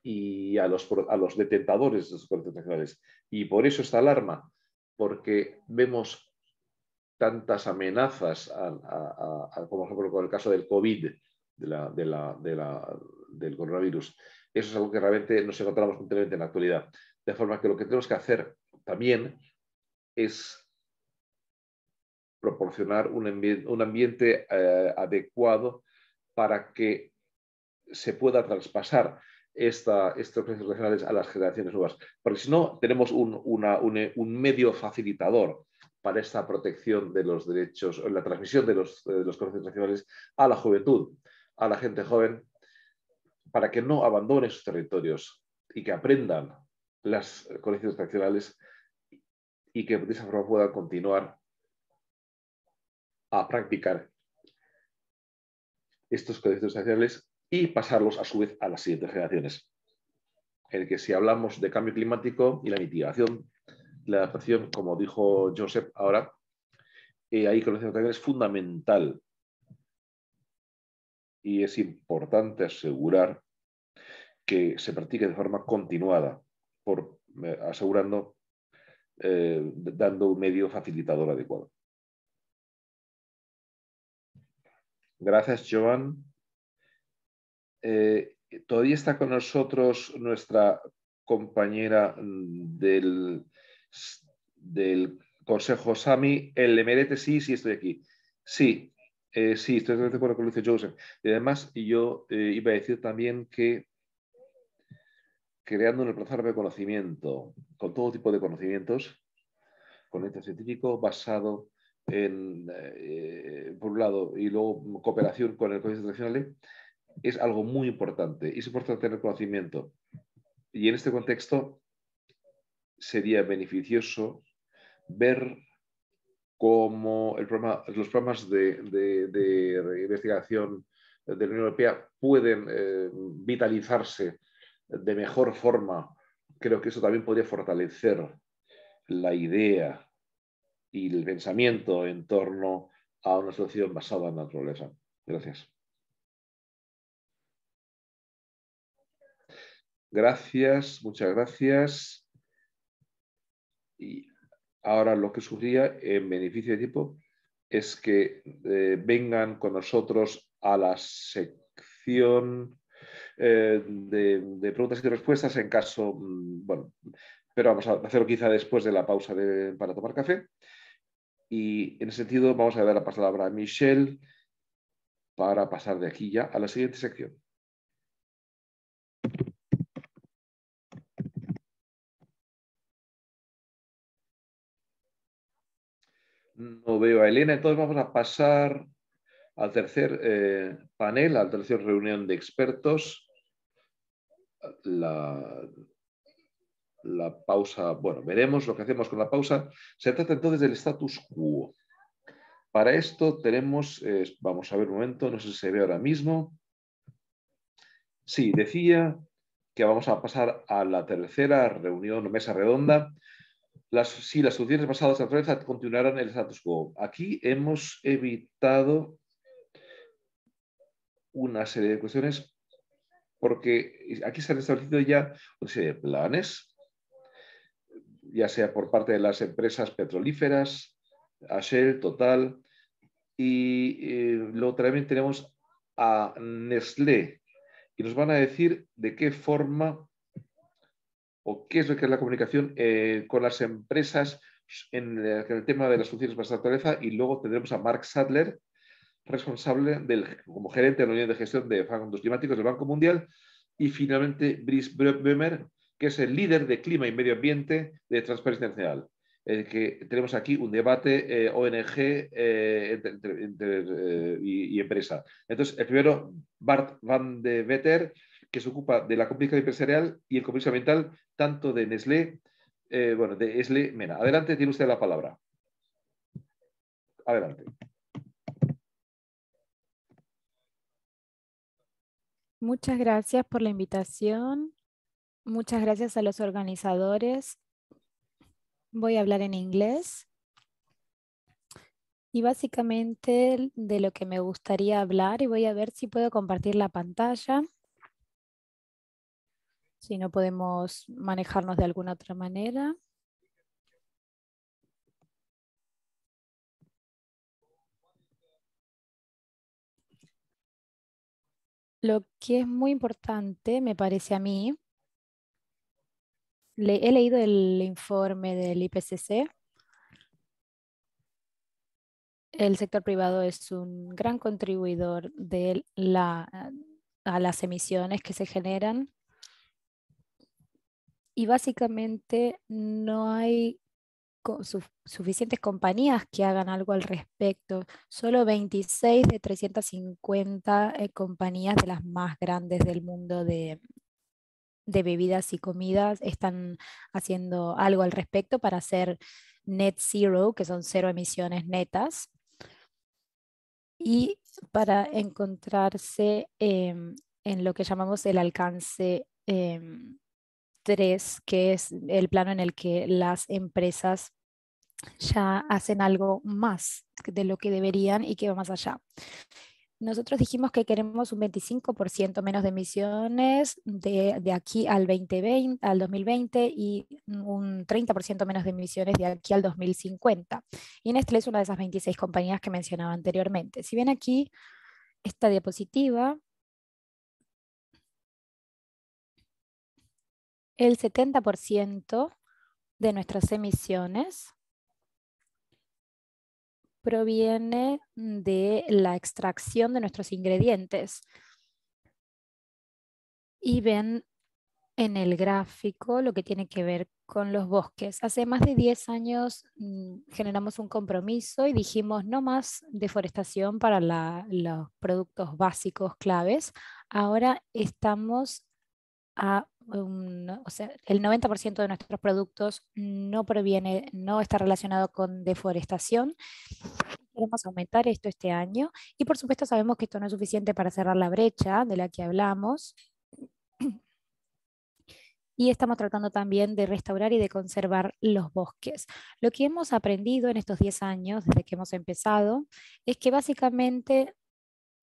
y a los, a detentadores de esos Y por eso esta alarma, porque vemos tantas amenazas, como por ejemplo con el caso del COVID, del coronavirus. Eso es algo que realmente nos encontramos en la actualidad. De forma que lo que tenemos que hacer también es proporcionar un, ambiente eh, adecuado para que se pueda traspasar estos precios regionales a las generaciones nuevas. Porque si no, tenemos un, medio facilitador para esta protección de los derechos, la transmisión de los, eh, de los nacionales a la juventud, a la gente joven, para que no abandone sus territorios y que aprendan las colecciones nacionales y que de esa forma puedan continuar a practicar estos colegios tradicionales y pasarlos a su vez a las siguientes generaciones. En el que si hablamos de cambio climático y la mitigación, la adaptación, como dijo Joseph ahora, eh, ahí conocimiento también es fundamental y es importante asegurar que se practique de forma continuada, por, eh, asegurando, eh, dando un medio facilitador adecuado. Gracias, Joan. Eh, todavía está con nosotros nuestra compañera del, del Consejo Sami, el emerete, sí, sí, estoy aquí. Sí, eh, sí, estoy de acuerdo con lo que dice Joseph. Y además, yo eh, iba a decir también que creando un de conocimiento, con todo tipo de conocimientos, con este científico basado en, por un lado, y luego cooperación con el Consejo Internacional, es algo muy importante y es importante tener conocimiento. Y en este contexto sería beneficioso ver cómo los programas de, investigación de la Unión Europea pueden eh, vitalizarse de mejor forma. Creo que eso también podría fortalecer la idea y el pensamiento en torno a una situación basada en la naturaleza. Gracias. Gracias, muchas gracias. Y ahora lo que surgía en beneficio de tiempo es que eh, vengan con nosotros a la sección eh, de, preguntas y respuestas en caso, mm, bueno, pero vamos a hacerlo quizá después de la pausa para tomar café. Y en ese sentido vamos a dar la palabra a Michelle para pasar de aquí ya a la siguiente sección. No veo a Elena, entonces vamos a pasar al tercer eh, panel, a la tercera reunión de expertos. La, pausa, bueno, veremos lo que hacemos con la pausa. Se trata entonces del status quo. Para esto tenemos, vamos a ver un momento, no sé si se ve ahora mismo. Sí, decía que vamos a pasar a la tercera reunión, mesa redonda, si las soluciones basadas en la naturaleza continuarán el status quo. Aquí hemos evitado una serie de cuestiones porque aquí se han establecido ya una serie de planes, ya sea por parte de las empresas petrolíferas, Shell, Total, y lo eh, luego también tenemos a Nestlé, y nos van a decir de qué forma o qué es lo que es la comunicación eh, con las empresas en el, tema de las funciones para la naturaleza y luego tendremos a Mark Sadler, responsable del, como gerente de la Unión de gestión de fondos climáticos del Banco Mundial y finalmente Brice Bremer, que es el líder de clima y medio ambiente de Transparencia Nacional. Eh, que tenemos aquí un debate eh, ONG y, empresa. Entonces, el primero, Bart van de Vetter, que se ocupa de la competencia empresarial y el comercio ambiental, tanto de Nestlé, eh, bueno, de Esle Mena. Adelante, tiene usted la palabra. Adelante. Muchas gracias por la invitación. Muchas gracias a los organizadores. Voy a hablar en inglés. Y básicamente de lo que me gustaría hablar, y voy a ver si puedo compartir la pantalla. Si no podemos manejarnos de alguna otra manera. Lo que es muy importante, me parece a mí, he leído el informe del IPCC. El sector privado es un gran contribuidor de la, a las emisiones que se generan y básicamente no hay suficientes compañías que hagan algo al respecto. Solo 26 de 350 eh, compañías de las más grandes del mundo de, bebidas y comidas están haciendo algo al respecto para hacer net zero, que son cero emisiones netas, y para encontrarse em, en lo que llamamos el alcance. Em, que es el plano en el que las empresas ya hacen algo más de lo que deberían y que va más allá. Nosotros dijimos que queremos un 25% menos de emisiones de, de, aquí al, 2020, al 2020 y un 30% menos de emisiones de aquí al 2050. Y Nestlé es una de esas 26 compañías que mencionaba anteriormente. Si ven aquí esta diapositiva el 70% de nuestras emisiones proviene de la extracción de nuestros ingredientes. Y ven en el gráfico lo que tiene que ver con los bosques. Hace más de 10 años mm, generamos un compromiso y dijimos no más deforestación para los productos básicos claves. Ahora estamos a o sea, el 90% de nuestros productos no proviene, no está relacionado con deforestación. Queremos aumentar esto este año y por supuesto sabemos que esto no es suficiente para cerrar la brecha de la que hablamos. Y estamos tratando también de restaurar y de conservar los bosques. Lo que hemos aprendido en estos 10 años, desde que hemos empezado, es que básicamente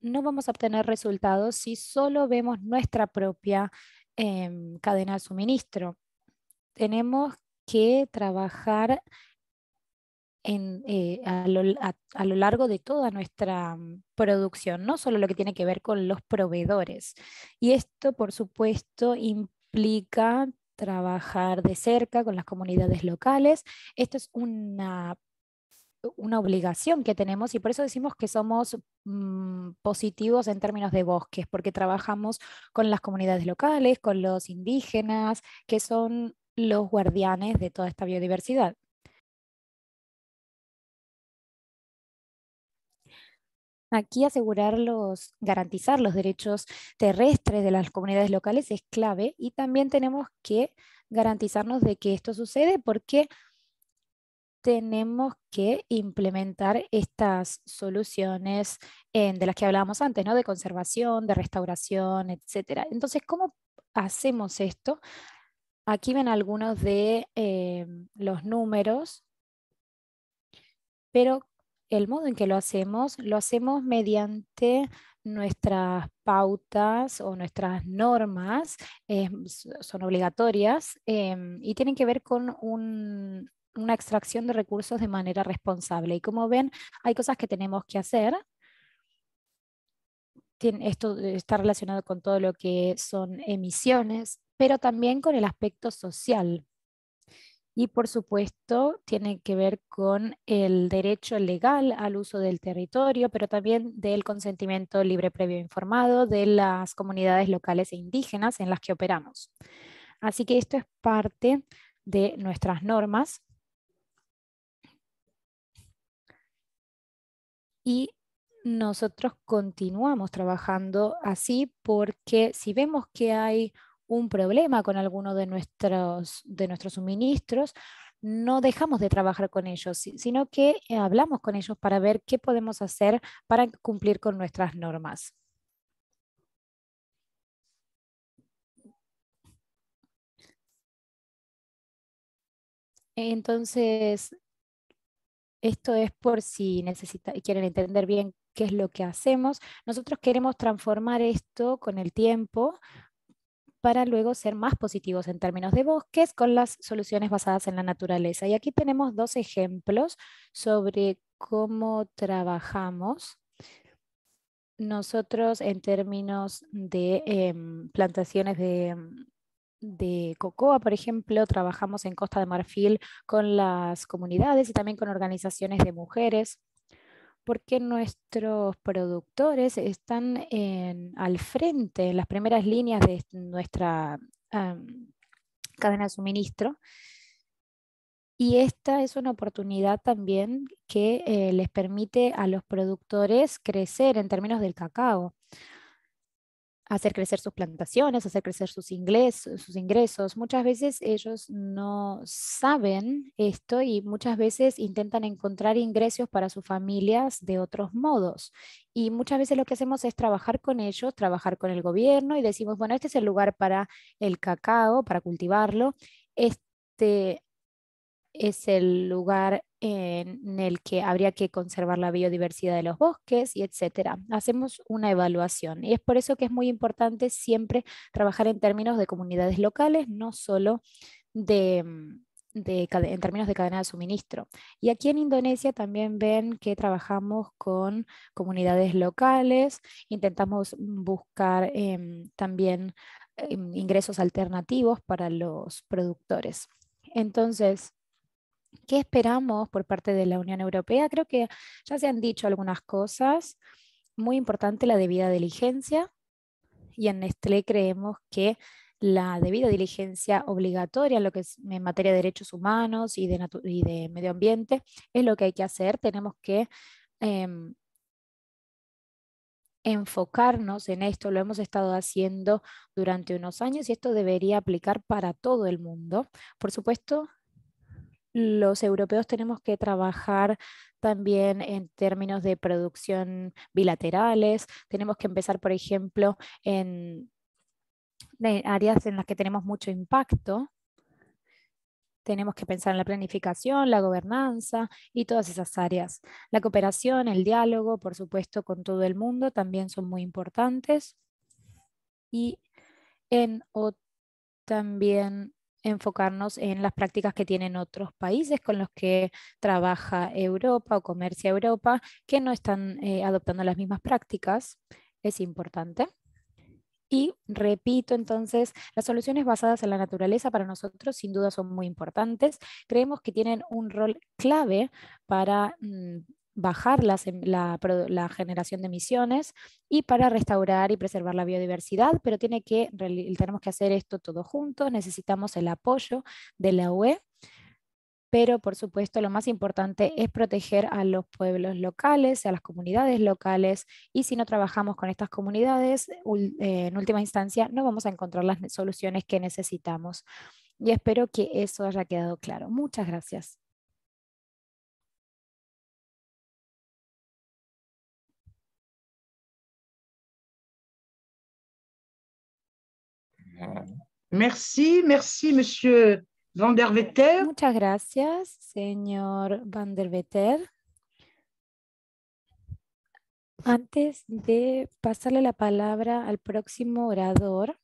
no vamos a obtener resultados si solo vemos nuestra propia Em, cadena de suministro. Tenemos que trabajar eh, a, lo, a, lo, largo de toda nuestra mm, producción, no solo lo que tiene que ver con los proveedores. Y esto, por supuesto, implica trabajar de cerca con las comunidades locales. Esto es una una obligación que tenemos y por eso decimos que somos mm, positivos en términos de bosques, porque trabajamos con las comunidades locales, con los indígenas, que son los guardianes de toda esta biodiversidad. Aquí asegurar los, garantizar los derechos terrestres de las comunidades locales es clave y también tenemos que garantizarnos de que esto sucede porque tenemos que implementar estas soluciones eh, de las que hablábamos antes, ¿no? de conservación, de restauración, etc. Entonces, ¿cómo hacemos esto? Aquí ven algunos de eh, los números, pero el modo en que lo hacemos, lo hacemos mediante nuestras pautas o nuestras normas, eh, son obligatorias em, y tienen que ver con un, una extracción de recursos de manera responsable. Y como ven, hay cosas que tenemos que hacer. Esto eh, está relacionado con todo lo que son emisiones, pero también con el aspecto social. Y por supuesto, tiene que ver con el derecho legal al uso del territorio, pero también del consentimiento libre, previo e informado de las comunidades locales e indígenas en las que operamos. Así que esto es parte de nuestras normas y nosotros continuamos trabajando así porque si vemos que hay un problema con alguno de nuestros, de nuestros suministros, no dejamos de trabajar con ellos, sino que eh, hablamos con ellos para ver qué podemos hacer para cumplir con nuestras normas. Entonces, esto es por si y quieren entender bien qué es lo que hacemos. Nosotros queremos transformar esto con el tiempo para luego ser más positivos en términos de bosques con las soluciones basadas en la naturaleza. Y aquí tenemos dos ejemplos sobre cómo trabajamos nosotros en términos de em, plantaciones de em, de Cocoa, por ejemplo, trabajamos en Costa de Marfil con las comunidades y también con organizaciones de mujeres, porque nuestros productores están al frente, en las primeras líneas de nuestra cadena de suministro. Y esta es una oportunidad también que eh, les permite a los productores crecer en términos del cacao hacer crecer sus plantaciones, hacer crecer sus, eh, sus ingresos. Muchas veces ellos no saben esto y muchas veces intentan encontrar ingresos para sus familias de otros modos. Y muchas veces lo que hacemos es trabajar con ellos, trabajar con el gobierno y decimos, bueno, este es el lugar para el cacao, para cultivarlo. Este, es el lugar en el que habría que conservar la biodiversidad de los bosques y etcétera. Hacemos una evaluación y es por eso que es muy importante siempre trabajar en términos de comunidades locales, no solo mm, en términos de cadena de suministro. Y aquí en Indonesia también ven que trabajamos con comunidades locales, intentamos buscar em, también em, ingresos alternativos para los productores. Entonces, ¿Qué esperamos por parte de la Unión Europea? Creo que ya se han dicho algunas cosas. Muy importante la debida diligencia. Y en Nestlé creemos que la debida diligencia obligatoria en lo que es en materia de derechos humanos y de, medio ambiente es lo que hay que hacer. Tenemos que em, enfocarnos en esto. Lo hemos estado haciendo durante unos años y esto debería aplicar para todo el mundo. Por supuesto, los europeos tenemos que trabajar también en términos de producción bilaterales. Tenemos que empezar, por ejemplo, en áreas en las que tenemos mucho impacto. Tenemos que pensar en la planificación, la gobernanza y todas esas áreas. La cooperación, el diálogo, por supuesto, con todo el mundo también son muy importantes. Y en, también enfocarnos en las prácticas que tienen otros países con los que trabaja Europa o comercia Europa, que no están eh, adoptando las mismas prácticas. Es importante. Y repito, entonces, las soluciones basadas en la naturaleza para nosotros sin duda son muy importantes. Creemos que tienen un rol clave para mm, bajar em, la, generación de emisiones y para restaurar y preservar la biodiversidad, pero tenemos que hacer esto todo juntos, necesitamos el apoyo de la UE, pero por supuesto lo más importante es proteger a los pueblos locales, a las comunidades locales, y si no trabajamos con estas comunidades, eh, en última instancia no vamos a encontrar las soluciones que necesitamos. Y espero que eso haya quedado claro. Muchas gracias. Merci, merci, monsieur Van der Muchas gracias, señor Van der Wetter. Antes de pasarle la palabra al próximo orador,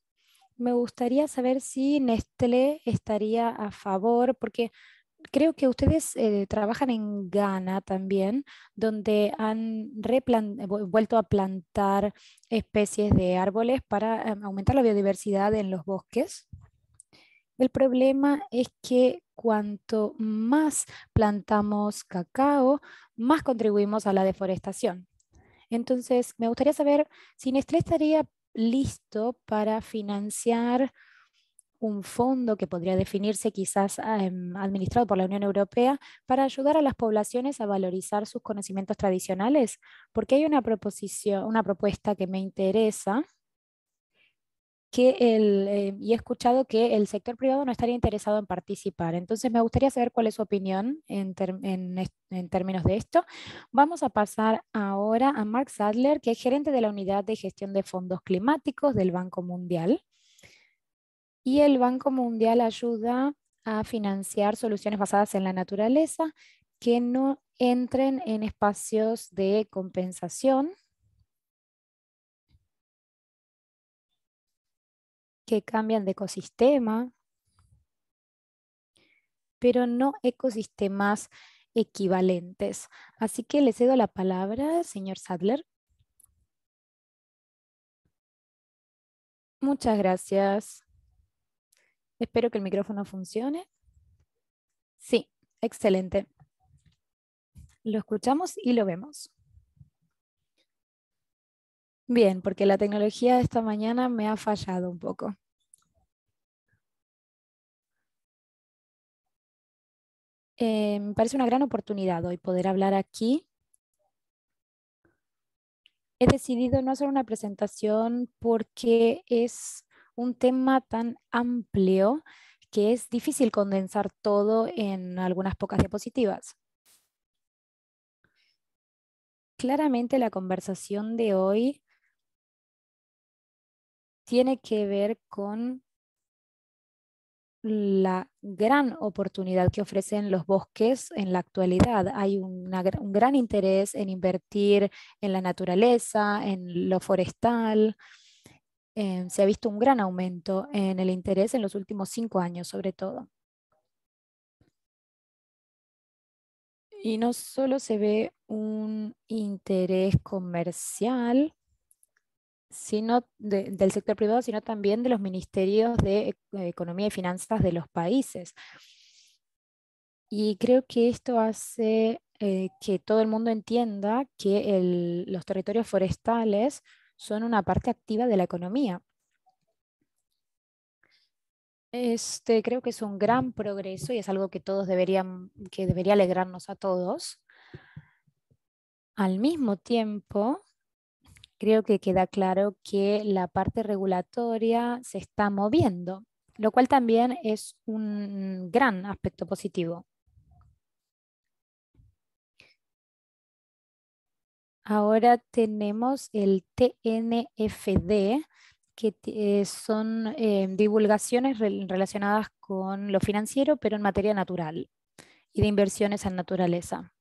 me gustaría saber si Nestlé estaría a favor, porque creo que ustedes eh, trabajan en Ghana también, donde han eh, vuelto a plantar especies de árboles para em, aumentar la biodiversidad en los bosques. El problema es que cuanto más plantamos cacao, más contribuimos a la deforestación. Entonces, me gustaría saber si Nestlé estaría listo para financiar un fondo que podría definirse quizás ah, em, administrado por la Unión Europea para ayudar a las poblaciones a valorizar sus conocimientos tradicionales, porque hay una proposición, una propuesta que me interesa que eh, y he escuchado que el sector privado no estaría interesado en participar. Entonces me gustaría saber cuál es su opinión en, términos de esto. Vamos a pasar ahora a Mark Sadler, que es gerente de la Unidad de Gestión de Fondos Climáticos del Banco Mundial. Y el Banco Mundial ayuda a financiar soluciones basadas en la naturaleza que no entren en espacios de compensación, que cambian de ecosistema, pero no ecosistemas equivalentes. Así que le cedo la palabra, señor Sadler. Muchas gracias. Espero que el micrófono funcione. Sí, excelente. Lo escuchamos y lo vemos. Bien, porque la tecnología de esta mañana me ha fallado un poco. Eh, me parece una gran oportunidad hoy poder hablar aquí. He decidido no hacer una presentación porque es un tema tan amplio que es difícil condensar todo en algunas pocas diapositivas. Claramente la conversación de hoy tiene que ver con la gran oportunidad que ofrecen los bosques en la actualidad. Hay un gran interés en invertir en la naturaleza, en lo forestal, Em, se ha visto un gran aumento en el interés en los últimos cinco años, sobre todo. Y no solo se ve un interés comercial sino del sector privado, sino también de los ministerios de Economía y Finanzas de los países. Y creo que esto hace eh, que todo el mundo entienda que los territorios forestales son una parte activa de la economía. Este, creo que es un gran progreso y es algo que todos deberían, que debería alegrarnos a todos. Al mismo tiempo, creo que queda claro que la parte regulatoria se está moviendo, lo cual también es un gran aspecto positivo. Ahora tenemos el TNFD, que eh, son eh, divulgaciones relacionadas con lo financiero, pero en materia natural y de inversiones en naturaleza.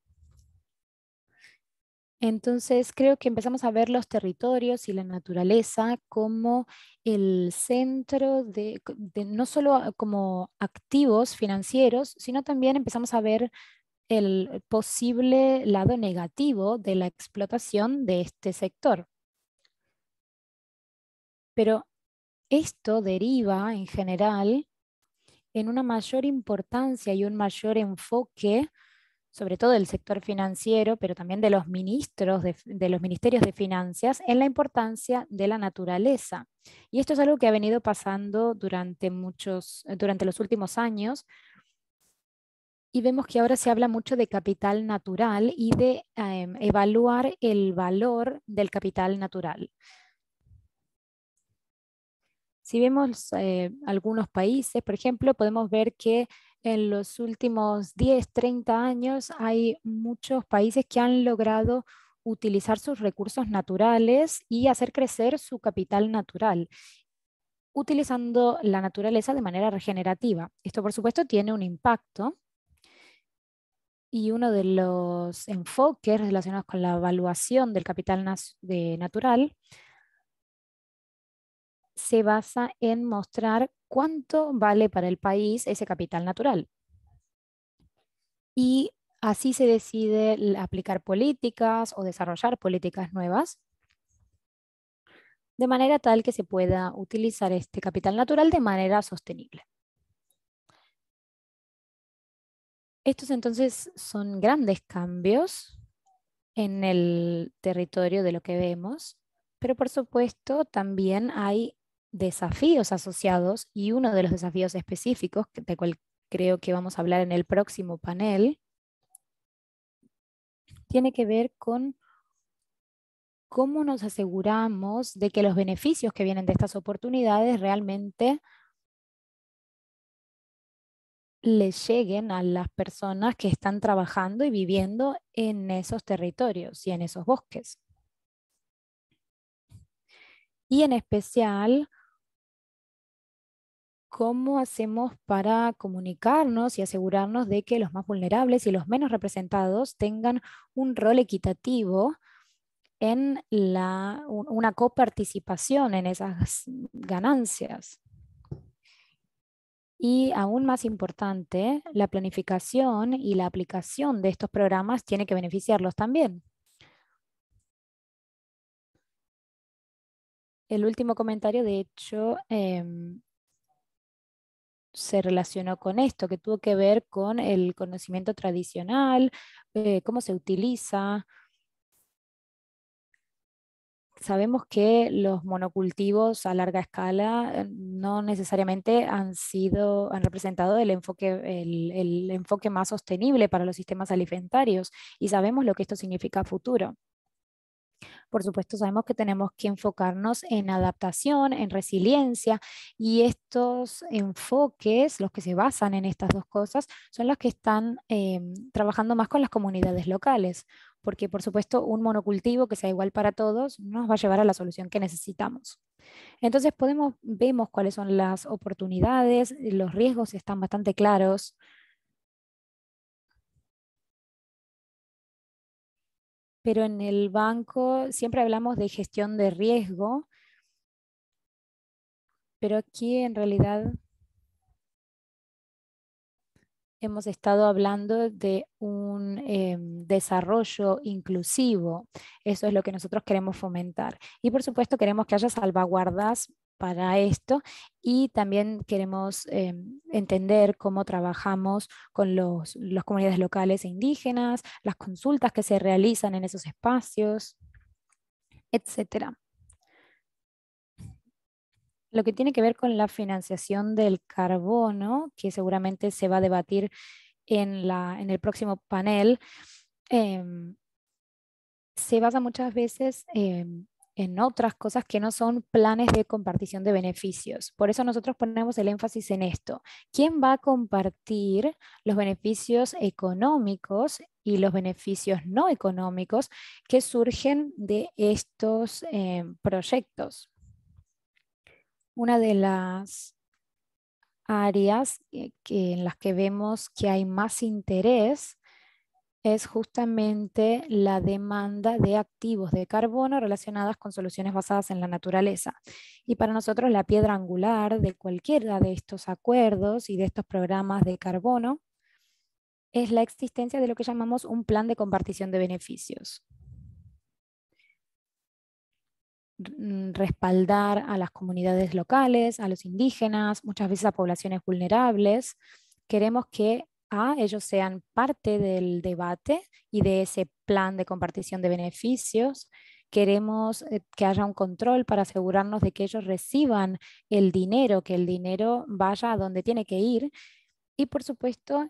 Entonces creo que empezamos a ver los territorios y la naturaleza como el centro de, no solo ah, como activos financieros, sino también empezamos a ver el posible lado negativo de la explotación de este sector. Pero esto deriva en general en una mayor importancia y un mayor enfoque, sobre todo del sector financiero, pero también de los ministros, de, los ministerios de finanzas, en la importancia de la naturaleza. Y esto es algo que ha venido pasando durante, muchos, durante los últimos años, y vemos que ahora se habla mucho de capital natural y de eh, evaluar el valor del capital natural. Si vemos eh, algunos países, por ejemplo, podemos ver que en los últimos 10, 30 años hay muchos países que han logrado utilizar sus recursos naturales y hacer crecer su capital natural, utilizando la naturaleza de manera regenerativa. Esto, por supuesto, tiene un impacto y uno de los enfoques relacionados con la evaluación del capital natural se basa en mostrar cuánto vale para el país ese capital natural. Y así se decide aplicar políticas o desarrollar políticas nuevas de manera tal que se pueda utilizar este capital natural de manera sostenible. Estos entonces son grandes cambios en el territorio de lo que vemos, pero por supuesto también hay desafíos asociados y uno de los desafíos específicos, de cual creo que vamos a hablar en el próximo panel, tiene que ver con cómo nos aseguramos de que los beneficios que vienen de estas oportunidades realmente le lleguen a las personas que están trabajando y viviendo en esos territorios y en esos bosques. Y en especial, ¿cómo hacemos para comunicarnos y asegurarnos de que los más vulnerables y los menos representados tengan un rol equitativo en una coparticipación en esas ganancias? Y aún más importante, la planificación y la aplicación de estos programas tiene que beneficiarlos también. El último comentario, de hecho, em, se relacionó con esto, que tuvo que ver con el conocimiento tradicional, eh, cómo se utiliza, sabemos que los monocultivos a larga escala eh, no necesariamente han sido, han representado el enfoque, el, enfoque más sostenible para los sistemas alimentarios y sabemos lo que esto significa futuro. Por supuesto, sabemos que tenemos que enfocarnos en adaptación, en resiliencia, y estos enfoques, los que se basan en estas dos cosas, son los que están eh, trabajando más con las comunidades locales, porque por supuesto un monocultivo que sea igual para todos nos va a llevar a la solución que necesitamos. Entonces podemos, vemos cuáles son las oportunidades, los riesgos están bastante claros, pero en el banco siempre hablamos de gestión de riesgo, pero aquí en realidad hemos estado hablando de un em, desarrollo inclusivo. Eso es lo que nosotros queremos fomentar. Y por supuesto queremos que haya salvaguardas para esto y también queremos em, entender cómo trabajamos con las comunidades locales e indígenas, las consultas que se realizan en esos espacios, etc. Lo que tiene que ver con la financiación del carbono, que seguramente se va a debatir en, la, en el próximo panel, em, se basa muchas veces eh, en otras cosas que no son planes de compartición de beneficios. Por eso nosotros ponemos el énfasis en esto. ¿Quién va a compartir los beneficios económicos y los beneficios no económicos que surgen de estos eh, proyectos? Una de las áreas eh, en las que vemos que hay más interés es justamente la demanda de activos de carbono relacionadas con soluciones basadas en la naturaleza. Y para nosotros la piedra angular de cualquiera de estos acuerdos y de estos programas de carbono es la existencia de lo que llamamos un plan de compartición de beneficios. Mm, respaldar a las comunidades locales, a los indígenas, muchas veces a poblaciones vulnerables. Queremos que a ellos sean parte del debate y de ese plan de compartición de beneficios. Queremos eh, que haya un control para asegurarnos de que ellos reciban el dinero, que el dinero vaya a donde tiene que ir. Y por supuesto,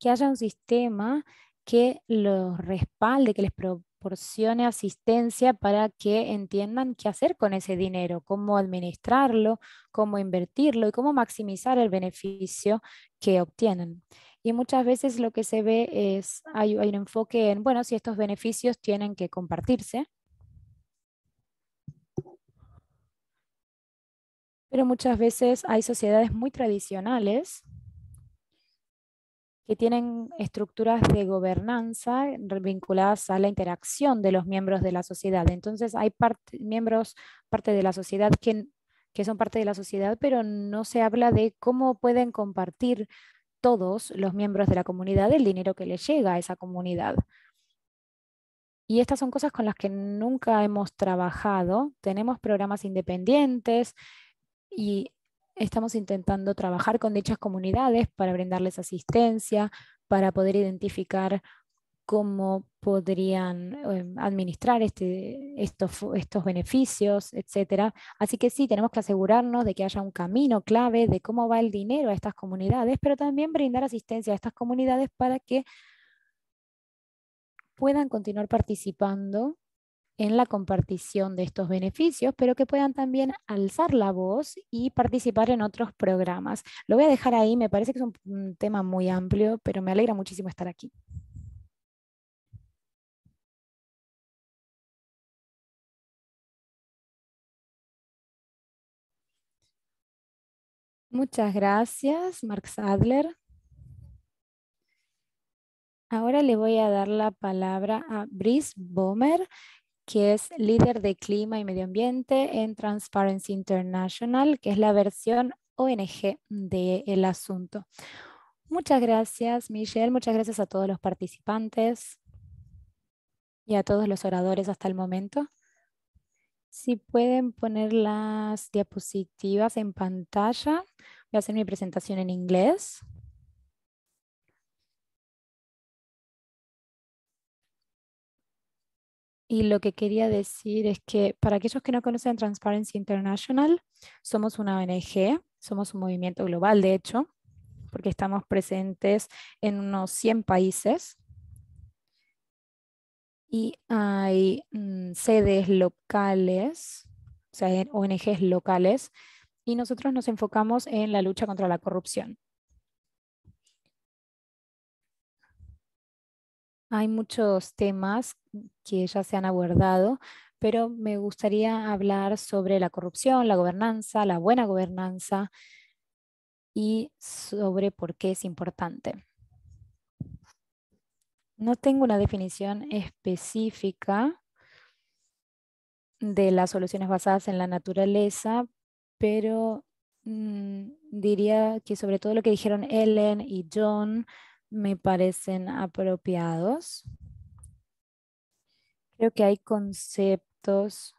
que haya un sistema que los respalde, que les pro proporcione asistencia para que entiendan qué hacer con ese dinero, cómo administrarlo, cómo invertirlo y cómo maximizar el beneficio que obtienen. Y muchas veces lo que se ve es, hay, hay un enfoque en, bueno, si estos beneficios tienen que compartirse, pero muchas veces hay sociedades muy tradicionales que tienen estructuras de gobernanza vinculadas a la interacción de los miembros de la sociedad. Entonces hay miembros, parte de la sociedad que, que son parte de la sociedad, pero no se habla de cómo pueden compartir todos los miembros de la comunidad el dinero que les llega a esa comunidad. Y estas son cosas con las que nunca hemos trabajado. Tenemos programas independientes y Estamos intentando trabajar con dichas comunidades para brindarles asistencia, para poder identificar cómo podrían em, administrar este, estos, estos beneficios, etc. Así que sí, tenemos que asegurarnos de que haya un camino clave de cómo va el dinero a estas comunidades, pero también brindar asistencia a estas comunidades para que puedan continuar participando en la compartición de estos beneficios, pero que puedan también alzar la voz y participar en otros programas. Lo voy a dejar ahí, me parece que es un, tema muy amplio, pero me alegra muchísimo estar aquí. Muchas gracias, Mark Sadler. Ahora le voy a dar la palabra a Brice Bomer, que es líder de clima y medio ambiente en Transparency International, que es la versión ONG del asunto. Muchas gracias, Michelle. Muchas gracias a todos los participantes y a todos los oradores hasta el momento. Si pueden poner las diapositivas en pantalla, voy a hacer mi presentación en inglés. Y lo que quería decir es que para aquellos que no conocen Transparency International, somos una ONG, somos un movimiento global, de hecho, porque estamos presentes en unos 100 países y hay mm, sedes locales, o sea, ONGs locales, y nosotros nos enfocamos en la lucha contra la corrupción. Hay muchos temas que ya se han abordado, pero me gustaría hablar sobre la corrupción, la gobernanza, la buena gobernanza y sobre por qué es importante. No tengo una definición específica de las soluciones basadas en la naturaleza, pero mm, diría que sobre todo lo que dijeron Ellen y John me parecen apropiados. Creo que hay conceptos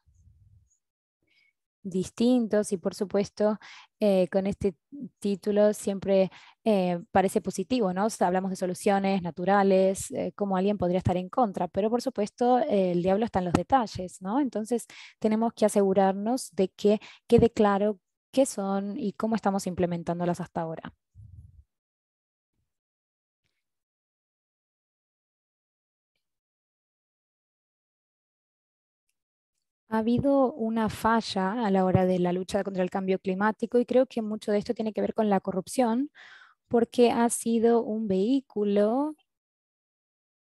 distintos y por supuesto eh, con este título siempre eh, parece positivo, ¿no? hablamos de soluciones naturales, eh, como alguien podría estar en contra, pero por supuesto el diablo está en los detalles, ¿no? Entonces tenemos que asegurarnos de que quede claro qué son y cómo estamos implementándolas hasta ahora. Ha habido una falla a la hora de la lucha contra el cambio climático y creo que mucho de esto tiene que ver con la corrupción porque ha sido un vehículo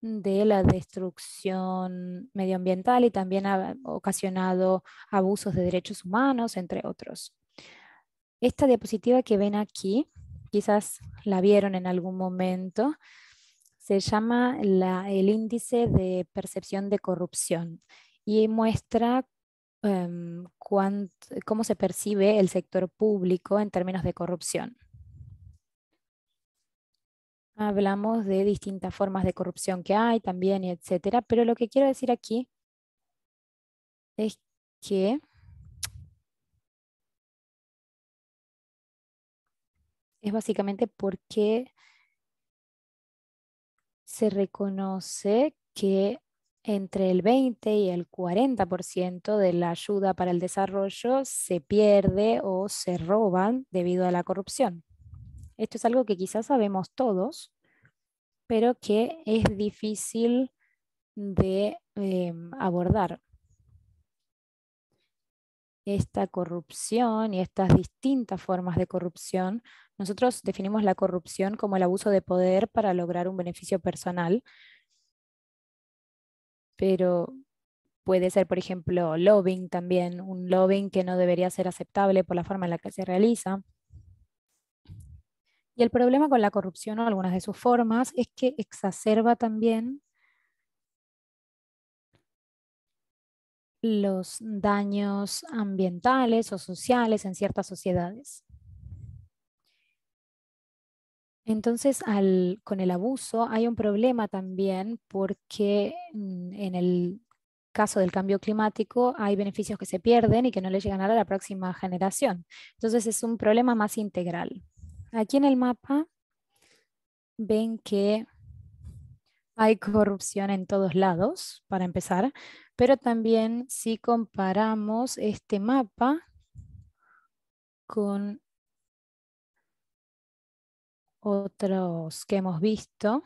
de la destrucción medioambiental y también ha ocasionado abusos de derechos humanos, entre otros. Esta diapositiva que ven aquí, quizás la vieron en algún momento, se llama el índice de percepción de corrupción y muestra Em, cómo se percibe el sector público en términos de corrupción. Hablamos de distintas formas de corrupción que hay también, etcétera, pero lo que quiero decir aquí es que es básicamente porque se reconoce que entre el 20 y el 40% de la ayuda para el desarrollo se pierde o se roban debido a la corrupción. Esto es algo que quizás sabemos todos, pero que es difícil de em, abordar. Esta corrupción y estas distintas formas de corrupción, nosotros definimos la corrupción como el abuso de poder para lograr un beneficio personal, pero puede ser, por ejemplo, lobbying también, un lobbying que no debería ser aceptable por la forma en la que se realiza. Y el problema con la corrupción o algunas de sus formas es que exacerba también los daños ambientales o sociales en ciertas sociedades. Entonces, con el abuso hay un problema también porque mm, en el caso del cambio climático hay beneficios que se pierden y que no le llegan a la próxima generación. Entonces, es un problema más integral. Aquí en el mapa ven que hay corrupción en todos lados, para empezar, pero también si comparamos este mapa con otros que hemos visto,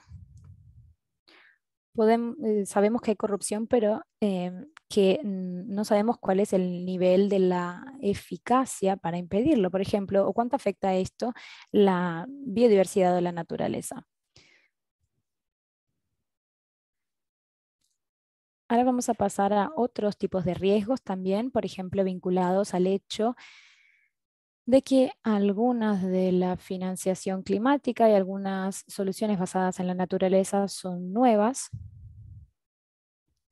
eh, sabemos que hay corrupción, pero em, que no sabemos cuál es el nivel de la eficacia para impedirlo, por ejemplo, o cuánto afecta esto la biodiversidad de la naturaleza. Ahora vamos a pasar a otros tipos de riesgos también, por ejemplo, vinculados al hecho de que algunas de la financiación climática y algunas soluciones basadas en la naturaleza son nuevas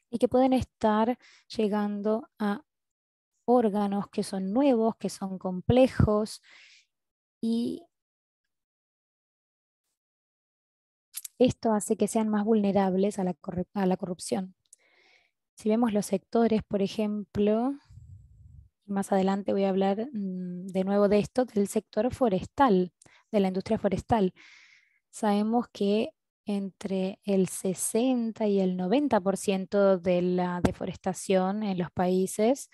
y que pueden estar llegando a órganos que son nuevos, que son complejos y esto hace que sean más vulnerables a la, a la corrupción. Si vemos los sectores, por ejemplo, más adelante voy a hablar mm, de nuevo de esto, del sector forestal, de la industria forestal. Sabemos que entre el 60 y el 90% de la deforestación en los países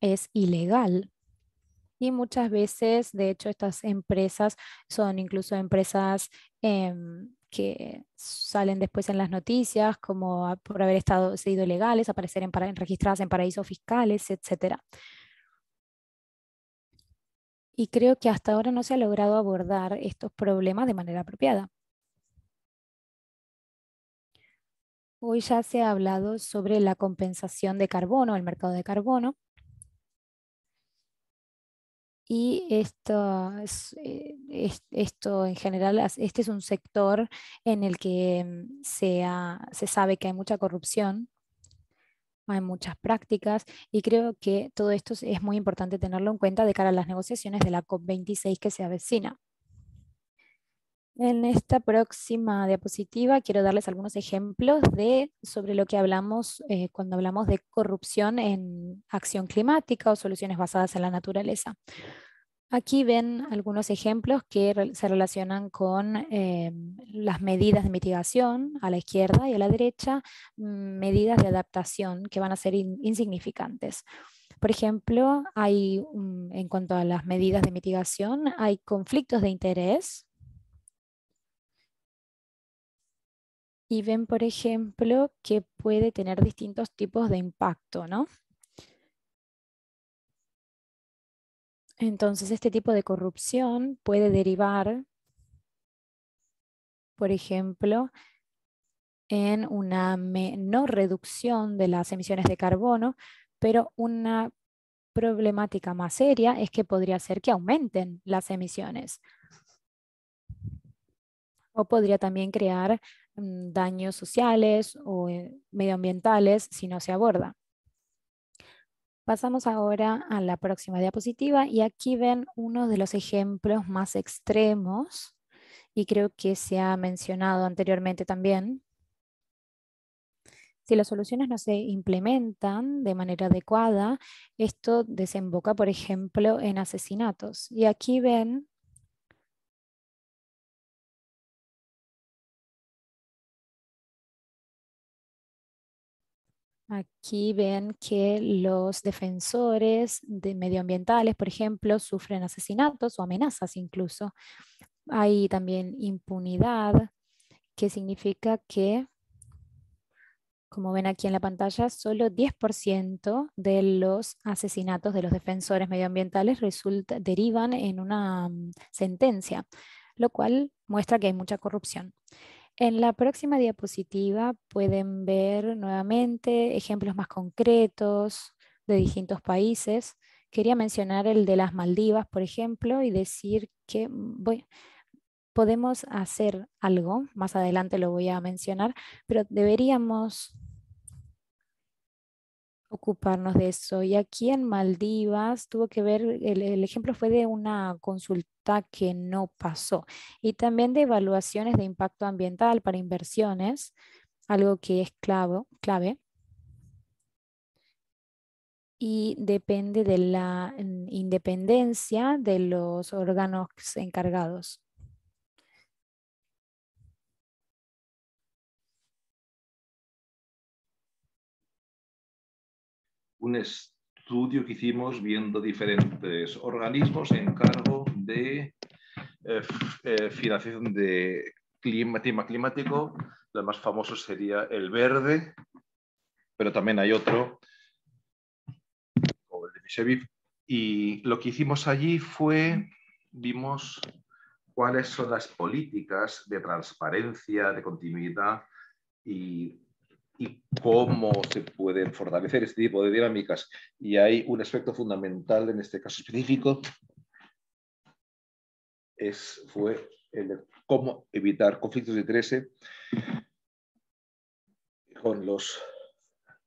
es ilegal. Y muchas veces, de hecho, estas empresas son incluso empresas em, que salen después en las noticias, como por haber estado sido ilegales, aparecer en, registradas en paraísos fiscales, etcétera y creo que hasta ahora no se ha logrado abordar estos problemas de manera apropiada. Hoy ya se ha hablado sobre la compensación de carbono, el mercado de carbono. Y esto, eh, esto en general, este es un sector en el que mm, se sabe que hay mucha corrupción hay muchas prácticas y creo que todo esto es muy importante tenerlo en cuenta de cara a las negociaciones de la COP26 que se avecina. En esta próxima diapositiva quiero darles algunos ejemplos de, sobre lo que hablamos eh, cuando hablamos de corrupción en acción climática o soluciones basadas en la naturaleza. Aquí ven algunos ejemplos que se relacionan con em, las medidas de mitigación a la izquierda y a la derecha, mm, medidas de adaptación que van a ser insignificantes. Por ejemplo, hay, mm, en cuanto a las medidas de mitigación, hay conflictos de interés. Y ven, por ejemplo, que puede tener distintos tipos de impacto, ¿no? Entonces, este tipo de corrupción puede derivar, por ejemplo, en una menor reducción de las emisiones de carbono, pero una problemática más seria es que podría ser que aumenten las emisiones. O podría también crear mm, daños sociales o eh, medioambientales si no se aborda. Pasamos ahora a la próxima diapositiva y aquí ven uno de los ejemplos más extremos y creo que se ha mencionado anteriormente también. Si las soluciones no se implementan de manera adecuada, esto desemboca, por ejemplo, en asesinatos. Y aquí ven Aquí ven que los defensores medioambientales, por ejemplo, sufren asesinatos o amenazas incluso. Hay también impunidad, que significa que, como ven aquí en la pantalla, solo 10% de los asesinatos de los defensores medioambientales derivan en una mm, sentencia, lo cual muestra que hay mucha corrupción. En la próxima diapositiva pueden ver nuevamente ejemplos más concretos de distintos países. Quería mencionar el de las Maldivas, por ejemplo, y decir que mm, podemos hacer algo, más adelante lo voy a mencionar, pero deberíamos ocuparnos de eso. Y aquí en Maldivas tuvo que ver, el, el ejemplo fue de una consulta que no pasó. Y también de evaluaciones de impacto ambiental para inversiones, algo que es clave. Y depende de la mm, independencia de los órganos encargados. un estudio que hicimos viendo diferentes organismos en cargo de eh, eh, financiación de clima, tema climático. Lo más famoso sería el verde, pero también hay otro, el de Y lo que hicimos allí fue, vimos cuáles son las políticas de transparencia, de continuidad y y cómo se pueden fortalecer este tipo de dinámicas. Y hay un aspecto fundamental en este caso específico, es, fue el de cómo evitar conflictos de interés con los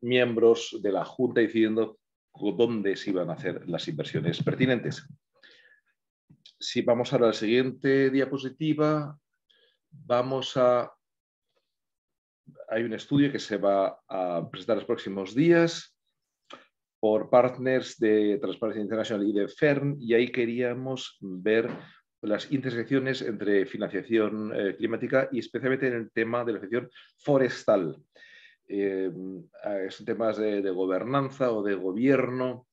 miembros de la Junta decidiendo dónde se iban a hacer las inversiones pertinentes. Si vamos ahora a la siguiente diapositiva, vamos a hay un estudio que se va a presentar los próximos días por partners de Transparencia Internacional y de FERN, y ahí queríamos ver las intersecciones entre financiación eh, climática y especialmente en el tema de la gestión forestal. Eh, son temas de, gobernanza o de gobierno,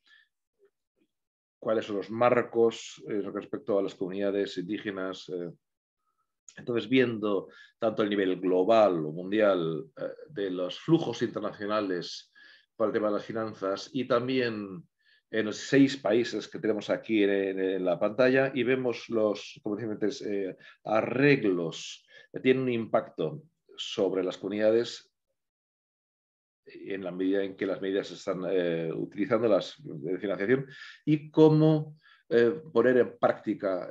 cuáles son los marcos eh, respecto a las comunidades indígenas, entonces, viendo tanto el nivel global o mundial eh, de los flujos internacionales para el tema de las finanzas y también en los seis países que tenemos aquí en, la pantalla y vemos los como eh, arreglos que tienen un impacto sobre las comunidades en la medida en que las medidas se están eh, utilizando, las de financiación, y cómo poner en práctica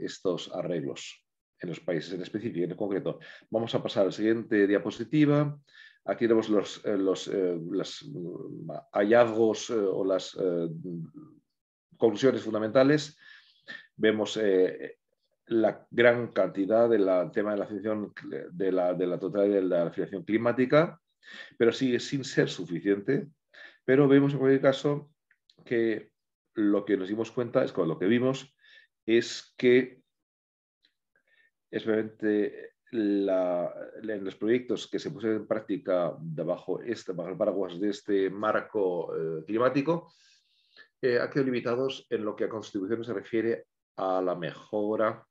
estos arreglos en los países en específico y en concreto. Vamos a pasar a la siguiente diapositiva. Aquí tenemos los, eh, los, eh, mm, hallazgos eh, o las conclusiones fundamentales. Vemos la gran cantidad del tema de la, afiliación, de la, totalidad de la afiliación climática, pero sigue sin ser suficiente. Pero vemos en cualquier caso que lo que nos dimos cuenta es que lo que vimos es que es en los proyectos que se pusieron en práctica este, bajo, este, el paraguas de este marco eh, climático, eh, ha quedado limitados en lo que a contribuciones se refiere a la mejora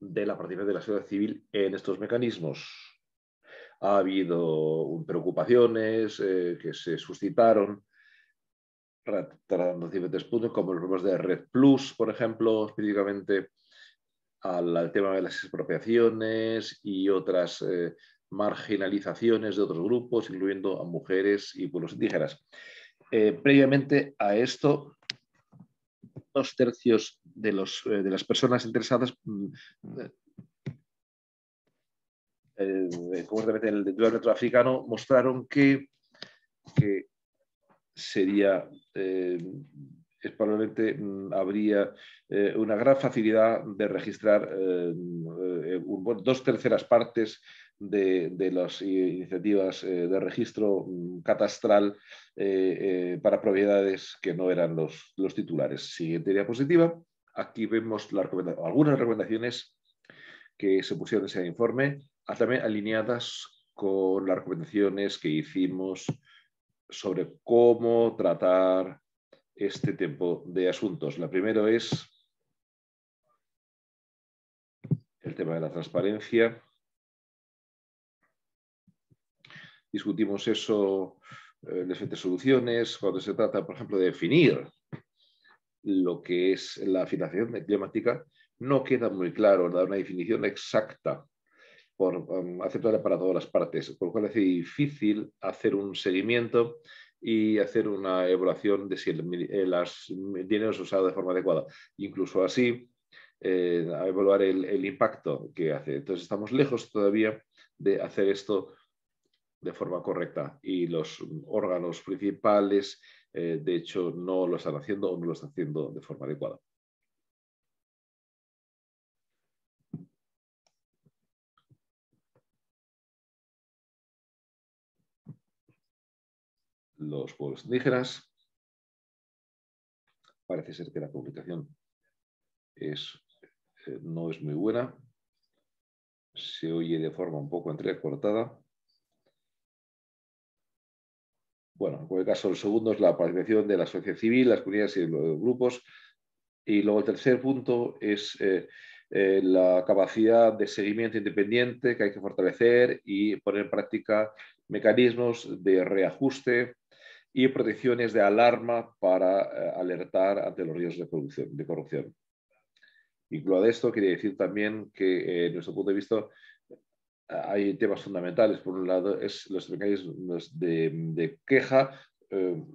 de la participación de la sociedad civil en estos mecanismos. Ha habido preocupaciones eh, que se suscitaron tratando diferentes puntos, como los problemas de Red Plus, por ejemplo, específicamente al, tema de las expropiaciones y otras eh, marginalizaciones de otros grupos, incluyendo a mujeres y pueblos indígenas. Eh, previamente a esto, dos tercios de, eh, las personas interesadas mm, concretamente en el titular africano, mostraron que, sería probablemente mm, habría eh, una gran facilidad de registrar eh, eh, dos terceras partes de, las iniciativas de registro mm, catastral para propiedades que no eran los, titulares. Siguiente diapositiva. Aquí vemos algunas recomendaciones que se pusieron en ese informe, también alineadas con las recomendaciones que hicimos sobre cómo tratar este tipo de asuntos. La primera es el tema de la transparencia. Discutimos eso en eh, diferentes soluciones, cuando se trata, por ejemplo, de definir lo que es la financiación climática, no queda muy claro, dar una definición exacta por um, para todas las partes, por lo cual es difícil hacer un seguimiento y hacer una evaluación de si el, eh, las dinero es usado de forma adecuada. Incluso así, eh, evaluar el, impacto que hace. Entonces, estamos lejos todavía de hacer esto de forma correcta y los órganos principales, eh, de hecho, no lo están haciendo o no lo están haciendo de forma adecuada. los pueblos indígenas. Parece ser que la publicación eh, no es muy buena. Se oye de forma un poco entrecortada. Bueno, en cualquier caso, el segundo es la participación de la sociedad civil, las comunidades y los grupos. Y luego el tercer punto es eh, eh, la capacidad de seguimiento independiente que hay que fortalecer y poner en práctica mecanismos de reajuste y protecciones de alarma para eh, alertar ante los riesgos de, de corrupción. Incluido esto, quería decir también que, eh, en nuestro punto de vista, eh, hay temas fundamentales. Por un lado, es los mecanismos de, queja, em,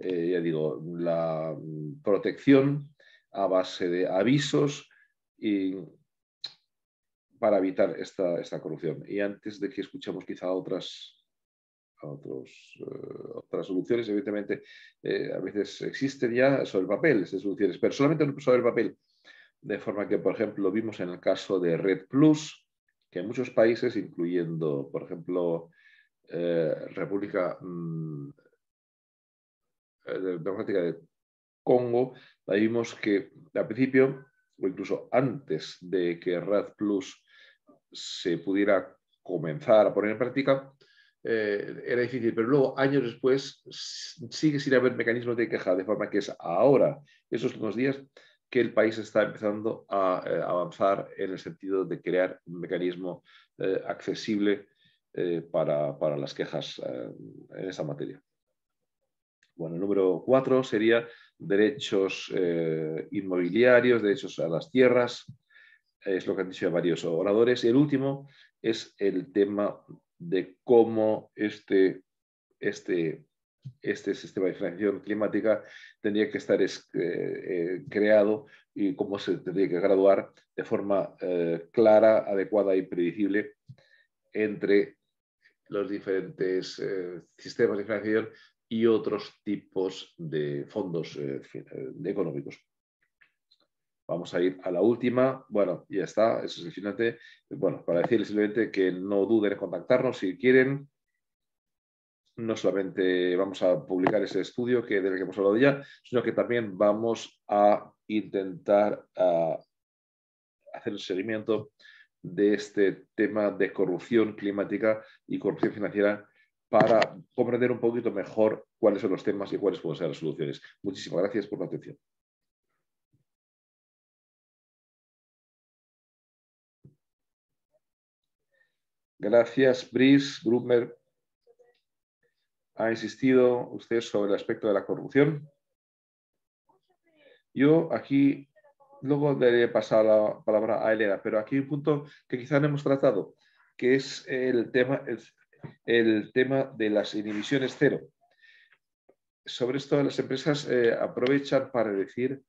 ya digo, la protección a base de avisos para evitar esta, esta corrupción. Y antes de que escuchemos quizá otras eh, otras soluciones. Evidentemente, eh, a veces existen ya sobre el papel soluciones, pero solamente sobre el papel. De forma que, por ejemplo, vimos en el caso de Red Plus, que en muchos países, incluyendo, por ejemplo, eh, República mm, Democrática de Congo, ahí vimos que al principio, o incluso antes de que Red Plus se pudiera comenzar a poner en práctica, eh, era difícil, pero luego años después sigue sin haber mecanismos de queja, de forma que es ahora, esos últimos días, que el país está empezando a eh, avanzar en el sentido de crear un mecanismo eh, accesible para, para, las quejas en esa materia. Bueno, el número cuatro sería derechos inmobiliarios, derechos a las tierras, es lo que han dicho varios oradores. Y el último es el tema de cómo este, este, este sistema de financiación climática tenía que estar eh, eh, creado y cómo se tendría que graduar de forma eh, clara, adecuada y predecible entre los diferentes sistemas de financiación y otros tipos de fondos económicos. Vamos a ir a la última. Bueno, ya está, eso es el final. Bueno, para decirles simplemente que no duden en contactarnos si quieren. No solamente vamos a publicar ese estudio que del que hemos hablado ya, sino que también vamos a intentar hacer el seguimiento de este tema de corrupción climática y corrupción financiera para comprender un poquito mejor cuáles son los temas y cuáles pueden ser las soluciones. Muchísimas gracias por la atención. Gracias, Brice. Brummer. ha insistido usted sobre el aspecto de la corrupción. Yo aquí, luego le he la palabra a Elena, pero aquí hay un punto que quizás no hemos tratado, que es el tema, tema de las inhibiciones cero. Sobre esto las empresas eh, aprovechan para decir,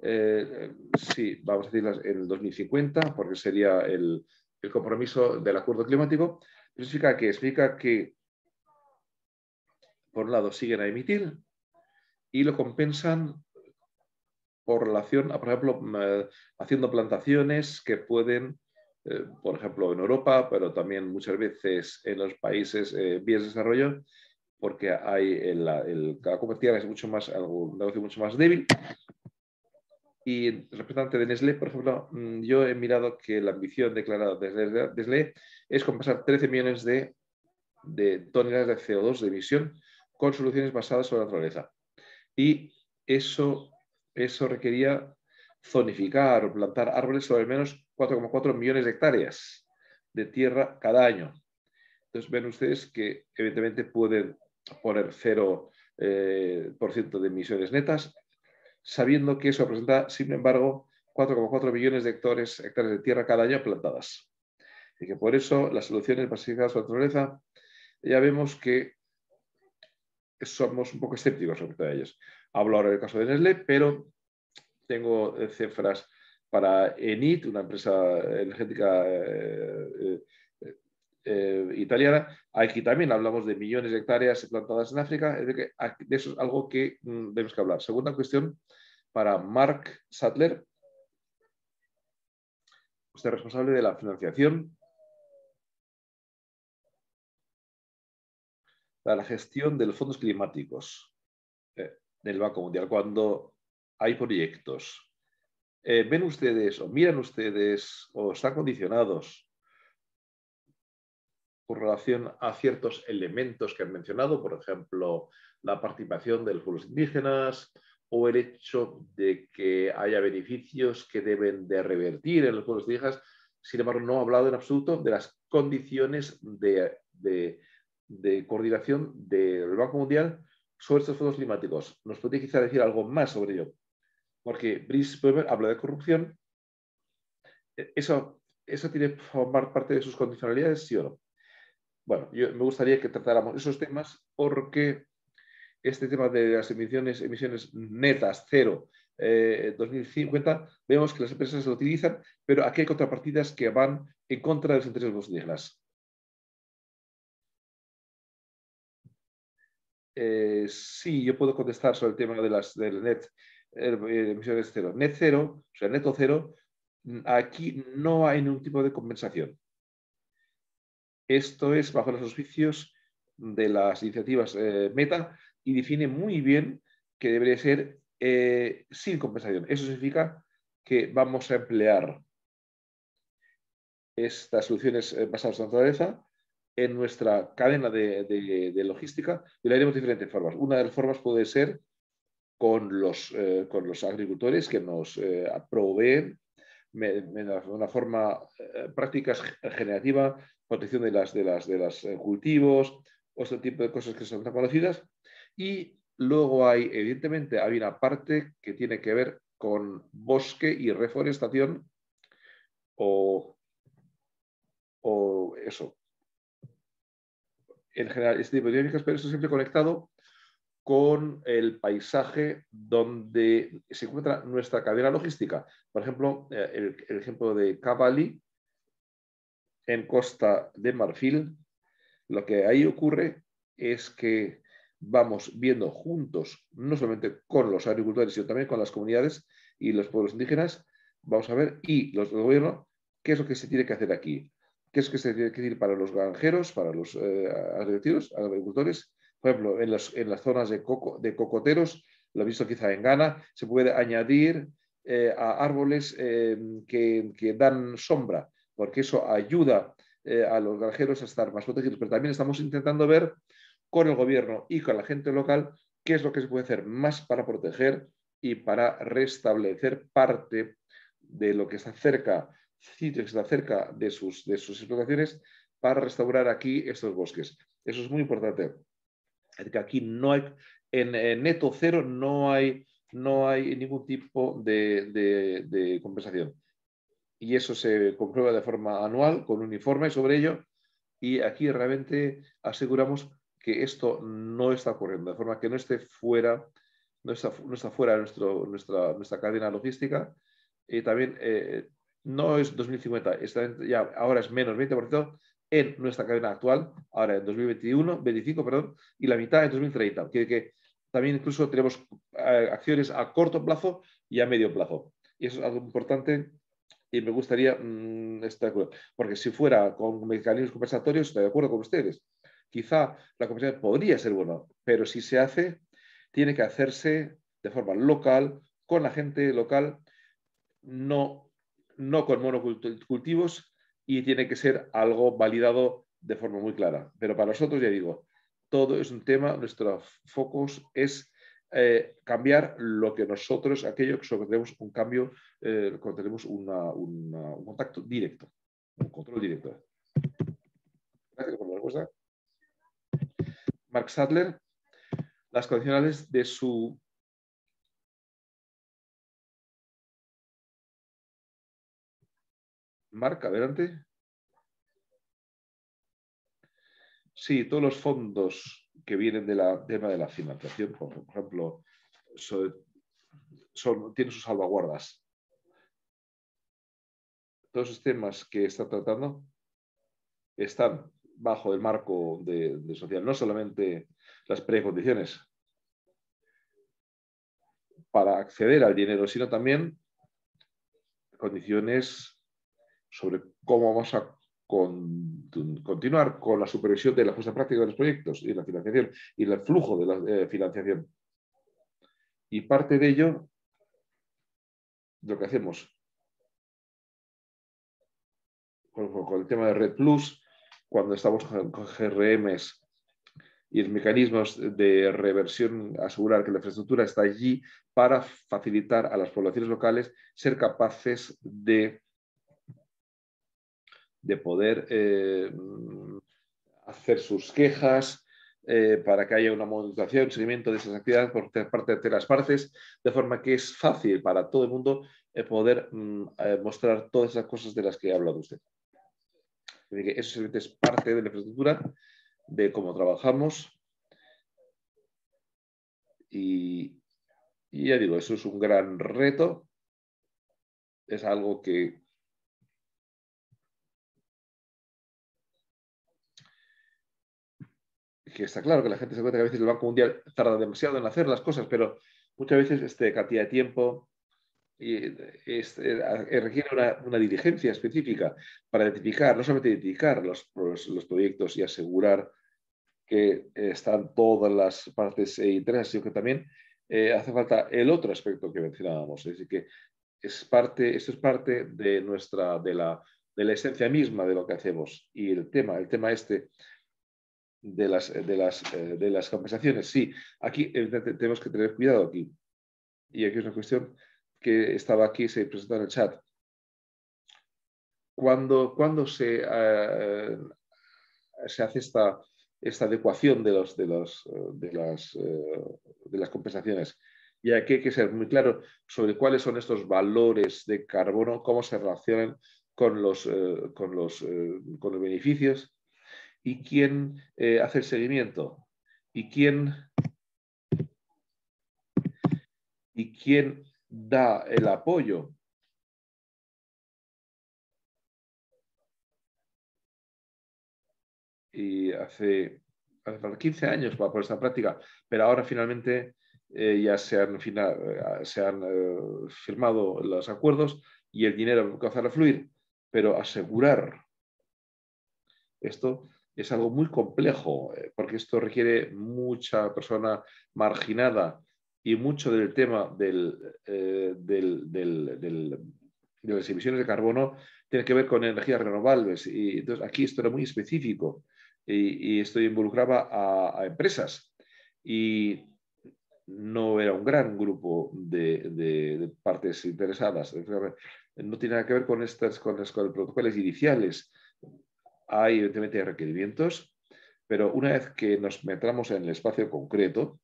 eh, sí, vamos a decir en el 2050, porque sería el, el compromiso del acuerdo climático, significa que explica que, por un lado, siguen a emitir y lo compensan por relación a, por ejemplo, haciendo plantaciones que pueden, eh, por ejemplo, en Europa, pero también muchas veces en los países en eh, vías de desarrollo, porque hay el, el, comercial es mucho más, mucho más débil, y representante de Nestlé, por ejemplo, mm, yo he mirado que la ambición declarada de Nestlé es compensar 13 millones de, toneladas de CO2 de emisión con soluciones basadas sobre la naturaleza. Y eso, eso requería zonificar o plantar árboles sobre al menos 4,4 millones de hectáreas de tierra cada año. Entonces ven ustedes que evidentemente pueden poner 0% eh, de emisiones netas sabiendo que eso representa, sin embargo, 4,4 millones de hectáreas, de tierra cada año plantadas. Y que por eso las soluciones basadas en la naturaleza, ya vemos que somos un poco escépticos respecto a ellas. Hablo ahora del caso de Nestlé, pero tengo eh, cifras para ENIT, una empresa energética eh, eh, eh, italiana. Aquí también hablamos de millones de hectáreas plantadas en África, de, eso es algo que tenemos mm, que hablar. Segunda cuestión para Mark Sattler, usted es responsable de la financiación, para la gestión de los fondos climáticos eh, del Banco Mundial. Cuando hay proyectos, eh, ¿ven ustedes o miran ustedes o están condicionados con relación a ciertos elementos que han mencionado, por ejemplo, la participación de los pueblos indígenas o el hecho de que haya beneficios que deben de revertir en los pueblos indígenas. Sin embargo, no ha hablado en absoluto de las condiciones de, coordinación del Banco Mundial sobre estos fondos climáticos. ¿Nos podría quizá decir algo más sobre ello? Porque Brice Weber habla de corrupción. ¿E-, ¿Eso, eso tiene que formar parte de sus condicionalidades, sí o no? Bueno, yo me gustaría que tratáramos esos temas porque este tema de las emisiones, netas cero eh, 2050, vemos que las empresas lo utilizan, pero aquí hay contrapartidas que van en contra de los intereses los Eh, sí, yo puedo contestar sobre el tema de las del net, eh, eh, emisiones cero. Net cero, o sea, neto cero, aquí no hay ningún tipo de compensación. Esto es bajo los auspicios de las iniciativas eh, Meta y define muy bien que debería ser eh, sin compensación. Eso significa que vamos a emplear estas soluciones eh, basadas en la naturaleza en nuestra cadena de, logística y lo haremos de diferentes formas. Una de las formas puede ser con los, con los agricultores que nos proveen de una forma práctica generativa protección de las, de las, de los eh, cultivos, otro tipo de cosas que son tan conocidas. Y luego hay, evidentemente, hay una parte que tiene que ver con bosque y reforestación o, eso. En general, este tipo de dinámicas, pero esto siempre conectado con el paisaje donde se encuentra nuestra cadena logística. Por ejemplo, eh, el, el ejemplo de Cavalli, en Costa de Marfil, lo que ahí ocurre es que vamos viendo juntos, no solamente con los agricultores, sino también con las comunidades y los pueblos indígenas, vamos a ver, y los del gobierno, qué es lo que se tiene que hacer aquí, qué es lo que se tiene que decir para los granjeros, para los eh, agricultores, por ejemplo, en las, zonas de, cocoteros, lo he visto quizá en Ghana, se puede añadir eh, a árboles eh, que, que, dan sombra, porque eso ayuda eh, a los granjeros a estar más protegidos, pero también estamos intentando ver con el gobierno y con la gente local qué es lo que se puede hacer más para proteger y para restablecer parte de lo que está cerca, que está cerca de sus, de sus explotaciones, para restaurar aquí estos bosques. Eso es muy importante. aquí no hay, en, neto cero no hay, no hay ningún tipo de, de compensación y eso se comprueba de forma anual con un informe sobre ello y aquí realmente aseguramos que esto no está ocurriendo, de forma que no esté fuera, no fuera de nuestro, nuestra, nuestra cadena logística y también eh, no es 2050, ya, ahora es menos 20% en nuestra cadena actual, ahora en 2021, 25, perdón, y la mitad en 2030. Quiere que también incluso tenemos eh, acciones a corto plazo y a medio plazo. Y eso es algo importante y me gustaría mm, estar Porque si fuera con mecanismos compensatorios, estoy de acuerdo con ustedes. Quizá la compensación podría ser buena, pero si se hace, tiene que hacerse de forma local, con la gente local, no, no con monocultivos y tiene que ser algo validado de forma muy clara. Pero para nosotros, ya digo, todo es un tema, nuestro foco es eh, cambiar lo que nosotros, aquello que tenemos un cambio, eh, cuando tenemos un contacto directo, un control directo. Gracias por la respuesta. Mark Sadler, las condicionales de su Marca, adelante. Sí, todos los fondos que vienen del tema de la financiación, por ejemplo, son, tiene sus salvaguardas. Todos esos temas que está tratando están bajo el marco de, de social, no solamente las precondiciones para acceder al dinero, sino también condiciones sobre cómo vamos a continuar con la supervisión de la puesta práctica de los proyectos y la financiación y el flujo de la eh, financiación. Y parte de ello, lo que hacemos con, el tema de Red Plus, cuando estamos con, GRMs y los mecanismos de reversión, asegurar que la infraestructura está allí para facilitar a las poblaciones locales ser capaces de de poder eh, mm, hacer sus quejas, eh, para que haya una monitorización, seguimiento de esas actividades por parte de las partes, de forma que es fácil para todo el mundo eh, poder mm, mostrar todas esas cosas de las que ha hablado usted. eso es parte de la infraestructura, de cómo trabajamos. y ya digo, eso es un gran reto. Es algo que que está claro que la gente se cuenta que a veces el Banco Mundial tarda demasiado en hacer las cosas, pero muchas veces este, cantidad de tiempo y, eh, eh, requiere una, diligencia específica para identificar, no solamente identificar los, proyectos y asegurar que están todas las partes e intereses, sino que también eh, hace falta el otro aspecto que mencionábamos, es decir, que es parte, esto es parte de, nuestra, de, la, de la esencia misma de lo que hacemos y el tema, el tema este de las, eh, eh, de las, compensaciones. Sí, aquí eh, tenemos que tener cuidado aquí. Y aquí es una cuestión que estaba aquí, se presentó en el chat. Cuando, cuando se, se hace esta, adecuación de, los, de, los, de, las, compensaciones? Y aquí hay que ser muy claro sobre cuáles son estos valores de carbono, cómo se relacionan con los, con los beneficios y quién eh, hace el seguimiento y quién y quién da el apoyo. Y hace, 15 años para por esta práctica, pero ahora finalmente eh, ya se han, eh, se han firmado los acuerdos y el dinero va a fluir, pero asegurar esto es algo muy complejo, eh, porque esto requiere mucha persona marginada y mucho del tema eh, del, del, de las emisiones de carbono tiene que ver con energías renovables. Y entonces aquí esto era muy específico y, esto involucraba a, empresas. Y no era un gran grupo de, de partes interesadas. No tiene nada que ver con, estas, con, las, con los protocolos iniciales hay evidentemente requerimientos, pero una vez que nos metramos en el espacio concreto,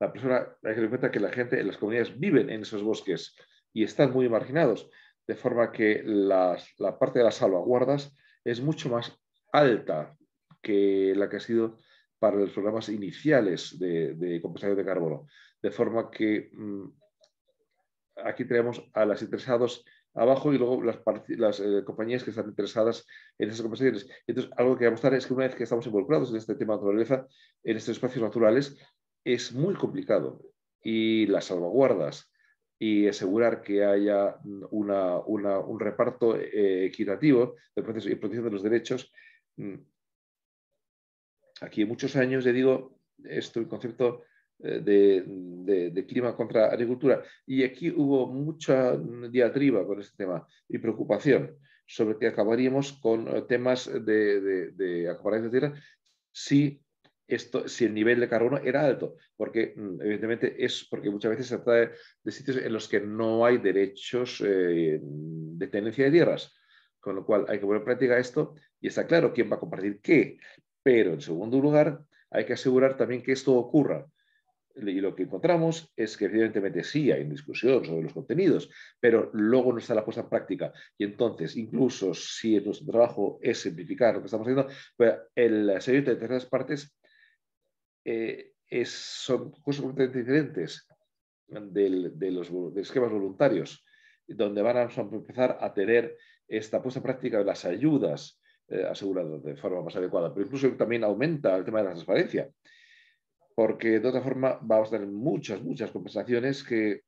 la persona hay que que la gente, en las comunidades viven en esos bosques y están muy marginados, de forma que la parte de las salvaguardas es mucho más alta que la que ha sido para los programas iniciales de, de compensación de carbono. De forma que mm, aquí tenemos a los interesados abajo y luego las, las eh, compañías que están interesadas en esas conversaciones. Entonces, algo que a mostrar es que una vez que estamos involucrados en este tema de naturaleza, en estos espacios naturales, es muy complicado. Y las salvaguardas y asegurar que haya una, un reparto eh, equitativo de proceso y protección de los derechos. Mm, aquí muchos años, ya digo, esto el concepto eh, de, clima contra agricultura. Y aquí hubo mucha diatriba con este tema y preocupación sobre que acabaríamos con eh, temas de, de, de acaparamiento tierra si, esto, si el nivel de carbono era alto, porque mm, evidentemente es porque muchas veces se trata de, sitios en los que no hay derechos eh, de tenencia de tierras, con lo cual hay que poner en práctica esto y está claro quién va a compartir qué, pero en segundo lugar hay que asegurar también que esto ocurra, y lo que encontramos es que evidentemente sí hay discusión sobre los contenidos, pero luego no está la puesta en práctica. Y entonces, incluso si nuestro trabajo es simplificar lo que estamos haciendo, el seguimiento de terceras partes eh, son cosas diferentes del, de los esquemas voluntarios, donde van a, empezar a tener esta puesta en práctica de las ayudas eh, aseguradas de forma más adecuada. Pero incluso también aumenta el tema de la transparencia porque de otra forma vamos a tener muchas, muchas conversaciones que,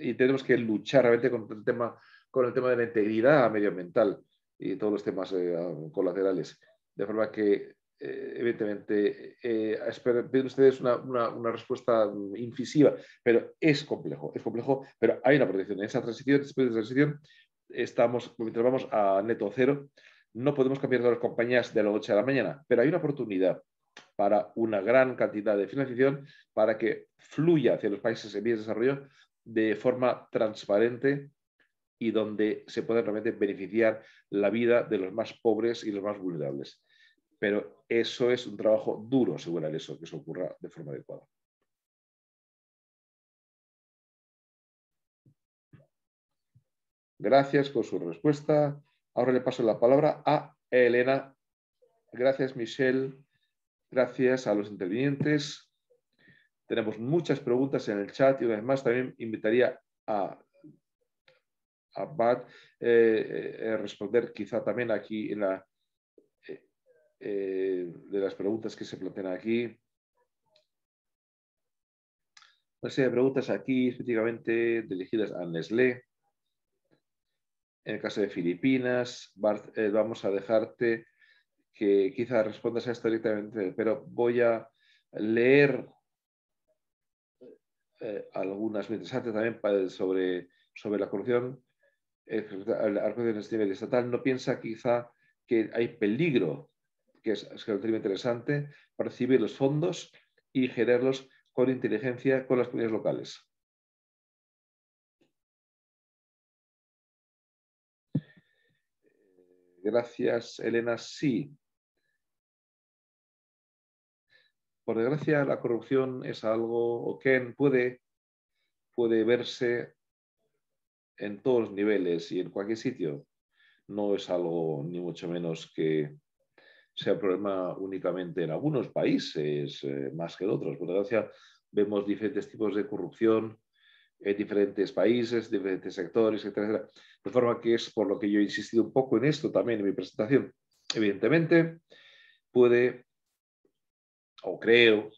y tenemos que luchar realmente con el tema, con el tema de la integridad medioambiental y todos los temas eh, colaterales. De forma que, eh, evidentemente, eh, piden ustedes una, respuesta incisiva, pero es complejo, es complejo, pero hay una protección. En esa transición, después de transición, estamos, mientras vamos a neto cero, no podemos cambiar todas las compañías de la noche a la mañana, pero hay una oportunidad para una gran cantidad de financiación para que fluya hacia los países en vías de desarrollo de forma transparente y donde se pueda realmente beneficiar la vida de los más pobres y los más vulnerables. Pero eso es un trabajo duro, asegurar eso, que eso ocurra de forma adecuada. Gracias por su respuesta. Ahora le paso la palabra a Elena. Gracias, Michelle. Gracias a los intervinientes. Tenemos muchas preguntas en el chat y una vez más también invitaría a, Bart eh, eh, a responder quizá también aquí en la, eh, de las preguntas que se plantean aquí. Una serie de preguntas aquí específicamente dirigidas a Nestlé. En el caso de Filipinas, Bart, vamos a dejarte que quizá respondas a esto directamente, pero voy a leer eh, algunas mientras antes también sobre, la corrupción. nivel eh, estatal no piensa quizá que hay peligro, que es, un tema interesante, para recibir los fondos y generarlos con inteligencia con las comunidades locales. Gracias, Elena. Sí, Por desgracia, la corrupción es algo, o puede, puede verse en todos los niveles y en cualquier sitio. No es algo, ni mucho menos, que sea un problema únicamente en algunos países eh, más que en otros. Por desgracia, vemos diferentes tipos de corrupción en diferentes países, diferentes sectores, etc. De forma que es por lo que yo he insistido un poco en esto también en mi presentación. Evidentemente, puede o creo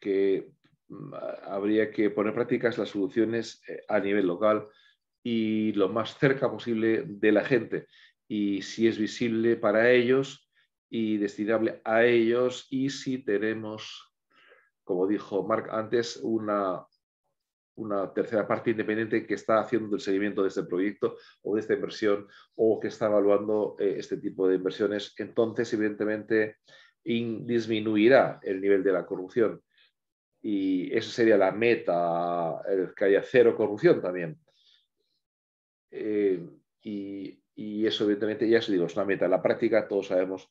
que mm, habría que poner prácticas las soluciones eh, a nivel local y lo más cerca posible de la gente. Y si es visible para ellos y destinable a ellos y si tenemos, como dijo Mark antes, una, una tercera parte independiente que está haciendo el seguimiento de este proyecto o de esta inversión o que está evaluando eh, este tipo de inversiones, entonces evidentemente disminuirá el nivel de la corrupción. Y esa sería la meta, el que haya cero corrupción también. Eh, y, eso evidentemente ya se digo, es una meta. En la práctica todos sabemos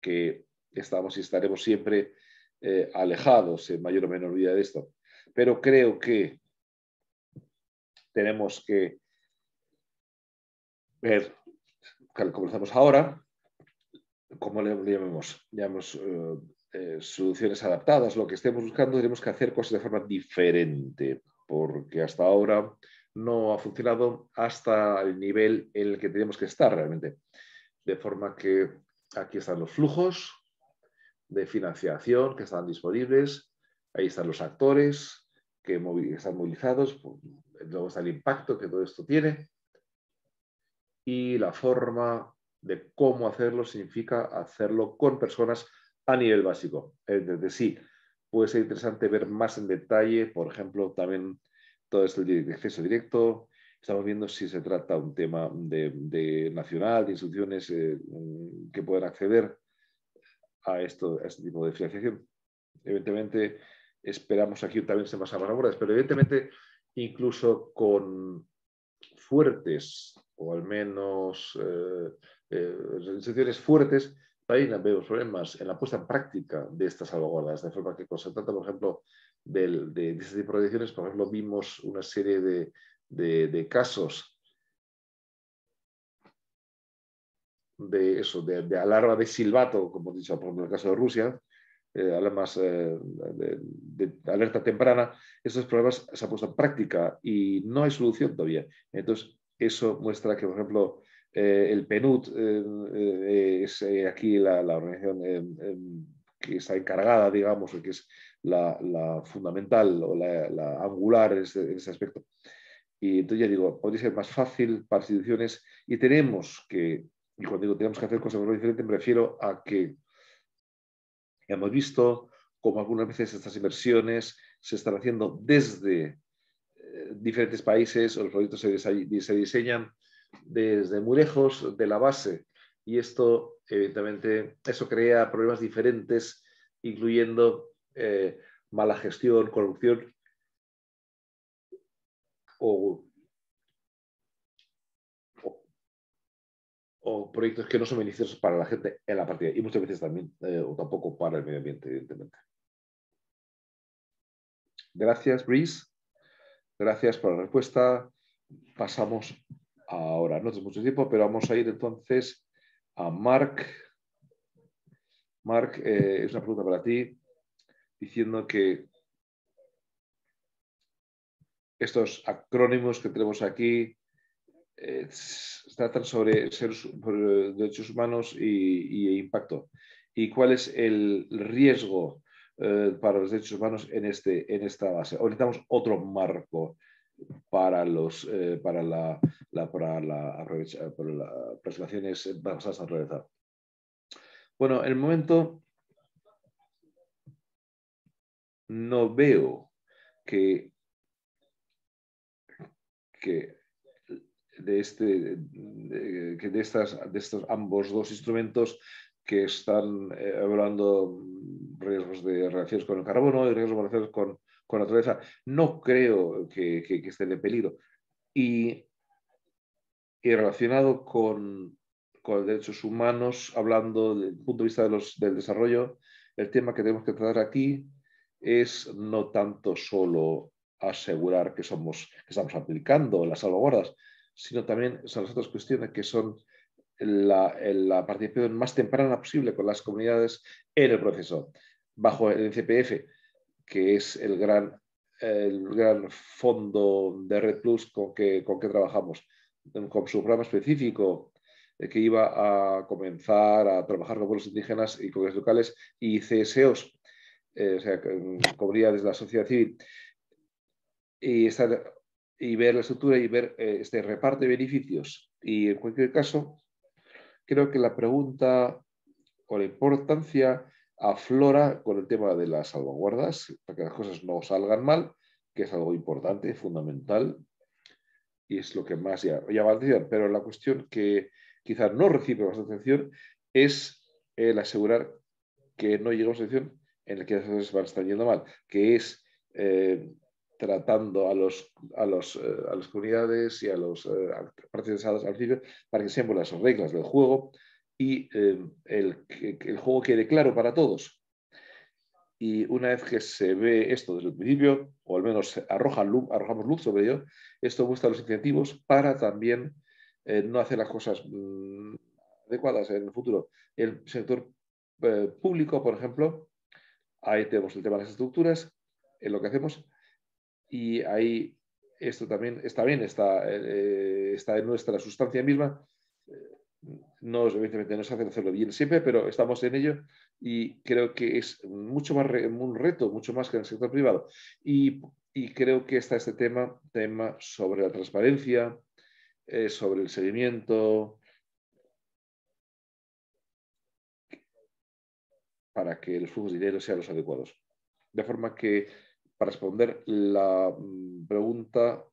que estamos y estaremos siempre eh, alejados en mayor o menor medida de esto. Pero creo que tenemos que ver, como lo ahora, Cómo le llamemos, llamamos eh, eh, soluciones adaptadas, lo que estemos buscando, tenemos que hacer cosas de forma diferente, porque hasta ahora no ha funcionado hasta el nivel en el que tenemos que estar realmente. De forma que aquí están los flujos de financiación que están disponibles, ahí están los actores que están movilizados, pues, luego está el impacto que todo esto tiene y la forma de cómo hacerlo significa hacerlo con personas a nivel básico. Desde sí, puede ser interesante ver más en detalle, por ejemplo, también todo este acceso directo. Estamos viendo si se trata un tema de, nacional, de instituciones eh, que puedan acceder a, esto, este tipo de financiación. Evidentemente, esperamos aquí también se más ahora, pero evidentemente incluso con fuertes o al menos eh, eh, fuertes, también vemos problemas en la puesta en práctica de estas salvaguardas, de forma que cuando se trata, por ejemplo, de, de, este por ejemplo, vimos una serie de, de, casos de eso, de, alarma de silbato, como he dicho, por ejemplo, en el caso de Rusia, eh, alarmas eh, de, alerta temprana, estos problemas se han puesto en práctica y no hay solución todavía. Entonces, eso muestra que, por ejemplo, eh, el PNUD eh, eh, es aquí la, organización que está encargada, digamos, que es la, fundamental o la, angular en ese, aspecto. Y entonces ya digo, podría ser más fácil para instituciones y tenemos que, y cuando digo tenemos que hacer cosas muy diferentes, me refiero a que hemos visto como algunas veces estas inversiones se están haciendo desde diferentes países o los proyectos se, se diseñan desde muy lejos de la base y esto, evidentemente, eso crea problemas diferentes, incluyendo eh, mala gestión, corrupción o, proyectos que no son beneficiosos para la gente en la partida y muchas veces también, eh, o tampoco para el medio ambiente, evidentemente. Gracias, Brice. Gracias por la respuesta. Pasamos Ahora, no tenemos mucho tiempo, pero vamos a ir entonces a Mark. Mark, eh, es una pregunta para ti, diciendo que estos acrónimos que tenemos aquí eh, tratan sobre, derechos humanos y, e impacto. ¿Y cuál es el riesgo eh, para los derechos humanos en, este, en esta base? O necesitamos otro marco para, los, eh, para, la, para, la, eh, para las presentaciones basadas en realizar Bueno, en el momento no veo que, que de, este, que de, estas, de estos ambos dos instrumentos que están eh, hablando evaluando mm, riesgos de relaciones con el carbono y riesgos de reacciones con, con naturaleza. No creo que, que, esté en peligro. Y, relacionado con, derechos humanos, hablando del punto de vista del desarrollo, el tema que tenemos que tratar aquí es no tanto solo asegurar que, somos, que estamos aplicando las salvaguardas, sino también son las otras cuestiones que son la, la, participación más temprana posible con las comunidades en el proceso. Bajo el CPF que es el gran, el gran fondo de Red Plus con que, con que trabajamos, con su programa específico eh, que iba a comenzar a trabajar con pueblos indígenas y comunidades locales y CSOs, eh, o sea, mm, comunidades de la sociedad civil, y, estar, y ver la estructura y ver eh, este reparto de beneficios. Y en cualquier caso, creo que la pregunta o la importancia aflora con el tema de las salvaguardas, para que las cosas no salgan mal, que es algo importante, fundamental, y es lo que más llama la atención. Pero la cuestión que quizás no recibe más atención es el asegurar que no llegue a una situación en la que las cosas van a yendo mal, que es eh, tratando a, los, eh, a, las comunidades y a los eh, participantes al principio para que sean las reglas del juego, y eh, el, el juego quede claro para todos. Y una vez que se ve esto desde el principio, o al menos arroja arrojamos luz sobre ello, esto muestra los incentivos para también eh, no hacer las cosas mm, adecuadas en el futuro. El sector eh, público, por ejemplo, ahí tenemos el tema de las estructuras, en lo que hacemos, y ahí esto también está bien, está, está en nuestra sustancia misma, no, evidentemente no se hace hacerlo bien siempre, pero estamos en ello y creo que es mucho más un reto, mucho más que en el sector privado. Y, creo que está este tema, tema sobre la transparencia, eh, sobre el seguimiento, para que los flujos de dinero sean los adecuados. De forma que, para responder la mm, pregunta,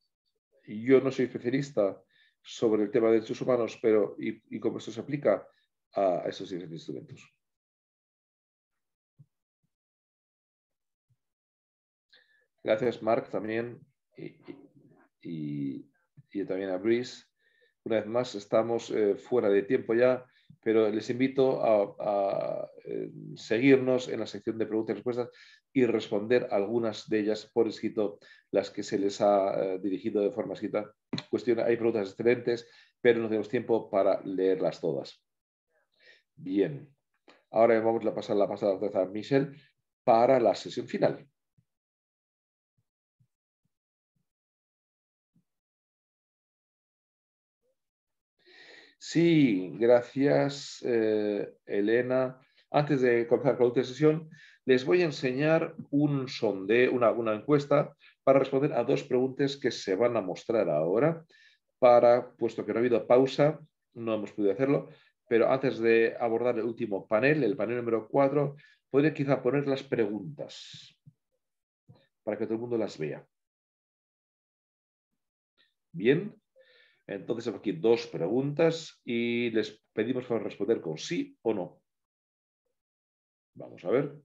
yo no soy especialista sobre el tema de derechos humanos pero, y, cómo esto se aplica a esos instrumentos. Gracias, Mark, también. Y, también a Brice. Una vez más, estamos eh, fuera de tiempo ya, pero les invito a, eh, seguirnos en la sección de preguntas y respuestas y responder algunas de ellas por escrito, las que se les ha eh, dirigido de forma escrita hay preguntas excelentes, pero no tenemos tiempo para leerlas todas. Bien, ahora vamos a pasar la pasada a Michelle para la sesión final. Sí, gracias, eh, Elena. Antes de comenzar con la última sesión, les voy a enseñar un sondeo, una encuesta para responder a dos preguntas que se van a mostrar ahora, para, puesto que no ha habido pausa, no hemos podido hacerlo, pero antes de abordar el último panel, el panel número 4, podría quizá poner las preguntas para que todo el mundo las vea. Bien, entonces aquí dos preguntas y les pedimos para responder con sí o no. Vamos a ver.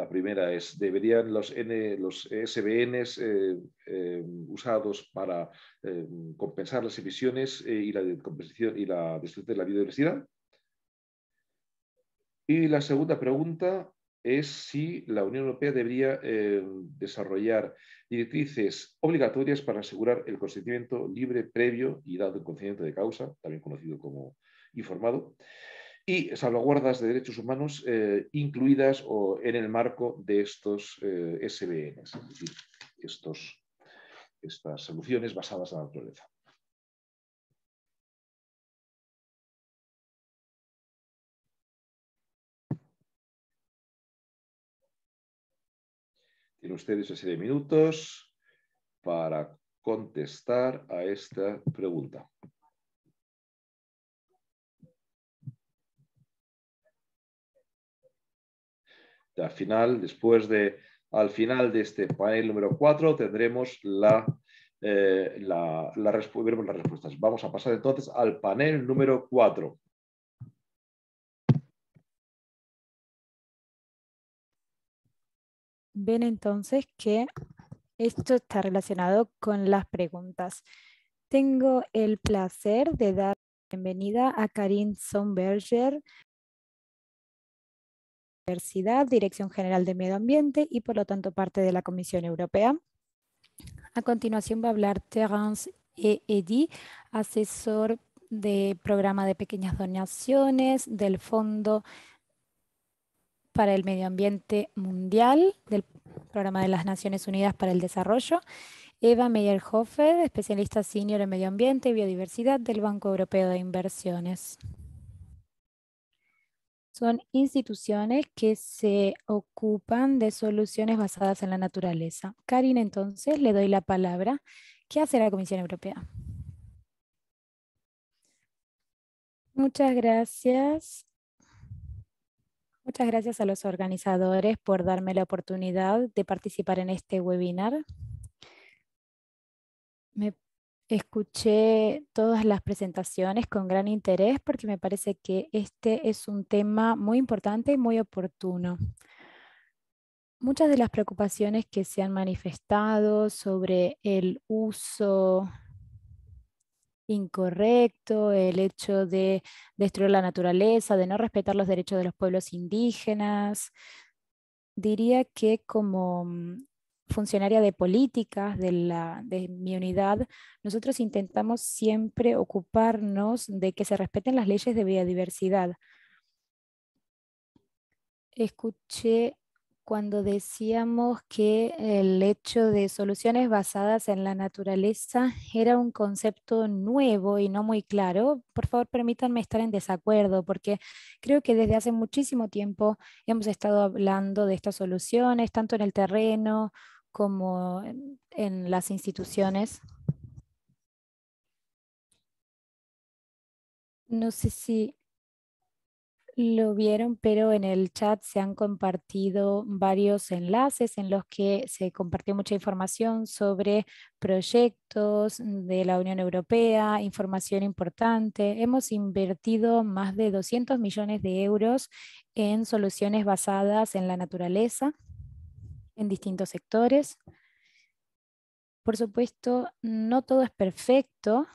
La primera es, ¿deberían los, SBNs eh, eh, usados para eh, compensar las emisiones y la compensación y la destrucción de la biodiversidad? Y la segunda pregunta es si la Unión Europea debería desarrollar directrices obligatorias para asegurar el consentimiento libre, previo y dado el consentimiento de causa, también conocido como informado, y salvaguardas de derechos humanos eh, incluidas o en el marco de estos SBN, eh, SBNs, es decir, estas soluciones basadas en la naturaleza. tiene ustedes una serie de minutos para contestar a esta pregunta. al final, después de, al final de este panel número 4 tendremos la, eh, la, las respuestas. Vamos a pasar entonces al panel número 4. Ven entonces que esto está relacionado con las preguntas. Tengo el placer de dar la bienvenida a Karin Sonberger, Dirección General de Medio Ambiente y por lo tanto parte de la Comisión Europea. A continuación va a hablar Terence Eddy, asesor de programa de pequeñas donaciones del Fondo para el Medio Ambiente Mundial, del Programa de las Naciones Unidas para el Desarrollo. Eva Meyerhofer, especialista senior en medio ambiente y biodiversidad del Banco Europeo de Inversiones son instituciones que se ocupan de soluciones basadas en la naturaleza. Karin, entonces, le doy la palabra. ¿Qué hace la Comisión Europea? Muchas gracias. Muchas gracias a los organizadores por darme la oportunidad de participar en este webinar. Me Escuché todas las presentaciones con gran interés porque me parece que este es un tema muy importante y muy oportuno. Muchas de las preocupaciones que se han manifestado sobre el uso incorrecto, el hecho de destruir la naturaleza, de no respetar los derechos de los pueblos indígenas, diría que como mm, funcionaria de políticas de, de mi unidad, nosotros intentamos siempre ocuparnos de que se respeten las leyes de biodiversidad. Escuché cuando decíamos que el hecho de soluciones basadas en la naturaleza era un concepto nuevo y no muy claro, por favor permítanme estar en desacuerdo porque creo que desde hace muchísimo tiempo hemos estado hablando de estas soluciones, tanto en el terreno como en, las instituciones. No sé si lo vieron, pero en el chat se han compartido varios enlaces en los que se compartió mucha información sobre proyectos de la Unión Europea, información importante. Hemos invertido más de 200 millones de euros en soluciones basadas en la naturaleza en distintos sectores. Por supuesto, no todo es perfecto,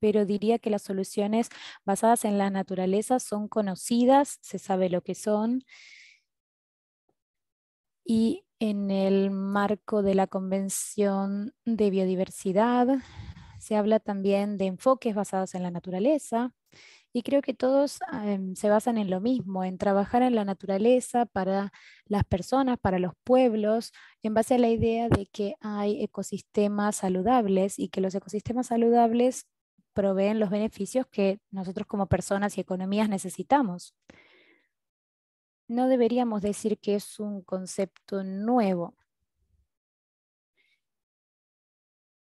pero diría que las soluciones basadas en la naturaleza son conocidas, se sabe lo que son, y en el marco de la Convención de Biodiversidad se habla también de enfoques basados en la naturaleza y creo que todos em, se basan en lo mismo, en trabajar en la naturaleza para las personas, para los pueblos, en base a la idea de que hay ecosistemas saludables y que los ecosistemas saludables proveen los beneficios que nosotros como personas y economías necesitamos. No deberíamos decir que es un concepto nuevo.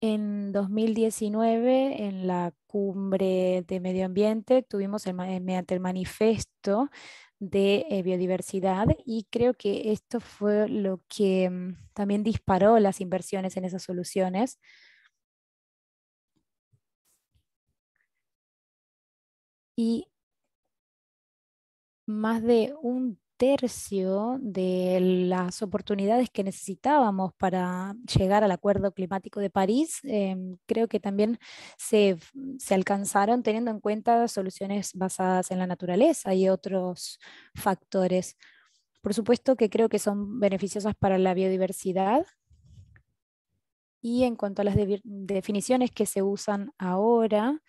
En 2019, en la cumbre de medio ambiente, tuvimos eh, mediante el manifesto de eh, biodiversidad y creo que esto fue lo que mm, también disparó las inversiones en esas soluciones. Y más de un tercio de las oportunidades que necesitábamos para llegar al Acuerdo Climático de París, em, creo que también se, se, alcanzaron teniendo en cuenta soluciones basadas en la naturaleza y otros factores. Por supuesto que creo que son beneficiosas para la biodiversidad. Y en cuanto a las definiciones que se usan ahora,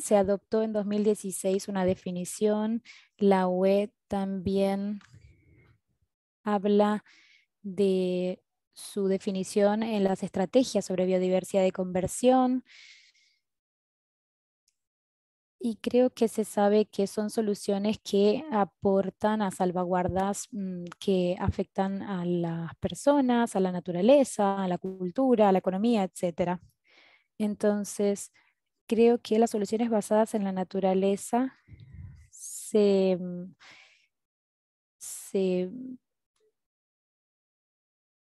se adoptó en 2016 una definición. La UE también habla de su definición en las estrategias sobre biodiversidad de conversión. Y creo que se sabe que son soluciones que aportan a salvaguardas mm, que afectan a las personas, a la naturaleza, a la cultura, a la economía, etc. Entonces, creo que las soluciones basadas en la naturaleza mm, se,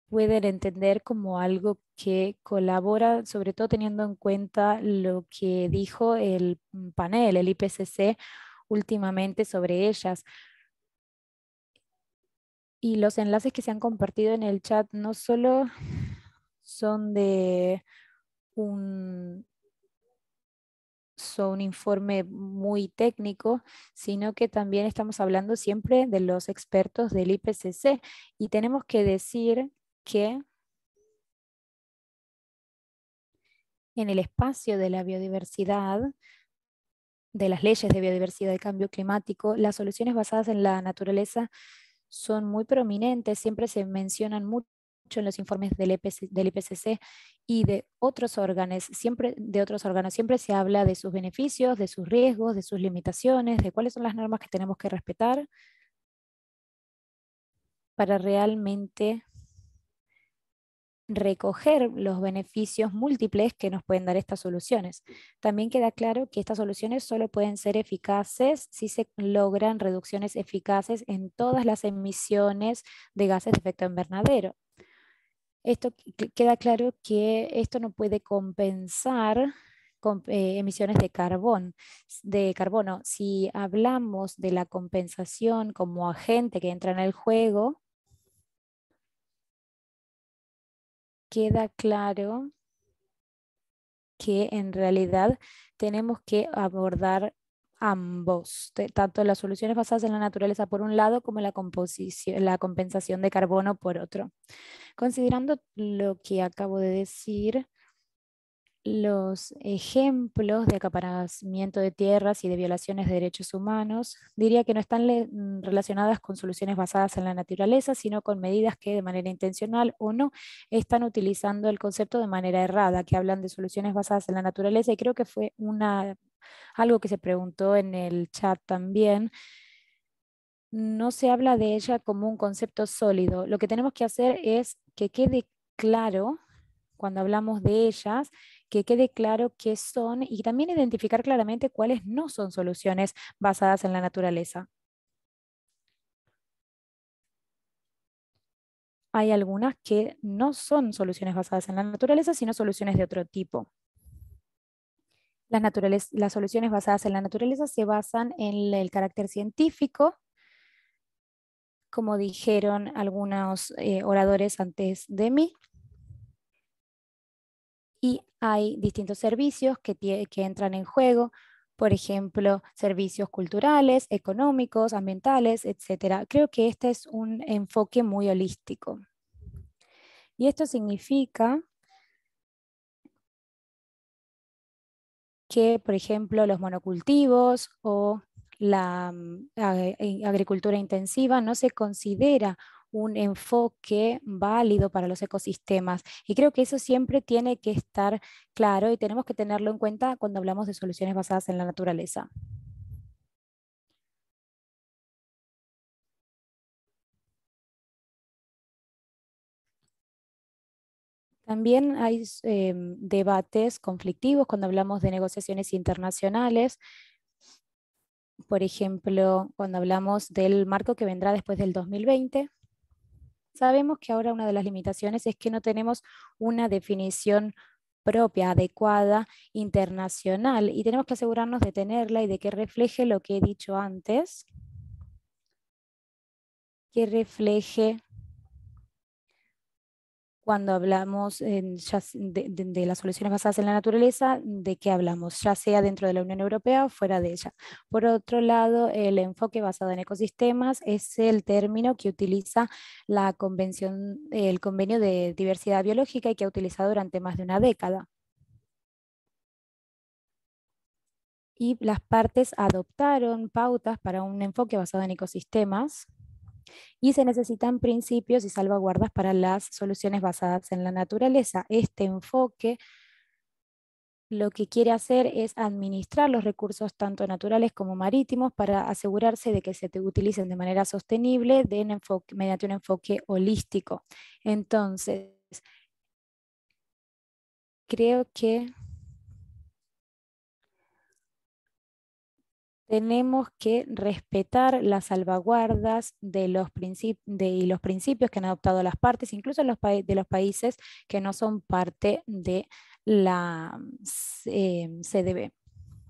pueden entender como algo que colabora, sobre todo teniendo en cuenta lo que dijo el panel, el IPCC, últimamente sobre ellas. Y los enlaces que se han compartido en el chat no solo son de un un informe muy técnico, sino que también estamos hablando siempre de los expertos del IPCC y tenemos que decir que en el espacio de la biodiversidad, de las leyes de biodiversidad y cambio climático, las soluciones basadas en la naturaleza son muy prominentes, siempre se mencionan mucho en los informes del, IPCC e y de otros órganos, siempre de otros órganos, siempre se habla de sus beneficios, de sus riesgos, de sus limitaciones, de cuáles son las normas que tenemos que respetar para realmente recoger los beneficios múltiples que nos pueden dar estas soluciones. También queda claro que estas soluciones solo pueden ser eficaces si se logran reducciones eficaces en todas las emisiones de gases de efecto invernadero. Esto queda claro que esto no puede compensar eh, emisiones de, carbón, de carbono. Si hablamos de la compensación como agente que entra en el juego, queda claro que en realidad tenemos que abordar ambos, tanto las soluciones basadas en la naturaleza por un lado como la, la compensación de carbono por otro. Considerando lo que acabo de decir, los ejemplos de acaparamiento de tierras y de violaciones de derechos humanos, diría que no están mm, relacionadas con soluciones basadas en la naturaleza, sino con medidas que de manera intencional o no están utilizando el concepto de manera errada, que hablan de soluciones basadas en la naturaleza y creo que fue algo que se preguntó en el chat también no se habla de ella como un concepto sólido. Lo que tenemos que hacer es que quede claro cuando hablamos de ellas, que quede claro qué son y también identificar claramente cuáles no son soluciones basadas en la naturaleza. Hay algunas que no son soluciones basadas en la naturaleza, sino soluciones de otro tipo. Las, soluciones basadas en la naturaleza se basan en el carácter científico, como dijeron algunos eh, oradores antes de mí, y hay distintos servicios que, entran en juego, por ejemplo, servicios culturales, económicos, ambientales, etc. Creo que este es un enfoque muy holístico. Y esto significa que, por ejemplo, los monocultivos o la mm, eh, agricultura intensiva no se considera un enfoque válido para los ecosistemas. Y creo que eso siempre tiene que estar claro y tenemos que tenerlo en cuenta cuando hablamos de soluciones basadas en la naturaleza. También hay eh, debates conflictivos cuando hablamos de negociaciones internacionales. Por ejemplo, cuando hablamos del marco que vendrá después del 2020, Sabemos que ahora una de las limitaciones es que no tenemos una definición propia, adecuada, internacional, y tenemos que asegurarnos de tenerla y de que refleje lo que he dicho antes, que refleje cuando hablamos de, de, las soluciones basadas en la naturaleza, ¿de qué hablamos? Ya sea dentro de la Unión Europea o fuera de ella. Por otro lado, el enfoque basado en ecosistemas es el término que utiliza la convención, el Convenio de Diversidad Biológica y que ha utilizado durante más de una década. y las partes adoptaron pautas para un enfoque basado en ecosistemas y se necesitan principios y salvaguardas para las soluciones basadas en la naturaleza. Este enfoque lo que quiere hacer es administrar los recursos tanto naturales como marítimos para asegurarse de que se te utilicen de manera sostenible mediante un enfoque holístico. Entonces, creo que tenemos que respetar las salvaguardas de los, de, y los principios que han adoptado las partes, incluso de los países que no son parte de la mm, eh, CDB.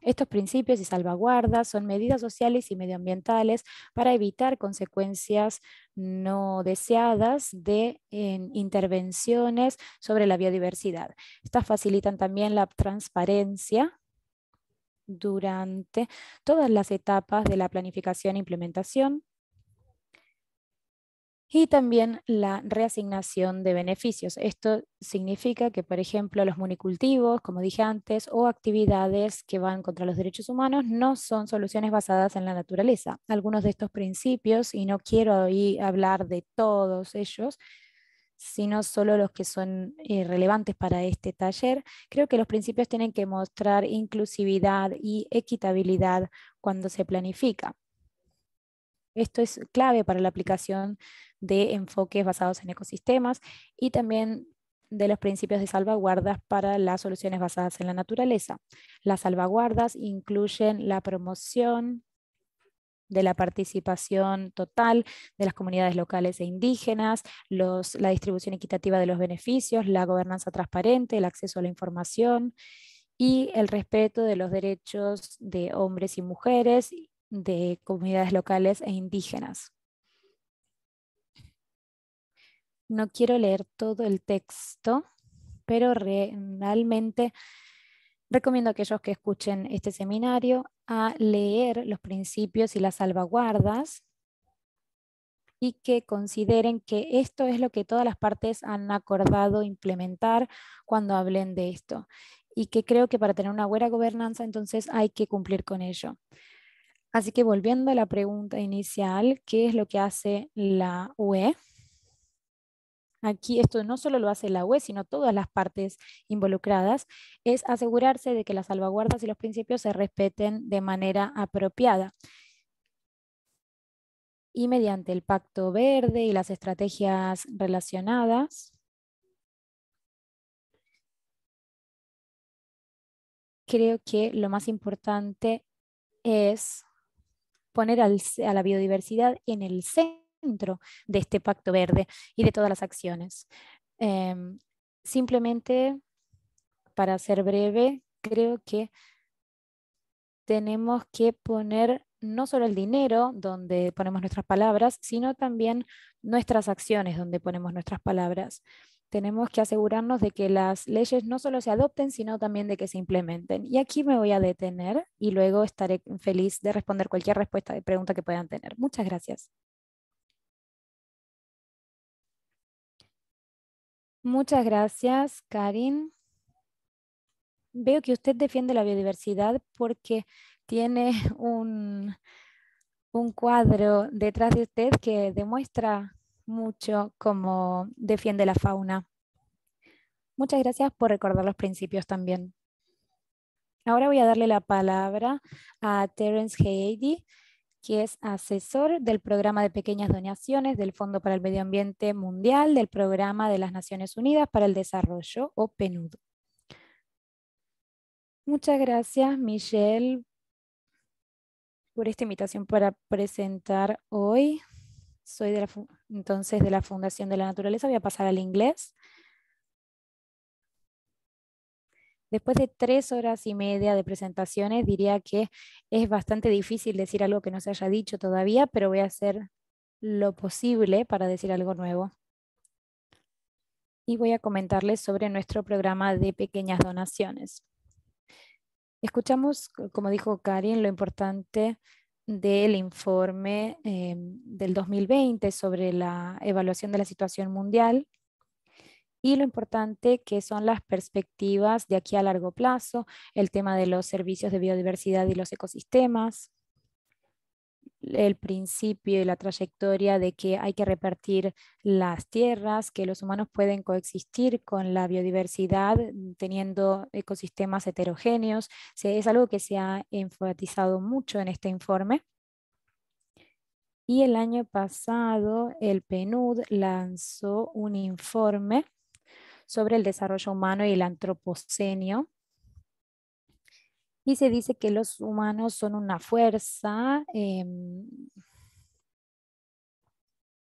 Estos principios y salvaguardas son medidas sociales y medioambientales para evitar consecuencias no deseadas de intervenciones sobre la biodiversidad. Estas facilitan también la transparencia durante todas las etapas de la planificación e implementación y también la reasignación de beneficios. Esto significa que, por ejemplo, los monocultivos, como dije antes, o actividades que van contra los derechos humanos no son soluciones basadas en la naturaleza. Algunos de estos principios, y no quiero hoy hablar de todos ellos, sino solo los que son eh, relevantes para este taller. Creo que los principios tienen que mostrar inclusividad y equitabilidad cuando se planifica. Esto es clave para la aplicación de enfoques basados en ecosistemas y también de los principios de salvaguardas para las soluciones basadas en la naturaleza. Las salvaguardas incluyen la promoción de la participación total de las comunidades locales e indígenas, la distribución equitativa de los beneficios, la gobernanza transparente, el acceso a la información y el respeto de los derechos de hombres y mujeres de comunidades locales e indígenas. No quiero leer todo el texto, pero realmente recomiendo a aquellos que escuchen este seminario a leer los principios y las salvaguardas y que consideren que esto es lo que todas las partes han acordado implementar cuando hablen de esto y que creo que para tener una buena gobernanza entonces hay que cumplir con ello. Así que volviendo a la pregunta inicial, ¿qué es lo que hace la UE? aquí esto no solo lo hace la UE, sino todas las partes involucradas, es asegurarse de que las salvaguardas y los principios se respeten de manera apropiada. Y mediante el Pacto Verde y las estrategias relacionadas, creo que lo más importante es poner a la biodiversidad en el centro dentro de este pacto verde y de todas las acciones. Em, simplemente, para ser breve, creo que tenemos que poner no solo el dinero donde ponemos nuestras palabras, sino también nuestras acciones donde ponemos nuestras palabras. Tenemos que asegurarnos de que las leyes no solo se adopten, sino también de que se implementen. Y aquí me voy a detener y luego estaré feliz de responder cualquier respuesta de pregunta que puedan tener. Muchas gracias. Muchas gracias, Karin. Veo que usted defiende la biodiversidad porque tiene un, un cuadro detrás de usted que demuestra mucho cómo defiende la fauna. Muchas gracias por recordar los principios también. Ahora voy a darle la palabra a Terence Heidi, que es asesor del programa de pequeñas donaciones del Fondo para el Medio Ambiente Mundial del Programa de las Naciones Unidas para el Desarrollo, o PNUD. Muchas gracias, Michelle, por esta invitación para presentar hoy. Soy entonces de la Fundación de la Naturaleza, voy a pasar al inglés. después de tres horas y media de presentaciones, diría que es bastante difícil decir algo que no se haya dicho todavía, pero voy a hacer lo posible para decir algo nuevo. Y voy a comentarles sobre nuestro programa de pequeñas donaciones. Escuchamos, como dijo Karin, lo importante del informe eh, del 2020 sobre la evaluación de la situación mundial y lo importante que son las perspectivas de aquí a largo plazo, el tema de los servicios de biodiversidad y los ecosistemas, el principio y la trayectoria de que hay que repartir las tierras, que los humanos pueden coexistir con la biodiversidad mm, teniendo ecosistemas heterogéneos. Es algo que se ha enfatizado mucho en este informe. Y el año pasado el PNUD lanzó un informe sobre el desarrollo humano y el antropocenio. Y se dice que los humanos son una fuerza em,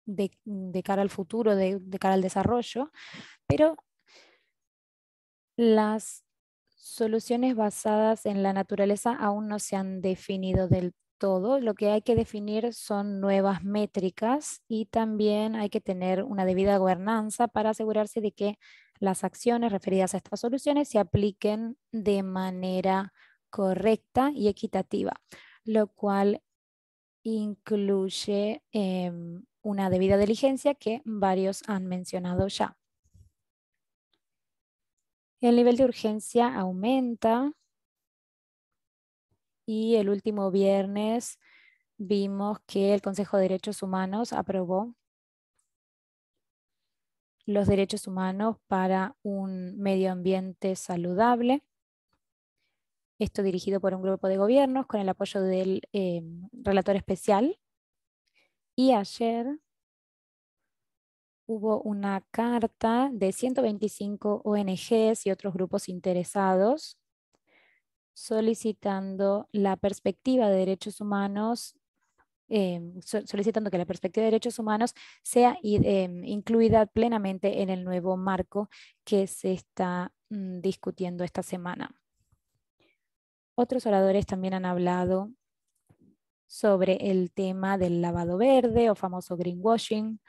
de, cara al futuro, de, de cara al desarrollo, pero las soluciones basadas en la naturaleza aún no se han definido del todo. Lo que hay que definir son nuevas métricas y también hay que tener una debida gobernanza para asegurarse de que las acciones referidas a estas soluciones se apliquen de manera correcta y equitativa, lo cual incluye em, una debida diligencia que varios han mencionado ya. El nivel de urgencia aumenta y el último viernes vimos que el Consejo de Derechos Humanos aprobó los derechos humanos para un medio ambiente saludable. Esto dirigido por un grupo de gobiernos con el apoyo del eh, relator especial. Y ayer hubo una carta de 125 ONGs y otros grupos interesados solicitando la perspectiva de derechos humanos Em, solicitando que la perspectiva de derechos humanos sea em, incluida plenamente en el nuevo marco que se está mm, discutiendo esta semana. Otros oradores también han hablado sobre el tema del lavado verde o famoso greenwashing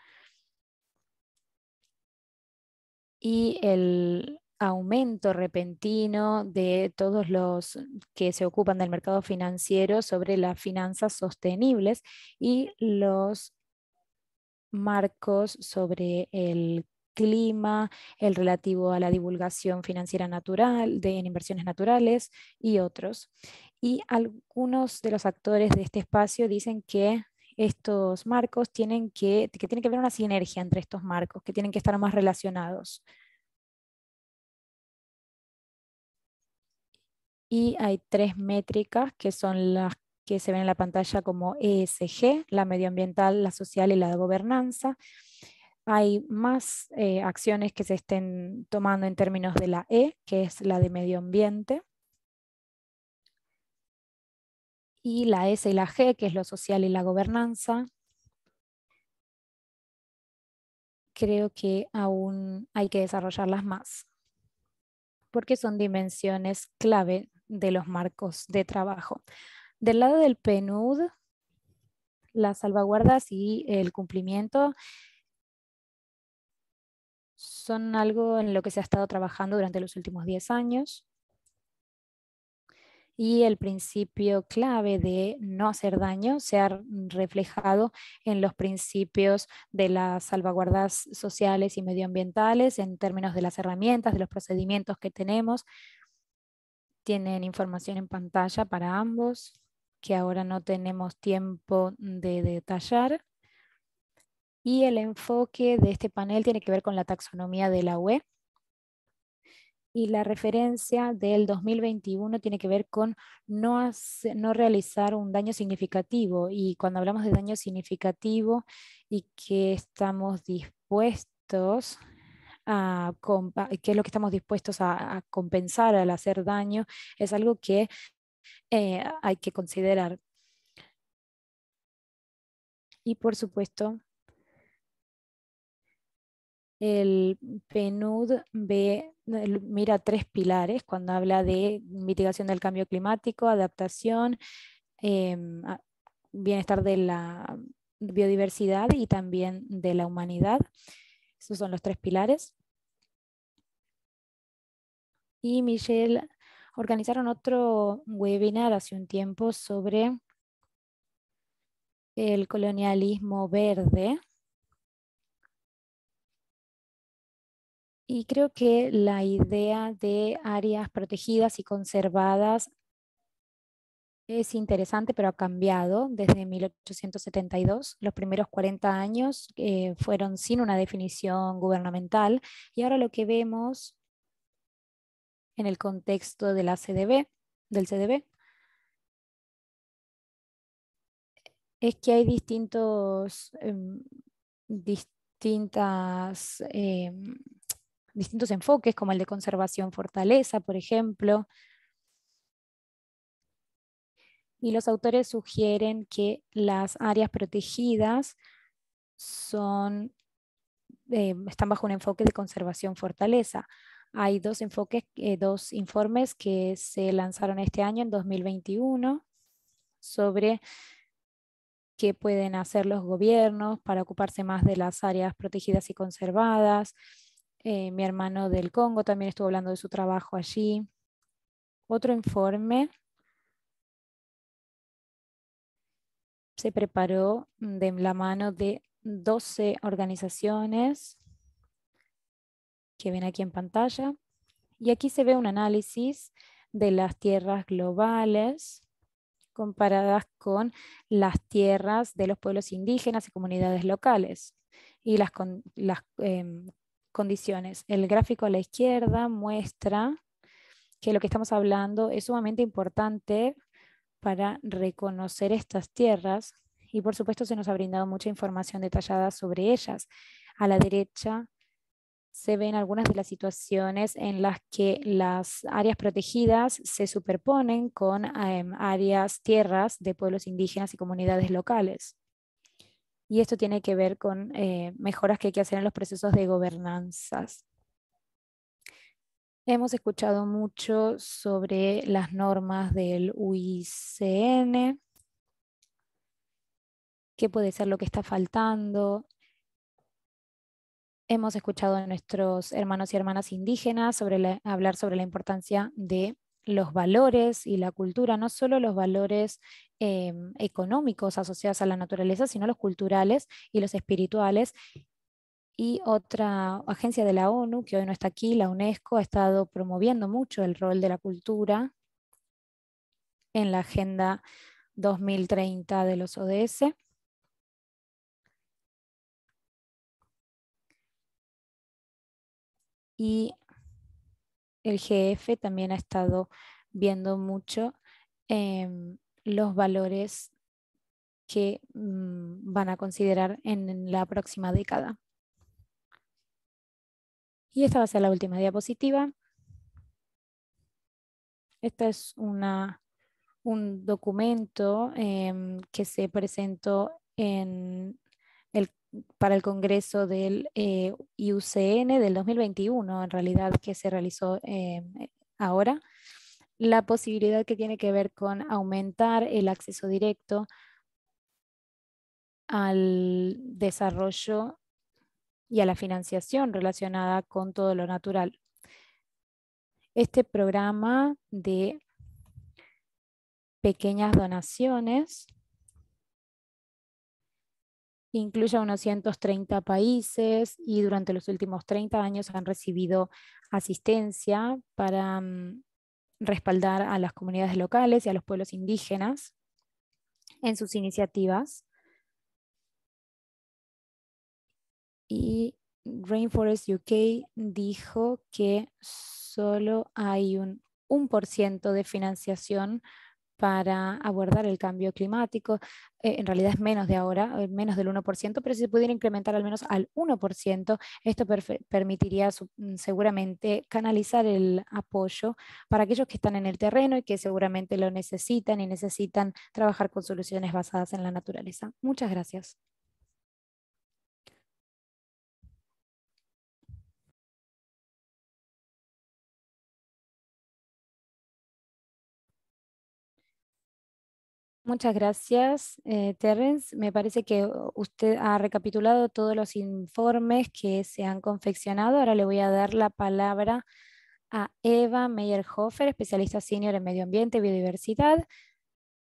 y el aumento repentino de todos los que se ocupan del mercado financiero sobre las finanzas sostenibles y los marcos sobre el clima, el relativo a la divulgación financiera natural, de inversiones naturales y otros. Y algunos de los actores de este espacio dicen que estos marcos tienen que, que tiene que haber una sinergia entre estos marcos, que tienen que estar más relacionados. y hay tres métricas que son las que se ven en la pantalla como ESG, la medioambiental, la social y la de gobernanza. Hay más eh, acciones que se estén tomando en términos de la E, que es la de medio ambiente. Y la S y la G, que es lo social y la gobernanza. Creo que aún hay que desarrollarlas más, porque son dimensiones clave de los marcos de trabajo. Del lado del PNUD, las salvaguardas y el cumplimiento son algo en lo que se ha estado trabajando durante los últimos 10 años. Y el principio clave de no hacer daño se ha reflejado en los principios de las salvaguardas sociales y medioambientales en términos de las herramientas, de los procedimientos que tenemos, tienen información en pantalla para ambos, que ahora no tenemos tiempo de detallar. Y el enfoque de este panel tiene que ver con la taxonomía de la UE. Y la referencia del 2021 tiene que ver con no, realizar un daño significativo. Y cuando hablamos de daño significativo y que estamos dispuestos qué es lo que estamos dispuestos a, compensar al hacer daño, es algo que eh, hay que considerar. Y por supuesto, el PNUD mira tres pilares cuando habla de mitigación del cambio climático, adaptación, em, bienestar de la biodiversidad y también de la humanidad. Esos son los tres pilares. Y Michelle organizaron otro webinar hace un tiempo sobre el colonialismo verde. Y creo que la idea de áreas protegidas y conservadas es interesante, pero ha cambiado desde 1872. Los primeros 40 años eh, fueron sin una definición gubernamental y ahora lo que vemos en el contexto de la CDB, del CDB es que hay distintos, em, distintas, em, distintos enfoques, como el de conservación fortaleza, por ejemplo, y los autores sugieren que las áreas protegidas eh, están bajo un enfoque de conservación fortaleza. Hay dos enfoques, eh, dos informes que se lanzaron este año, en 2021, sobre qué pueden hacer los gobiernos para ocuparse más de las áreas protegidas y conservadas. Eh, mi hermano del Congo también estuvo hablando de su trabajo allí. Otro informe se preparó de la mano de 12 organizaciones que ven aquí en pantalla. Y aquí se ve un análisis de las tierras globales comparadas con las tierras de los pueblos indígenas y comunidades locales y las, las em, condiciones. El gráfico a la izquierda muestra que lo que estamos hablando es sumamente importante para reconocer estas tierras y por supuesto se nos ha brindado mucha información detallada sobre ellas. A la derecha se ven algunas de las situaciones en las que las áreas protegidas se superponen con em, áreas, tierras de pueblos indígenas y comunidades locales. Y esto tiene que ver con eh, mejoras que hay que hacer en los procesos de gobernanzas. Hemos escuchado mucho sobre las normas del UICN, qué puede ser lo que está faltando. Hemos escuchado a nuestros hermanos y hermanas indígenas hablar sobre la importancia de los valores y la cultura, no solo los valores em, económicos asociados a la naturaleza, sino los culturales y los espirituales y otra agencia de la ONU, que hoy no está aquí, la UNESCO, ha estado promoviendo mucho el rol de la cultura en la Agenda 2030 de los ODS. Y el GF también ha estado viendo mucho em, los valores que mm, van a considerar en la próxima década. Y esta va a ser la última diapositiva. Este es un documento em, que se presentó para el Congreso del eh, IUCN del 2021, en realidad, que se realizó em, ahora. La posibilidad que tiene que ver con aumentar el acceso directo al desarrollo y a la financiación relacionada con todo lo natural. Este programa de pequeñas donaciones incluye a unos 130 países y durante los últimos 30 años han recibido asistencia para mm, respaldar a las comunidades locales y a los pueblos indígenas en sus iniciativas y Rainforest UK dijo que solo hay un 1% de financiación para abordar el cambio climático. Eh, en realidad es menos de ahora, eh, menos del 1%, pero si se pudiera incrementar al menos al 1%, esto permitiría mm, seguramente canalizar el apoyo para aquellos que están en el terreno y que seguramente lo necesitan y necesitan trabajar con soluciones basadas en la naturaleza. Muchas gracias. Muchas gracias, eh, Terrence. Me parece que uh, usted ha recapitulado todos los informes que se han confeccionado. Ahora le voy a dar la palabra a Eva Meyerhofer, especialista senior en medio ambiente y biodiversidad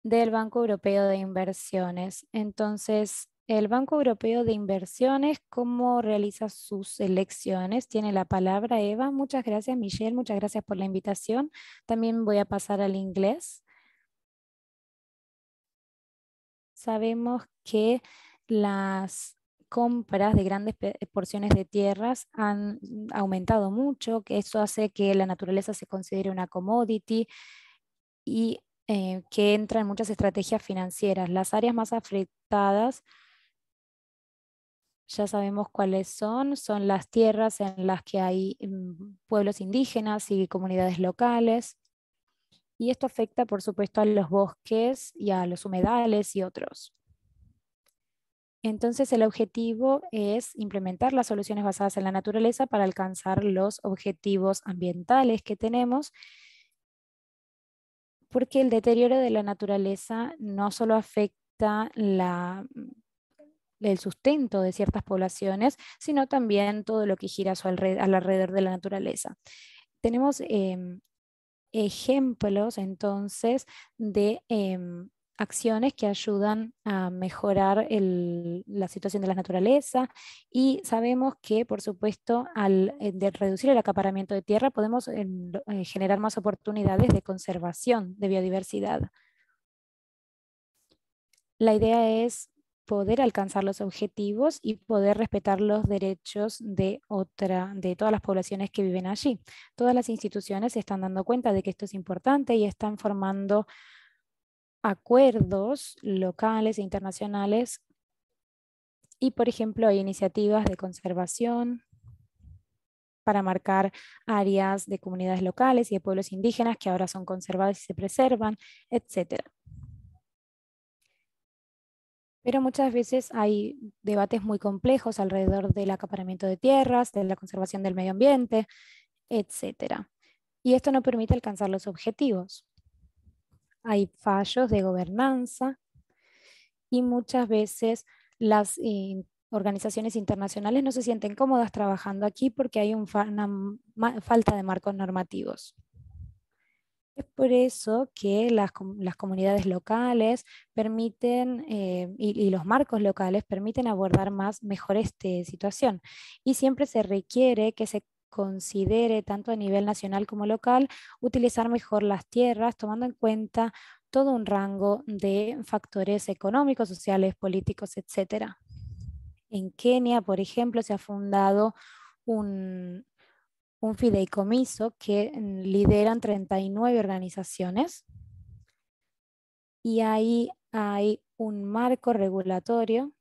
del Banco Europeo de Inversiones. Entonces, el Banco Europeo de Inversiones, ¿cómo realiza sus elecciones? Tiene la palabra Eva. Muchas gracias, Michelle. Muchas gracias por la invitación. También voy a pasar al inglés. sabemos que las compras de grandes eh, porciones de tierras han aumentado mucho, que eso hace que la naturaleza se considere una commodity y eh, que entra en muchas estrategias financieras. Las áreas más afectadas ya sabemos cuáles son, son las tierras en las que hay mm, pueblos indígenas y comunidades locales y esto afecta, por supuesto, a los bosques y a los humedales y otros. Entonces, el objetivo es implementar las soluciones basadas en la naturaleza para alcanzar los objetivos ambientales que tenemos, porque el deterioro de la naturaleza no solo afecta la, el sustento de ciertas poblaciones, sino también todo lo que gira alrededor, de la naturaleza. Tenemos em, ejemplos entonces de em, acciones que ayudan a mejorar la situación de la naturaleza y sabemos que, por supuesto, al eh, reducir el acaparamiento de tierra podemos eh, generar más oportunidades de conservación de biodiversidad. La idea es poder alcanzar los objetivos y poder respetar los derechos de, de todas las poblaciones que viven allí. Todas las instituciones se están dando cuenta de que esto es importante y están formando acuerdos locales e internacionales y, por ejemplo, hay iniciativas de conservación para marcar áreas de comunidades locales y de pueblos indígenas que ahora son conservadas y se preservan, etcétera. Pero muchas veces hay debates muy complejos alrededor del acaparamiento de tierras, de la conservación del medio ambiente, etc. Y esto no permite alcanzar los objetivos. Hay fallos de gobernanza y muchas veces las eh, organizaciones internacionales no se sienten cómodas trabajando aquí porque hay una falta de marcos normativos. Es por eso que las, comunidades locales permiten eh, y, los marcos locales permiten abordar más mejor esta situación. Y siempre se requiere que se considere tanto a nivel nacional como local utilizar mejor las tierras, tomando en cuenta todo un rango de factores económicos, sociales, políticos, etc. En Kenia, por ejemplo, se ha fundado un, un fideicomiso que mm, lideran 39 organizaciones y ahí hay un marco regulatorio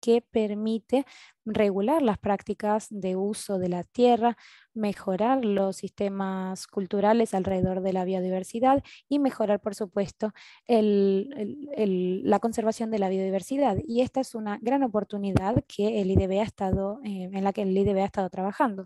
que permite regular las prácticas de uso de la tierra, mejorar los sistemas culturales alrededor de la biodiversidad y mejorar, por supuesto, el, la conservación de la biodiversidad. Y esta es una gran oportunidad que el ha estado, eh, en la que el IDB ha estado trabajando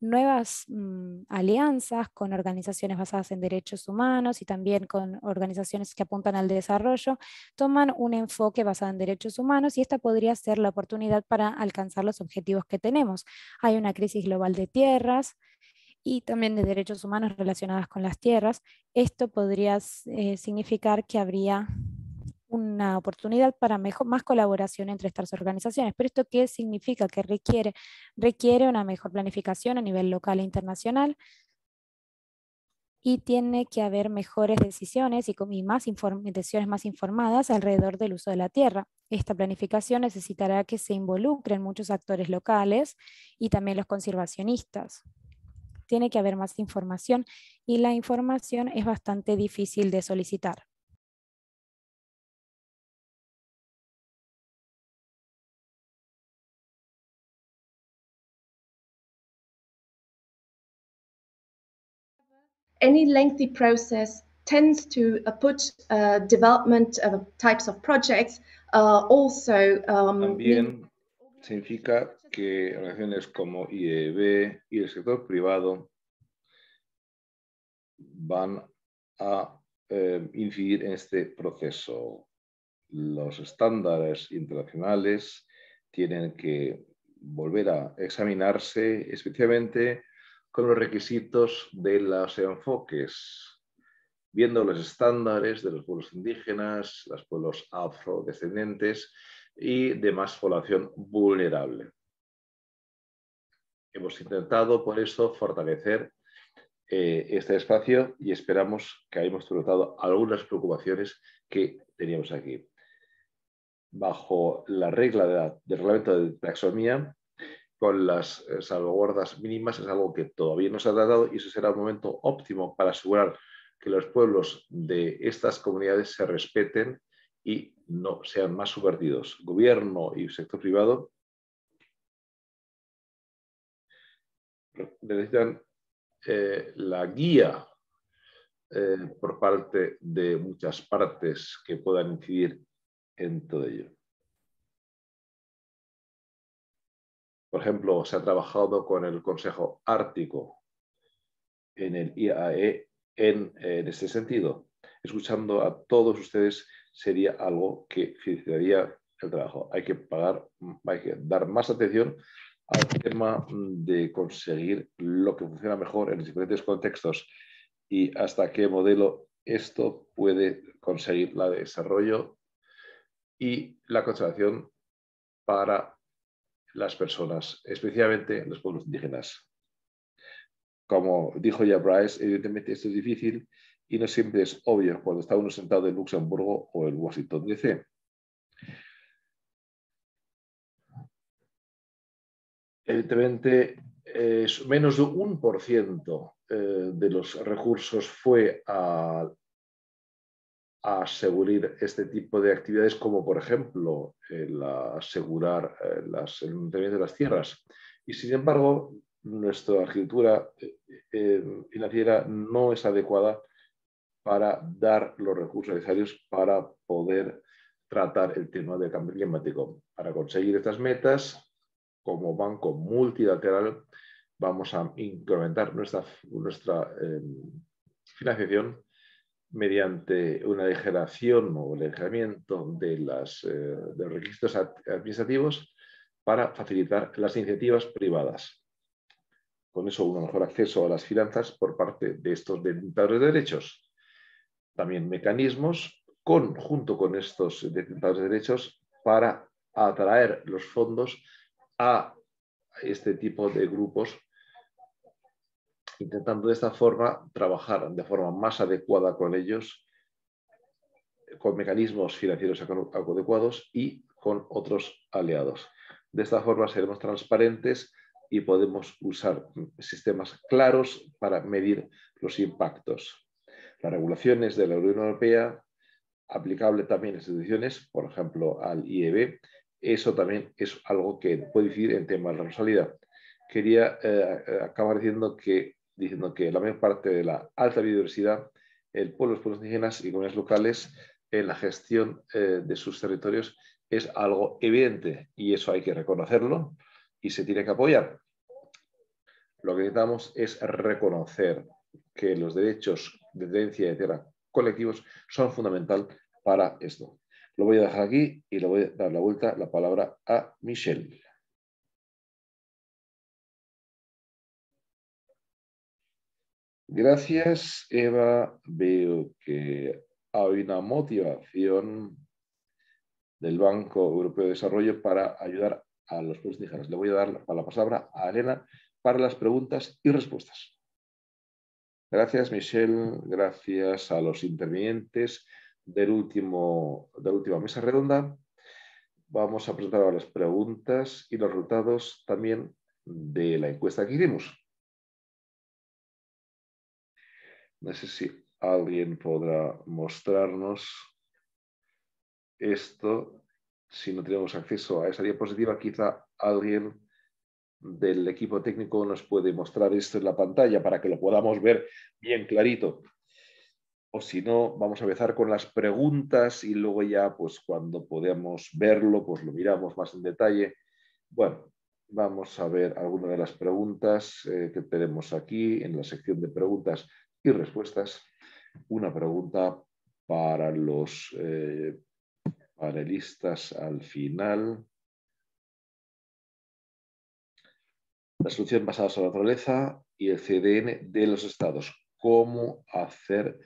nuevas mm, alianzas con organizaciones basadas en derechos humanos y también con organizaciones que apuntan al desarrollo, toman un enfoque basado en derechos humanos y esta podría ser la oportunidad para alcanzar los objetivos que tenemos. Hay una crisis global de tierras, y también de derechos humanos relacionadas con las tierras. Esto podría eh, significar que habría una oportunidad para más colaboración entre estas organizaciones. Pero esto qué significa? Que requiere, requiere una mejor planificación a nivel local e internacional y tiene que haber mejores decisiones y, y más decisiones más informadas alrededor del uso de la tierra. Esta planificación necesitará que se involucren muchos actores locales y también los conservacionistas tiene que haber más información y la información es bastante difícil de solicitar. any lengthy process tends to uh, put uh, development of types of projects uh, also. Um, También significa que relaciones como IEB y el sector privado van a eh, incidir en este proceso. Los estándares internacionales tienen que volver a examinarse, especialmente con los requisitos de los enfoques, viendo los estándares de los pueblos indígenas, los pueblos afrodescendientes y demás población vulnerable. Hemos intentado por eso fortalecer eh, este espacio y esperamos que hayamos tratado algunas preocupaciones que teníamos aquí. Bajo la regla del reglamento de taxonomía, con las eh, salvaguardas mínimas es algo que todavía no se ha tratado y ese será el momento óptimo para asegurar que los pueblos de estas comunidades se respeten y no sean más subvertidos. Gobierno y sector privado necesitan eh, la guía eh, por parte de muchas partes que puedan incidir en todo ello. Por ejemplo, se ha trabajado con el Consejo Ártico en el IAE en, este sentido. Escuchando a todos ustedes sería algo que facilitaría el trabajo. Hay que pagar, hay que dar más atención al tema de conseguir lo que funciona mejor en los diferentes contextos y hasta qué modelo esto puede conseguir la desarrollo y la conservación para las personas, especialmente los pueblos indígenas. Como dijo ya Bryce, evidentemente esto es difícil y no siempre es obvio cuando está uno sentado en Luxemburgo o en Washington DC. Evidentemente, es menos de un por ciento eh, de los recursos fue a asegurar este tipo de actividades, como por ejemplo el asegurar eh, las, el mantenimiento de las tierras. Y sin embargo, nuestra arquitectura eh, eh, financiera no es adecuada para dar los recursos necesarios para poder tratar el tema del cambio climático. Para conseguir estas metas, como banco multilateral, vamos a incrementar nuestra, nuestra financiación mediante una degeneración o alejamiento de, eh, de los requisitos administrativos para facilitar las iniciativas privadas. Con eso, un mejor acceso a las finanzas por parte de estos detentadores de derechos. También mecanismos junto con estos detentadores de derechos para atraer los fondos a este tipo de grupos intentando de esta forma trabajar de forma más adecuada con ellos, con mecanismos financieros adecuados y con otros aliados. De esta forma seremos transparentes y podemos usar sistemas claros para medir los impactos. Las regulaciones de la Unión Europea, aplicable también a instituciones, por ejemplo al IEB, eso también es algo que puede decir en tema de la responsabilidad. Quería eh, acabar diciendo que diciendo que la mayor parte de la alta biodiversidad, el pueblo, los pueblos indígenas y comunidades locales en la gestión eh, de sus territorios es algo evidente y eso hay que reconocerlo y se tiene que apoyar. Lo que necesitamos es reconocer que los derechos de tenencia de tierra colectivos son fundamental para esto. Lo voy a dejar aquí y le voy a dar la vuelta la palabra a Michelle. Gracias, Eva. Veo que hay una motivación del Banco Europeo de Desarrollo para ayudar a los pueblos indígenas. Le voy a dar la palabra a Elena para las preguntas y respuestas. Gracias, Michelle. Gracias a los intervinientes de la última mesa redonda. Vamos a presentar ahora las preguntas y los resultados también de la encuesta que hicimos. No sé si alguien podrá mostrarnos esto. Si no tenemos acceso a esa diapositiva, quizá alguien del equipo técnico nos puede mostrar esto en la pantalla para que lo podamos ver bien clarito. O si no, vamos a empezar con las preguntas y luego ya, pues cuando podamos verlo, pues lo miramos más en detalle. Bueno, vamos a ver alguna de las preguntas eh, que tenemos aquí en la sección de preguntas y respuestas. Una pregunta para los eh, panelistas al final. La solución basada sobre la naturaleza y el CDN de los estados. ¿Cómo hacer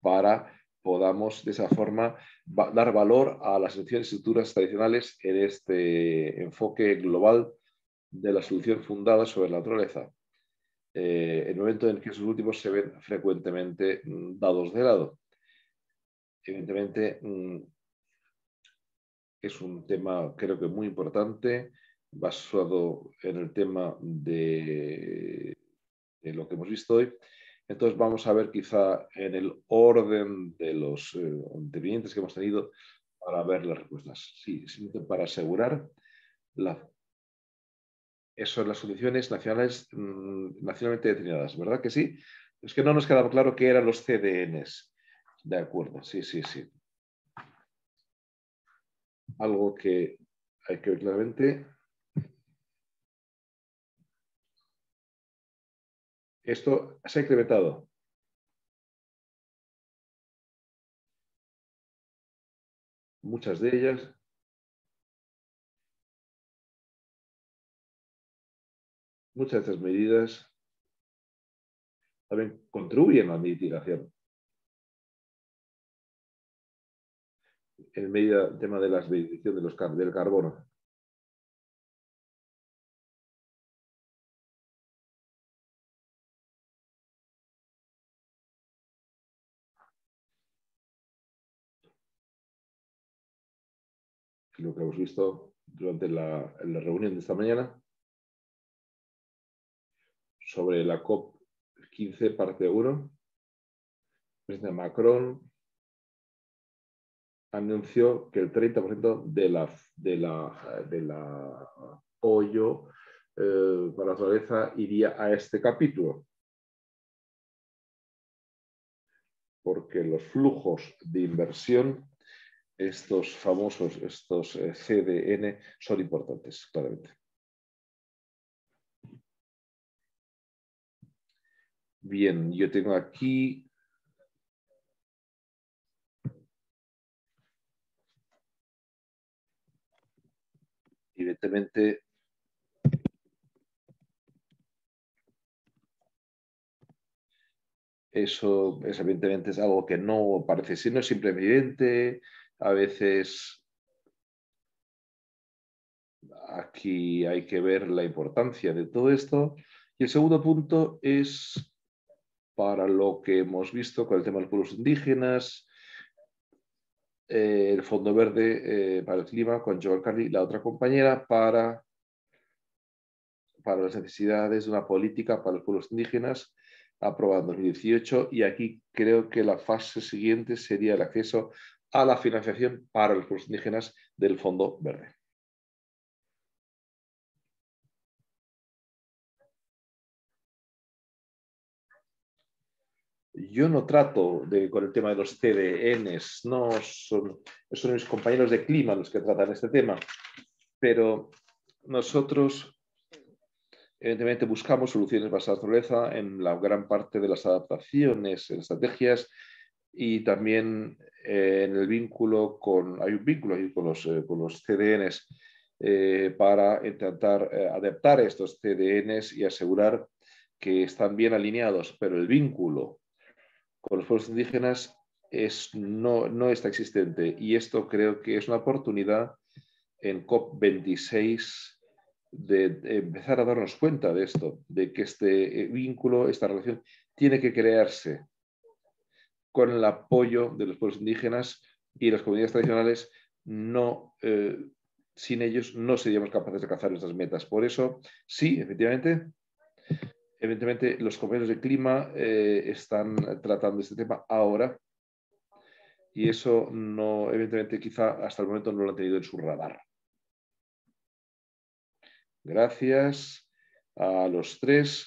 para podamos de esa forma dar valor a las soluciones y estructuras tradicionales en este enfoque global de la solución fundada sobre la naturaleza? En eh, el momento en que esos últimos se ven frecuentemente mm, dados de lado. Evidentemente, mm, es un tema creo que muy importante, basado en el tema de, lo que hemos visto hoy. Entonces vamos a ver quizá en el orden de los eh, intervinientes que hemos tenido para ver las respuestas. Sí, simplemente para asegurar la eso, en las soluciones nacionales, mm, nacionalmente determinadas, ¿verdad que sí? Es que no nos quedaba claro qué eran los CDNs. De acuerdo, sí, sí, sí. Algo que hay que ver claramente. Esto se ha incrementado. Muchas de ellas muchas de estas medidas también contribuyen a la mitigación. En el tema de la reducción del carbono. Lo que hemos visto durante la reunión de esta mañana sobre la COP15, parte 1, presidente Macron anunció que el 30% de la, apoyo eh, para la naturaleza iría a este capítulo. Porque los flujos de inversión, estos famosos, estos eh, CDN, son importantes, claramente. Bien, yo tengo aquí evidentemente eso es, evidentemente es algo que no parece ser, siempre evidente, a veces aquí hay que ver la importancia de todo esto. Y el segundo punto es para lo que hemos visto con el tema de los pueblos indígenas, eh, el Fondo Verde eh, para el Clima con Joan Carly, la otra compañera, para, para las necesidades de una política para los pueblos indígenas aprobada en 2018 y aquí creo que la fase siguiente sería el acceso a la financiación para los pueblos indígenas del Fondo Verde. yo no trato de, con el tema de los CDNs, no son, son mis compañeros de clima los que tratan este tema, pero nosotros evidentemente buscamos soluciones basadas en la naturaleza en la gran parte de las adaptaciones, en estrategias y también eh, en el vínculo con, hay un vínculo ahí con los, eh, CDNs eh, para intentar adaptar estos CDNs y asegurar que están bien alineados, pero el vínculo con los pueblos indígenas no, está existente. Y esto creo que es una oportunidad en COP26 de empezar a darnos cuenta de esto, de que este eh, vínculo, esta relación, tiene que crearse con el apoyo de los pueblos indígenas y las comunidades tradicionales. No, eh, sin ellos no seríamos capaces de alcanzar nuestras metas. Por eso, sí, efectivamente, Evidentemente, los convenios de clima eh, están tratando este tema ahora y eso no, evidentemente, quizá hasta el momento no lo han tenido en su radar. Gracias a los tres.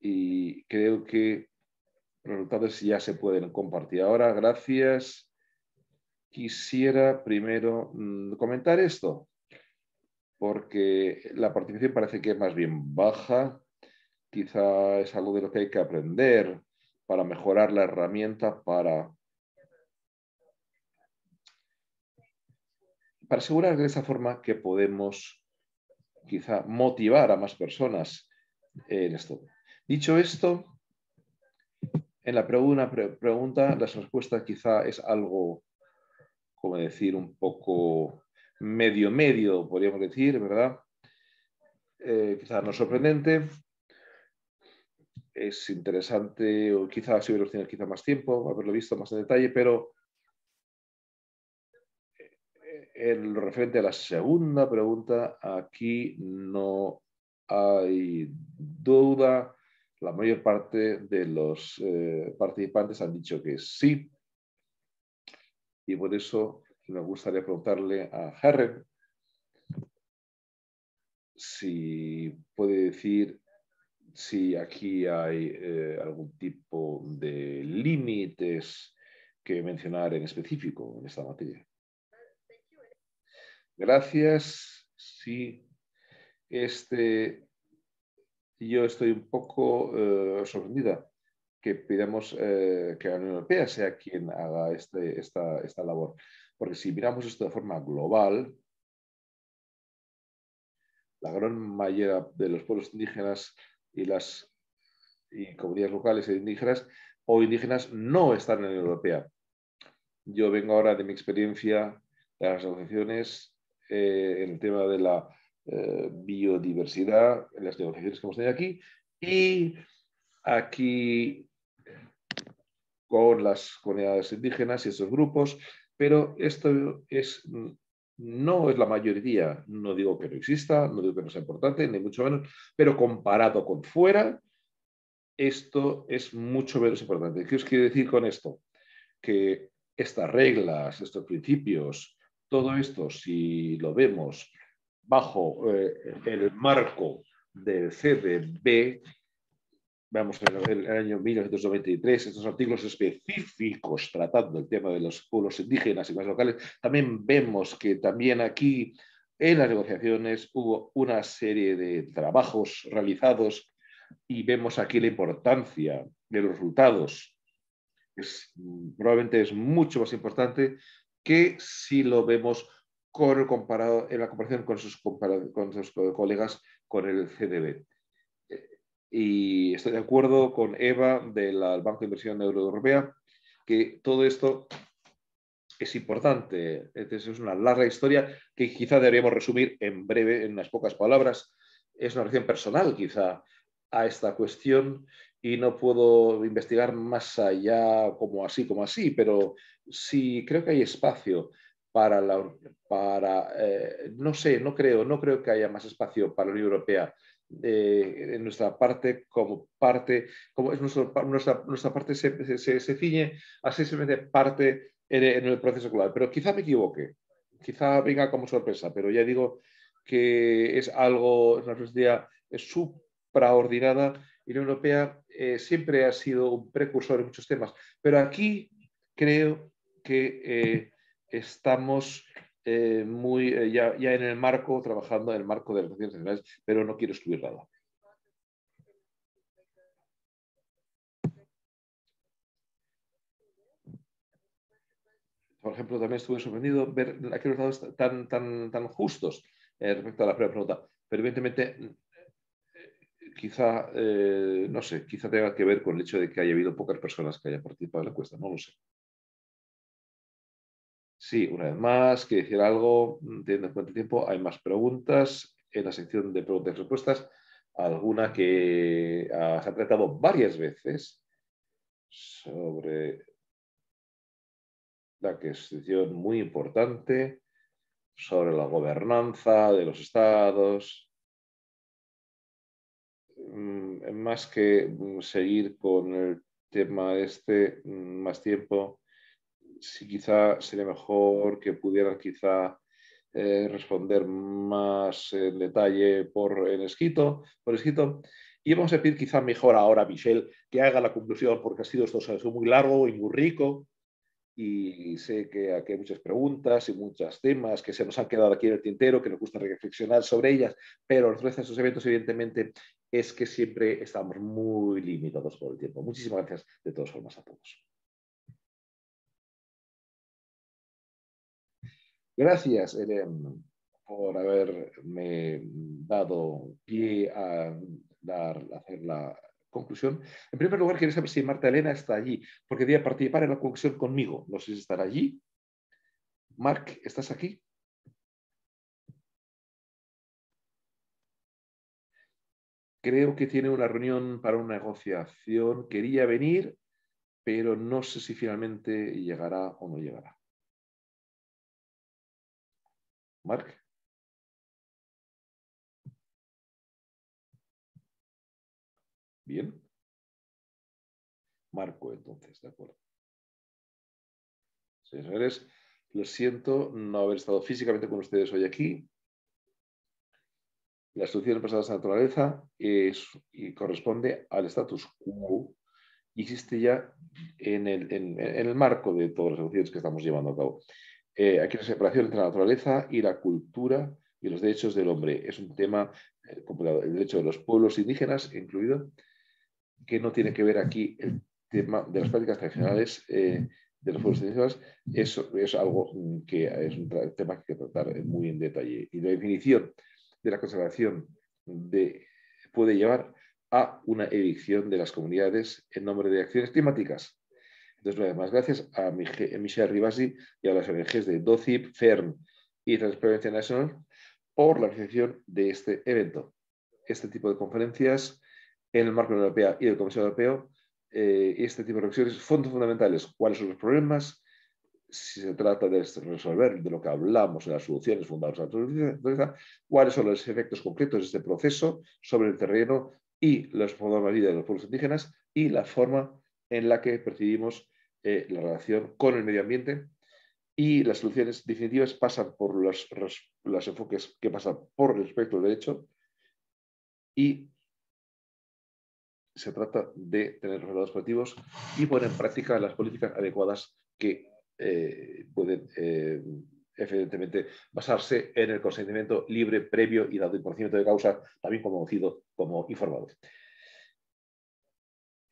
Y creo que los resultados ya se pueden compartir. Ahora, gracias. Quisiera primero mm, comentar esto porque la participación parece que es más bien baja, quizá es algo de lo que hay que aprender para mejorar la herramienta para, para asegurar de esa forma que podemos quizá motivar a más personas en esto. Dicho esto, en la pregunta, la respuesta quizá es algo, como decir, un poco medio medio, podríamos decir, ¿verdad? Eh, quizás no sorprendente. Es interesante, o quizás si hubiera tenido quizá más tiempo, haberlo visto más en detalle, pero eh, en lo referente a la segunda pregunta, aquí no hay duda. La mayor parte de los eh, participantes han dicho que sí. Y por eso me gustaría preguntarle a Harry si puede decir si aquí hay eh, algún tipo de límites que mencionar en específico en esta materia. Gracias. Sí, este, yo estoy un poco eh, sorprendida que pidamos eh, que la Unión Europea sea quien haga este, esta, esta labor. Porque si miramos esto de forma global, la gran mayoría de los pueblos indígenas y las comunidades locales e indígenas o indígenas no están en la Unión Europea. Yo vengo ahora de mi experiencia de las asociaciones eh, en el tema de la eh, biodiversidad, en las negociaciones que hemos tenido aquí, y aquí con las comunidades indígenas y esos grupos pero esto es, mm, no es la mayoría. No digo que no exista, no digo que no sea importante, ni mucho menos, pero comparado con fuera, esto es mucho menos importante. ¿Qué os quiero decir con esto? Que estas reglas, estos principios, todo esto, si lo vemos bajo eh, el marco del CDB, vamos, el, el año 1993, estos artículos específicos tratando el tema de los pueblos indígenas y más locales, también vemos que también aquí en las negociaciones hubo una serie de trabajos realizados y vemos aquí la importancia de los resultados. probablemente es mucho más importante que si lo vemos comparado, en la comparación con sus, con sus colegas con el CDB. Y estoy de acuerdo con Eva del Banco de Inversión Europea que todo esto es importante. es una larga historia que quizá deberíamos resumir en breve, en unas pocas palabras. Es una relación personal, quizá, a esta cuestión y no puedo investigar más allá como así, como así, pero sí creo que hay espacio para la... Para, eh, no sé, no creo, no creo que haya más espacio para la Unión Europea eh, en nuestra parte como parte, como es nuestro, nuestra, nuestra, parte se, se, se ciñe a ser parte en, el proceso global Pero quizá me equivoque, quizá venga como sorpresa, pero ya digo que es algo, es una es supraordinada y la Unión Europea eh, siempre ha sido un precursor en muchos temas, pero aquí creo que eh, estamos eh, muy, eh, ya, ya, en el marco, trabajando en el marco de las relaciones Generales, pero no quiero escribir nada. Por ejemplo, también estuve sorprendido ver aquellos datos tan, tan, tan justos eh, respecto a la primera pregunta. Pero evidentemente, quizá, no sé, quizá tenga que ver con el hecho de que haya habido pocas personas que hayan participado en la encuesta, no lo sé. Sí, una vez más, que decir algo, mm, teniendo en cuenta el tiempo, hay más preguntas en la sección de preguntas y respuestas, alguna que ah, ha tratado varias veces sobre la cuestión muy importante sobre la gobernanza de los estados, mm, más que mm, seguir con el tema este más tiempo, si quizá sería mejor que pudieran quizá eh, responder más en detalle por en escrito, por escrito. Y vamos a pedir quizá mejor ahora a Michelle que haga la conclusión, porque ha sido esto sido muy largo y muy rico. Y sé que aquí hay muchas preguntas y muchos temas que se nos han quedado aquí en el tintero, que nos gusta reflexionar sobre ellas, pero los de esos eventos, evidentemente, es que siempre estamos muy limitados por el tiempo. Muchísimas gracias de todas formas a todos. Gracias, Eren, por haberme dado pie a, hacer la conclusión. En primer lugar, quería saber si Marta Elena está allí, porque quería participar en la conclusión conmigo. No sé si estará allí. Marc, ¿estás aquí? Creo que tiene una reunión para una negociación. Quería venir, pero no sé si finalmente llegará o no llegará. Mark. Bien. Marco entonces, ¿de acuerdo? Señores, lo siento no haber estado físicamente con ustedes hoy aquí. La solución pasadas de naturaleza y corresponde al status quo existe ya en el, en el marco de todas las soluciones que estamos llevando a cabo. Eh, aquí la separación entre la naturaleza y la cultura y los derechos del hombre. Es un tema eh, El derecho de los pueblos indígenas incluido, que no tiene que ver aquí el tema de las prácticas tradicionales eh, de los pueblos indígenas. Eso es algo mm, que es un tema que hay que tratar muy en detalle. Y la definición de la conservación puede llevar a una evicción de las comunidades en nombre de acciones climáticas entonces, una más, gracias a eh, Michelle Ribasi y a las ONGs de DOCIP, FERN y Transparency National por la organización de este evento. Este tipo de conferencias en el marco de la Europea y del Consejo Europeo, eh, este tipo de reflexiones son fundamentales. ¿Cuáles son los problemas? Si se trata de resolver de lo que hablamos en las soluciones fundadas en la naturaleza, ¿cuáles son los efectos concretos de este proceso sobre el terreno y las formas de vida de los pueblos indígenas y la forma en la que percibimos eh, la relación con el medio ambiente y las soluciones definitivas pasan por los, enfoques que pasan por respecto al derecho y se trata de tener resultados positivos y poner en práctica las políticas adecuadas que eh, pueden eh, evidentemente basarse en el consentimiento libre, previo y dado el conocimiento de causa, también conocido como informado.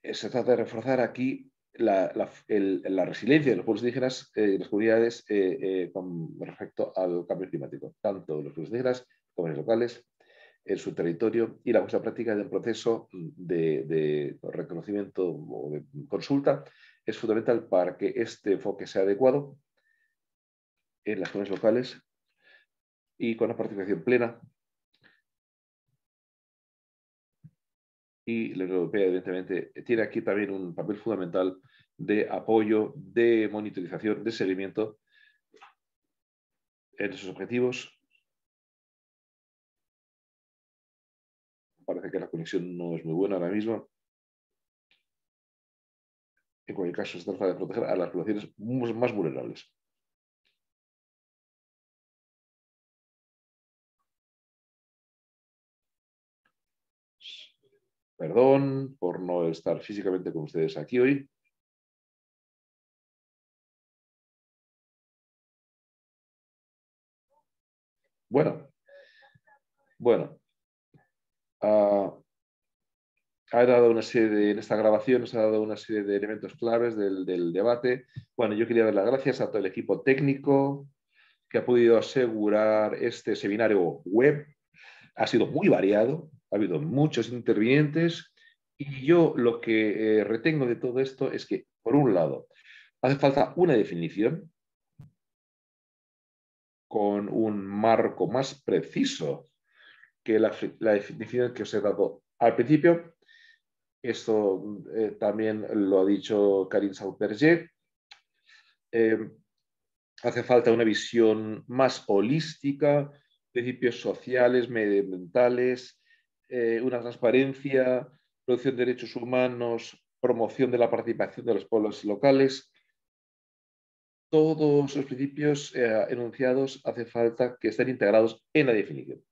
Se trata de reforzar aquí la, resiliencia de los pueblos indígenas eh, y las comunidades eh, eh, con respecto al cambio climático, tanto los pueblos indígenas como los locales, en su territorio y la puesta práctica de un proceso de, de, reconocimiento o de consulta es fundamental para que este enfoque sea adecuado en las comunidades locales y con la participación plena y la Unión Europea, evidentemente, tiene aquí también un papel fundamental de apoyo, de monitorización, de seguimiento en esos objetivos. Parece que la conexión no es muy buena ahora mismo. En cualquier caso, se trata de proteger a las poblaciones más vulnerables. Perdón por no estar físicamente con ustedes aquí hoy. Bueno, bueno. Ah, ha dado una serie de, en esta grabación se ha dado una serie de elementos claves del, debate. Bueno, yo quería dar las gracias a todo el equipo técnico que ha podido asegurar este seminario web. Ha sido muy variado, ha habido muchos intervinientes y yo lo que eh, retengo de todo esto es que, por un lado, hace falta una definición con un marco más preciso que la, definición que os he dado al principio. Esto eh, también lo ha dicho Karin Sauperger. Em, hace falta una visión más holística, principios sociales, medioambientales, eh, una transparencia, producción de derechos humanos, promoción de la participación de los pueblos locales. Todos los principios eh, enunciados hace falta que estén integrados en la definición.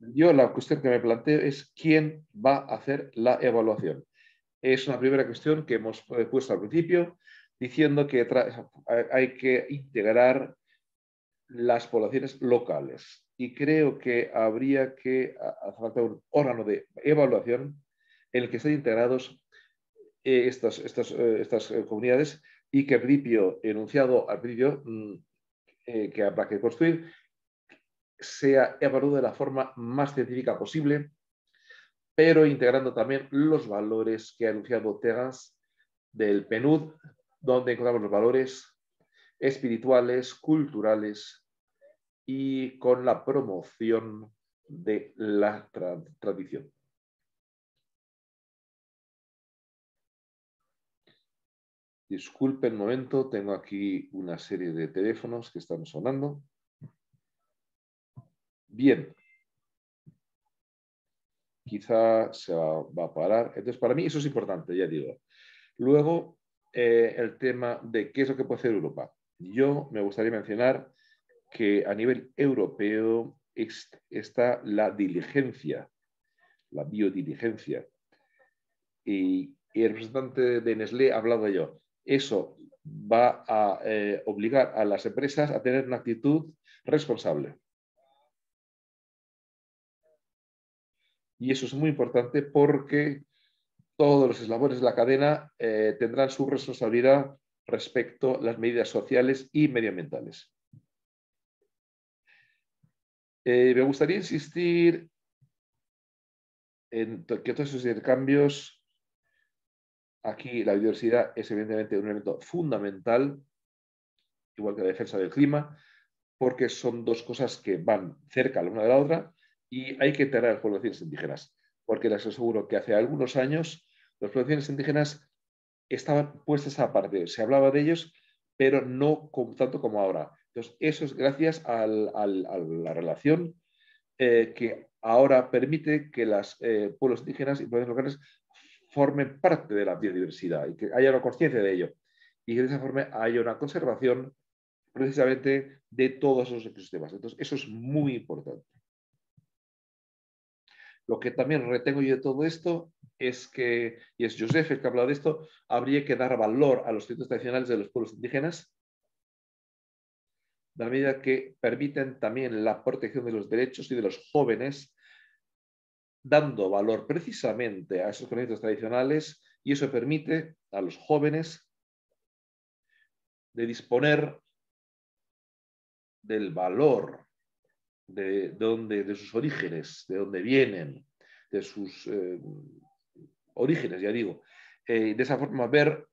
Yo la cuestión que me planteo es quién va a hacer la evaluación. Es una primera cuestión que hemos eh, puesto al principio, diciendo que hay que integrar las poblaciones locales y creo que habría que hacer un órgano de evaluación en el que estén integrados eh, estas, estas, eh, eh, comunidades y que el principio, enunciado al principio, mm, que habrá que construir, sea evaluado de la forma más científica posible, pero integrando también los valores que ha enunciado Tegas del PNUD, donde encontramos los valores espirituales, culturales, y con la promoción de la tradición. Disculpen un momento, tengo aquí una serie de teléfonos que están sonando. Bien. Quizá se va a parar. Entonces, para mí eso es importante, ya digo. Luego, eh, el tema de qué es lo que puede hacer Europa. Yo me gustaría mencionar que a nivel europeo está la diligencia, la biodiligencia. Y, el representante de Nestlé ha hablado de ello. Eso va a eh, obligar a las empresas a tener una actitud responsable. Y eso es muy importante porque todos los eslabones de la cadena eh, tendrán su responsabilidad respecto a las medidas sociales y medioambientales. Eh, me gustaría insistir en que todos esos intercambios, aquí la biodiversidad es evidentemente un elemento fundamental, igual que la defensa del clima, porque son dos cosas que van cerca la una de la otra y hay que enterrar a las poblaciones indígenas, porque les aseguro que hace algunos años las poblaciones indígenas estaban puestas aparte, se hablaba de ellos, pero no tanto como ahora. Entonces, eso es gracias a la relación eh, que ahora permite que los eh, pueblos indígenas y pueblos locales formen parte de la biodiversidad y que haya una conciencia de ello. Y que de esa forma haya una conservación precisamente de todos esos ecosistemas. Entonces, eso es muy importante. Lo que también retengo yo de todo esto es que, y es Joseph el que ha hablado de esto, habría que dar valor a los centros tradicionales de los pueblos indígenas de la medida que permiten también la protección de los derechos y de los jóvenes, dando valor precisamente a esos conocimientos tradicionales y eso permite a los jóvenes de disponer del valor de, donde, de sus orígenes, de dónde vienen, de sus eh, orígenes, ya digo. Eh, de esa forma, ver,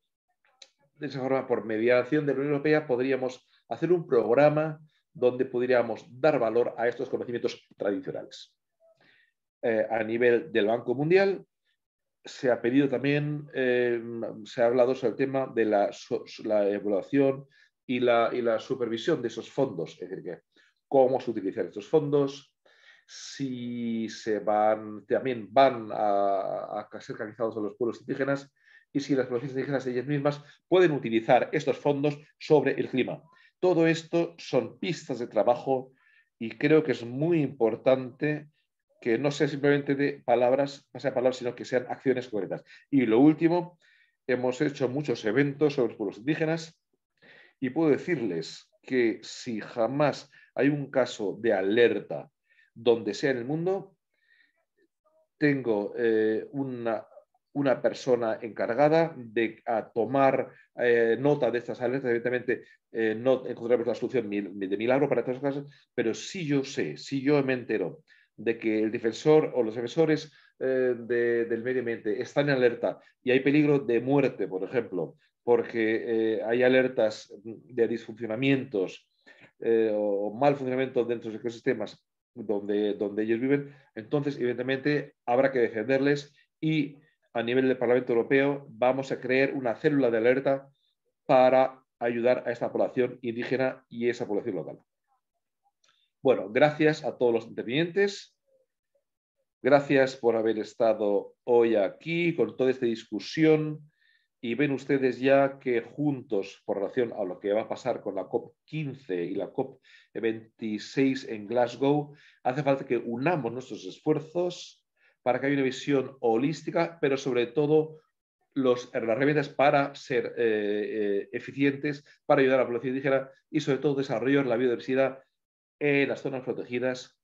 de esa forma, por mediación de la Unión Europea, podríamos hacer un programa donde pudiéramos dar valor a estos conocimientos tradicionales. Eh, a nivel del Banco Mundial, se ha pedido también, eh, se ha hablado sobre el tema de la, evaluación y la, supervisión de esos fondos, es decir, cómo se utilizan estos fondos, si se van, también van a, a ser canalizados a los pueblos indígenas y si las poblaciones indígenas ellas mismas pueden utilizar estos fondos sobre el clima. Todo esto son pistas de trabajo y creo que es muy importante que no sea simplemente de palabras, no sea palabras, sino que sean acciones concretas. Y lo último, hemos hecho muchos eventos sobre los pueblos indígenas y puedo decirles que si jamás hay un caso de alerta donde sea en el mundo, tengo eh, una una persona encargada de tomar eh, nota de estas alertas. Evidentemente, eh, no encontraremos la solución de milagro para estas cosas, pero si sí yo sé, si sí yo me entero de que el defensor o los defensores eh, del medio ambiente están en alerta y hay peligro de muerte, por ejemplo, porque hay alertas de disfuncionamientos o mal funcionamiento dentro de los ecosistemas donde, donde ellos viven, entonces, evidentemente, habrá que defenderles y a nivel del Parlamento Europeo, vamos a crear una célula de alerta para ayudar a esta población indígena y esa población local. Bueno, gracias a todos los intervinientes. Gracias por haber estado hoy aquí con toda esta discusión y ven ustedes ya que juntos, por relación a lo que va a pasar con la COP15 y la COP26 en Glasgow, hace falta que unamos nuestros esfuerzos para que haya una visión holística, pero sobre todo las herramientas para ser eh, eh, eficientes, para ayudar a la población indígena y sobre todo desarrollar la biodiversidad en las zonas protegidas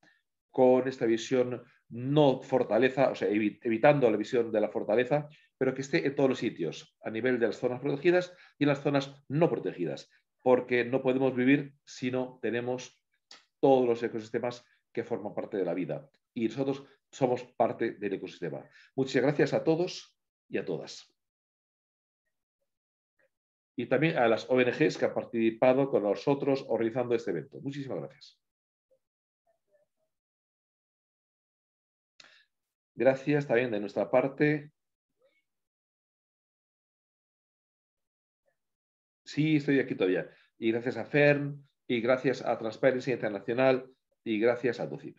con esta visión no fortaleza, o sea, evitando la visión de la fortaleza, pero que esté en todos los sitios, a nivel de las zonas protegidas y en las zonas no protegidas, porque no podemos vivir si no tenemos todos los ecosistemas que forman parte de la vida. Y nosotros somos parte del ecosistema. Muchas gracias a todos y a todas. Y también a las ONGs que han participado con nosotros organizando este evento. Muchísimas gracias. Gracias también de nuestra parte. Sí, estoy aquí todavía. Y gracias a FERN, y gracias a Transparencia Internacional, y gracias a DOCIP.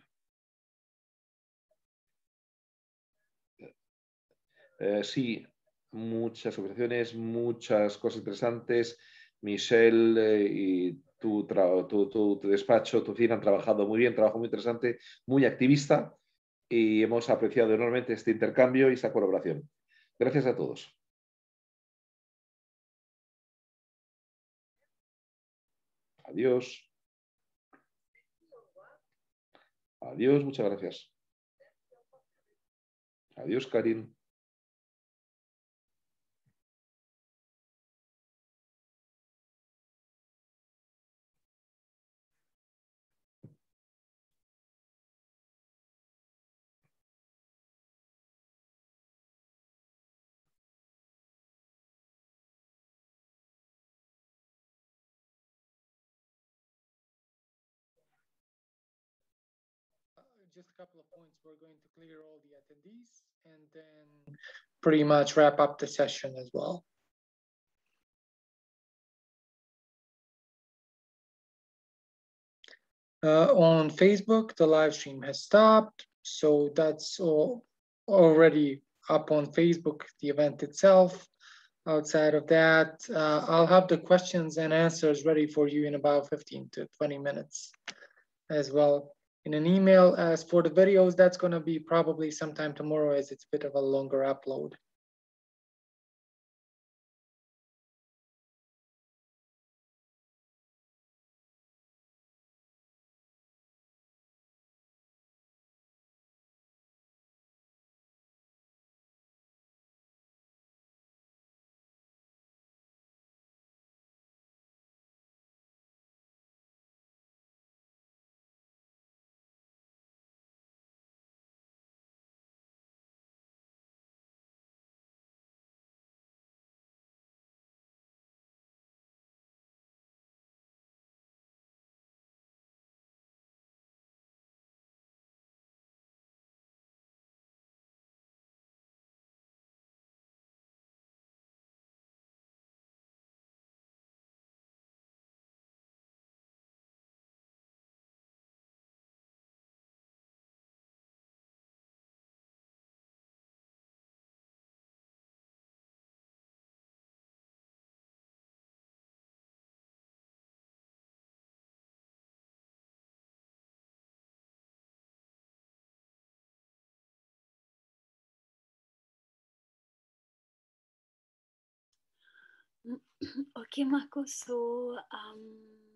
Eh, sí, muchas operaciones, muchas cosas interesantes. Michelle eh, y tu, despacho, tu oficina han trabajado muy bien, trabajo muy interesante, muy activista y hemos apreciado enormemente este intercambio y esta colaboración. Gracias a todos. Adiós. Adiós, muchas gracias. Adiós, Karim. just a couple of points. We're going to clear all the attendees and then pretty much wrap up the session as well. Uh, on Facebook, the live stream has stopped. So that's all already up on Facebook, the event itself. Outside of that, uh, I'll have the questions and answers ready for you in about 15 to 20 minutes as well in an email. As for the videos, that's gonna be probably sometime tomorrow as it's a bit of a longer upload. okay, Marco. So, um,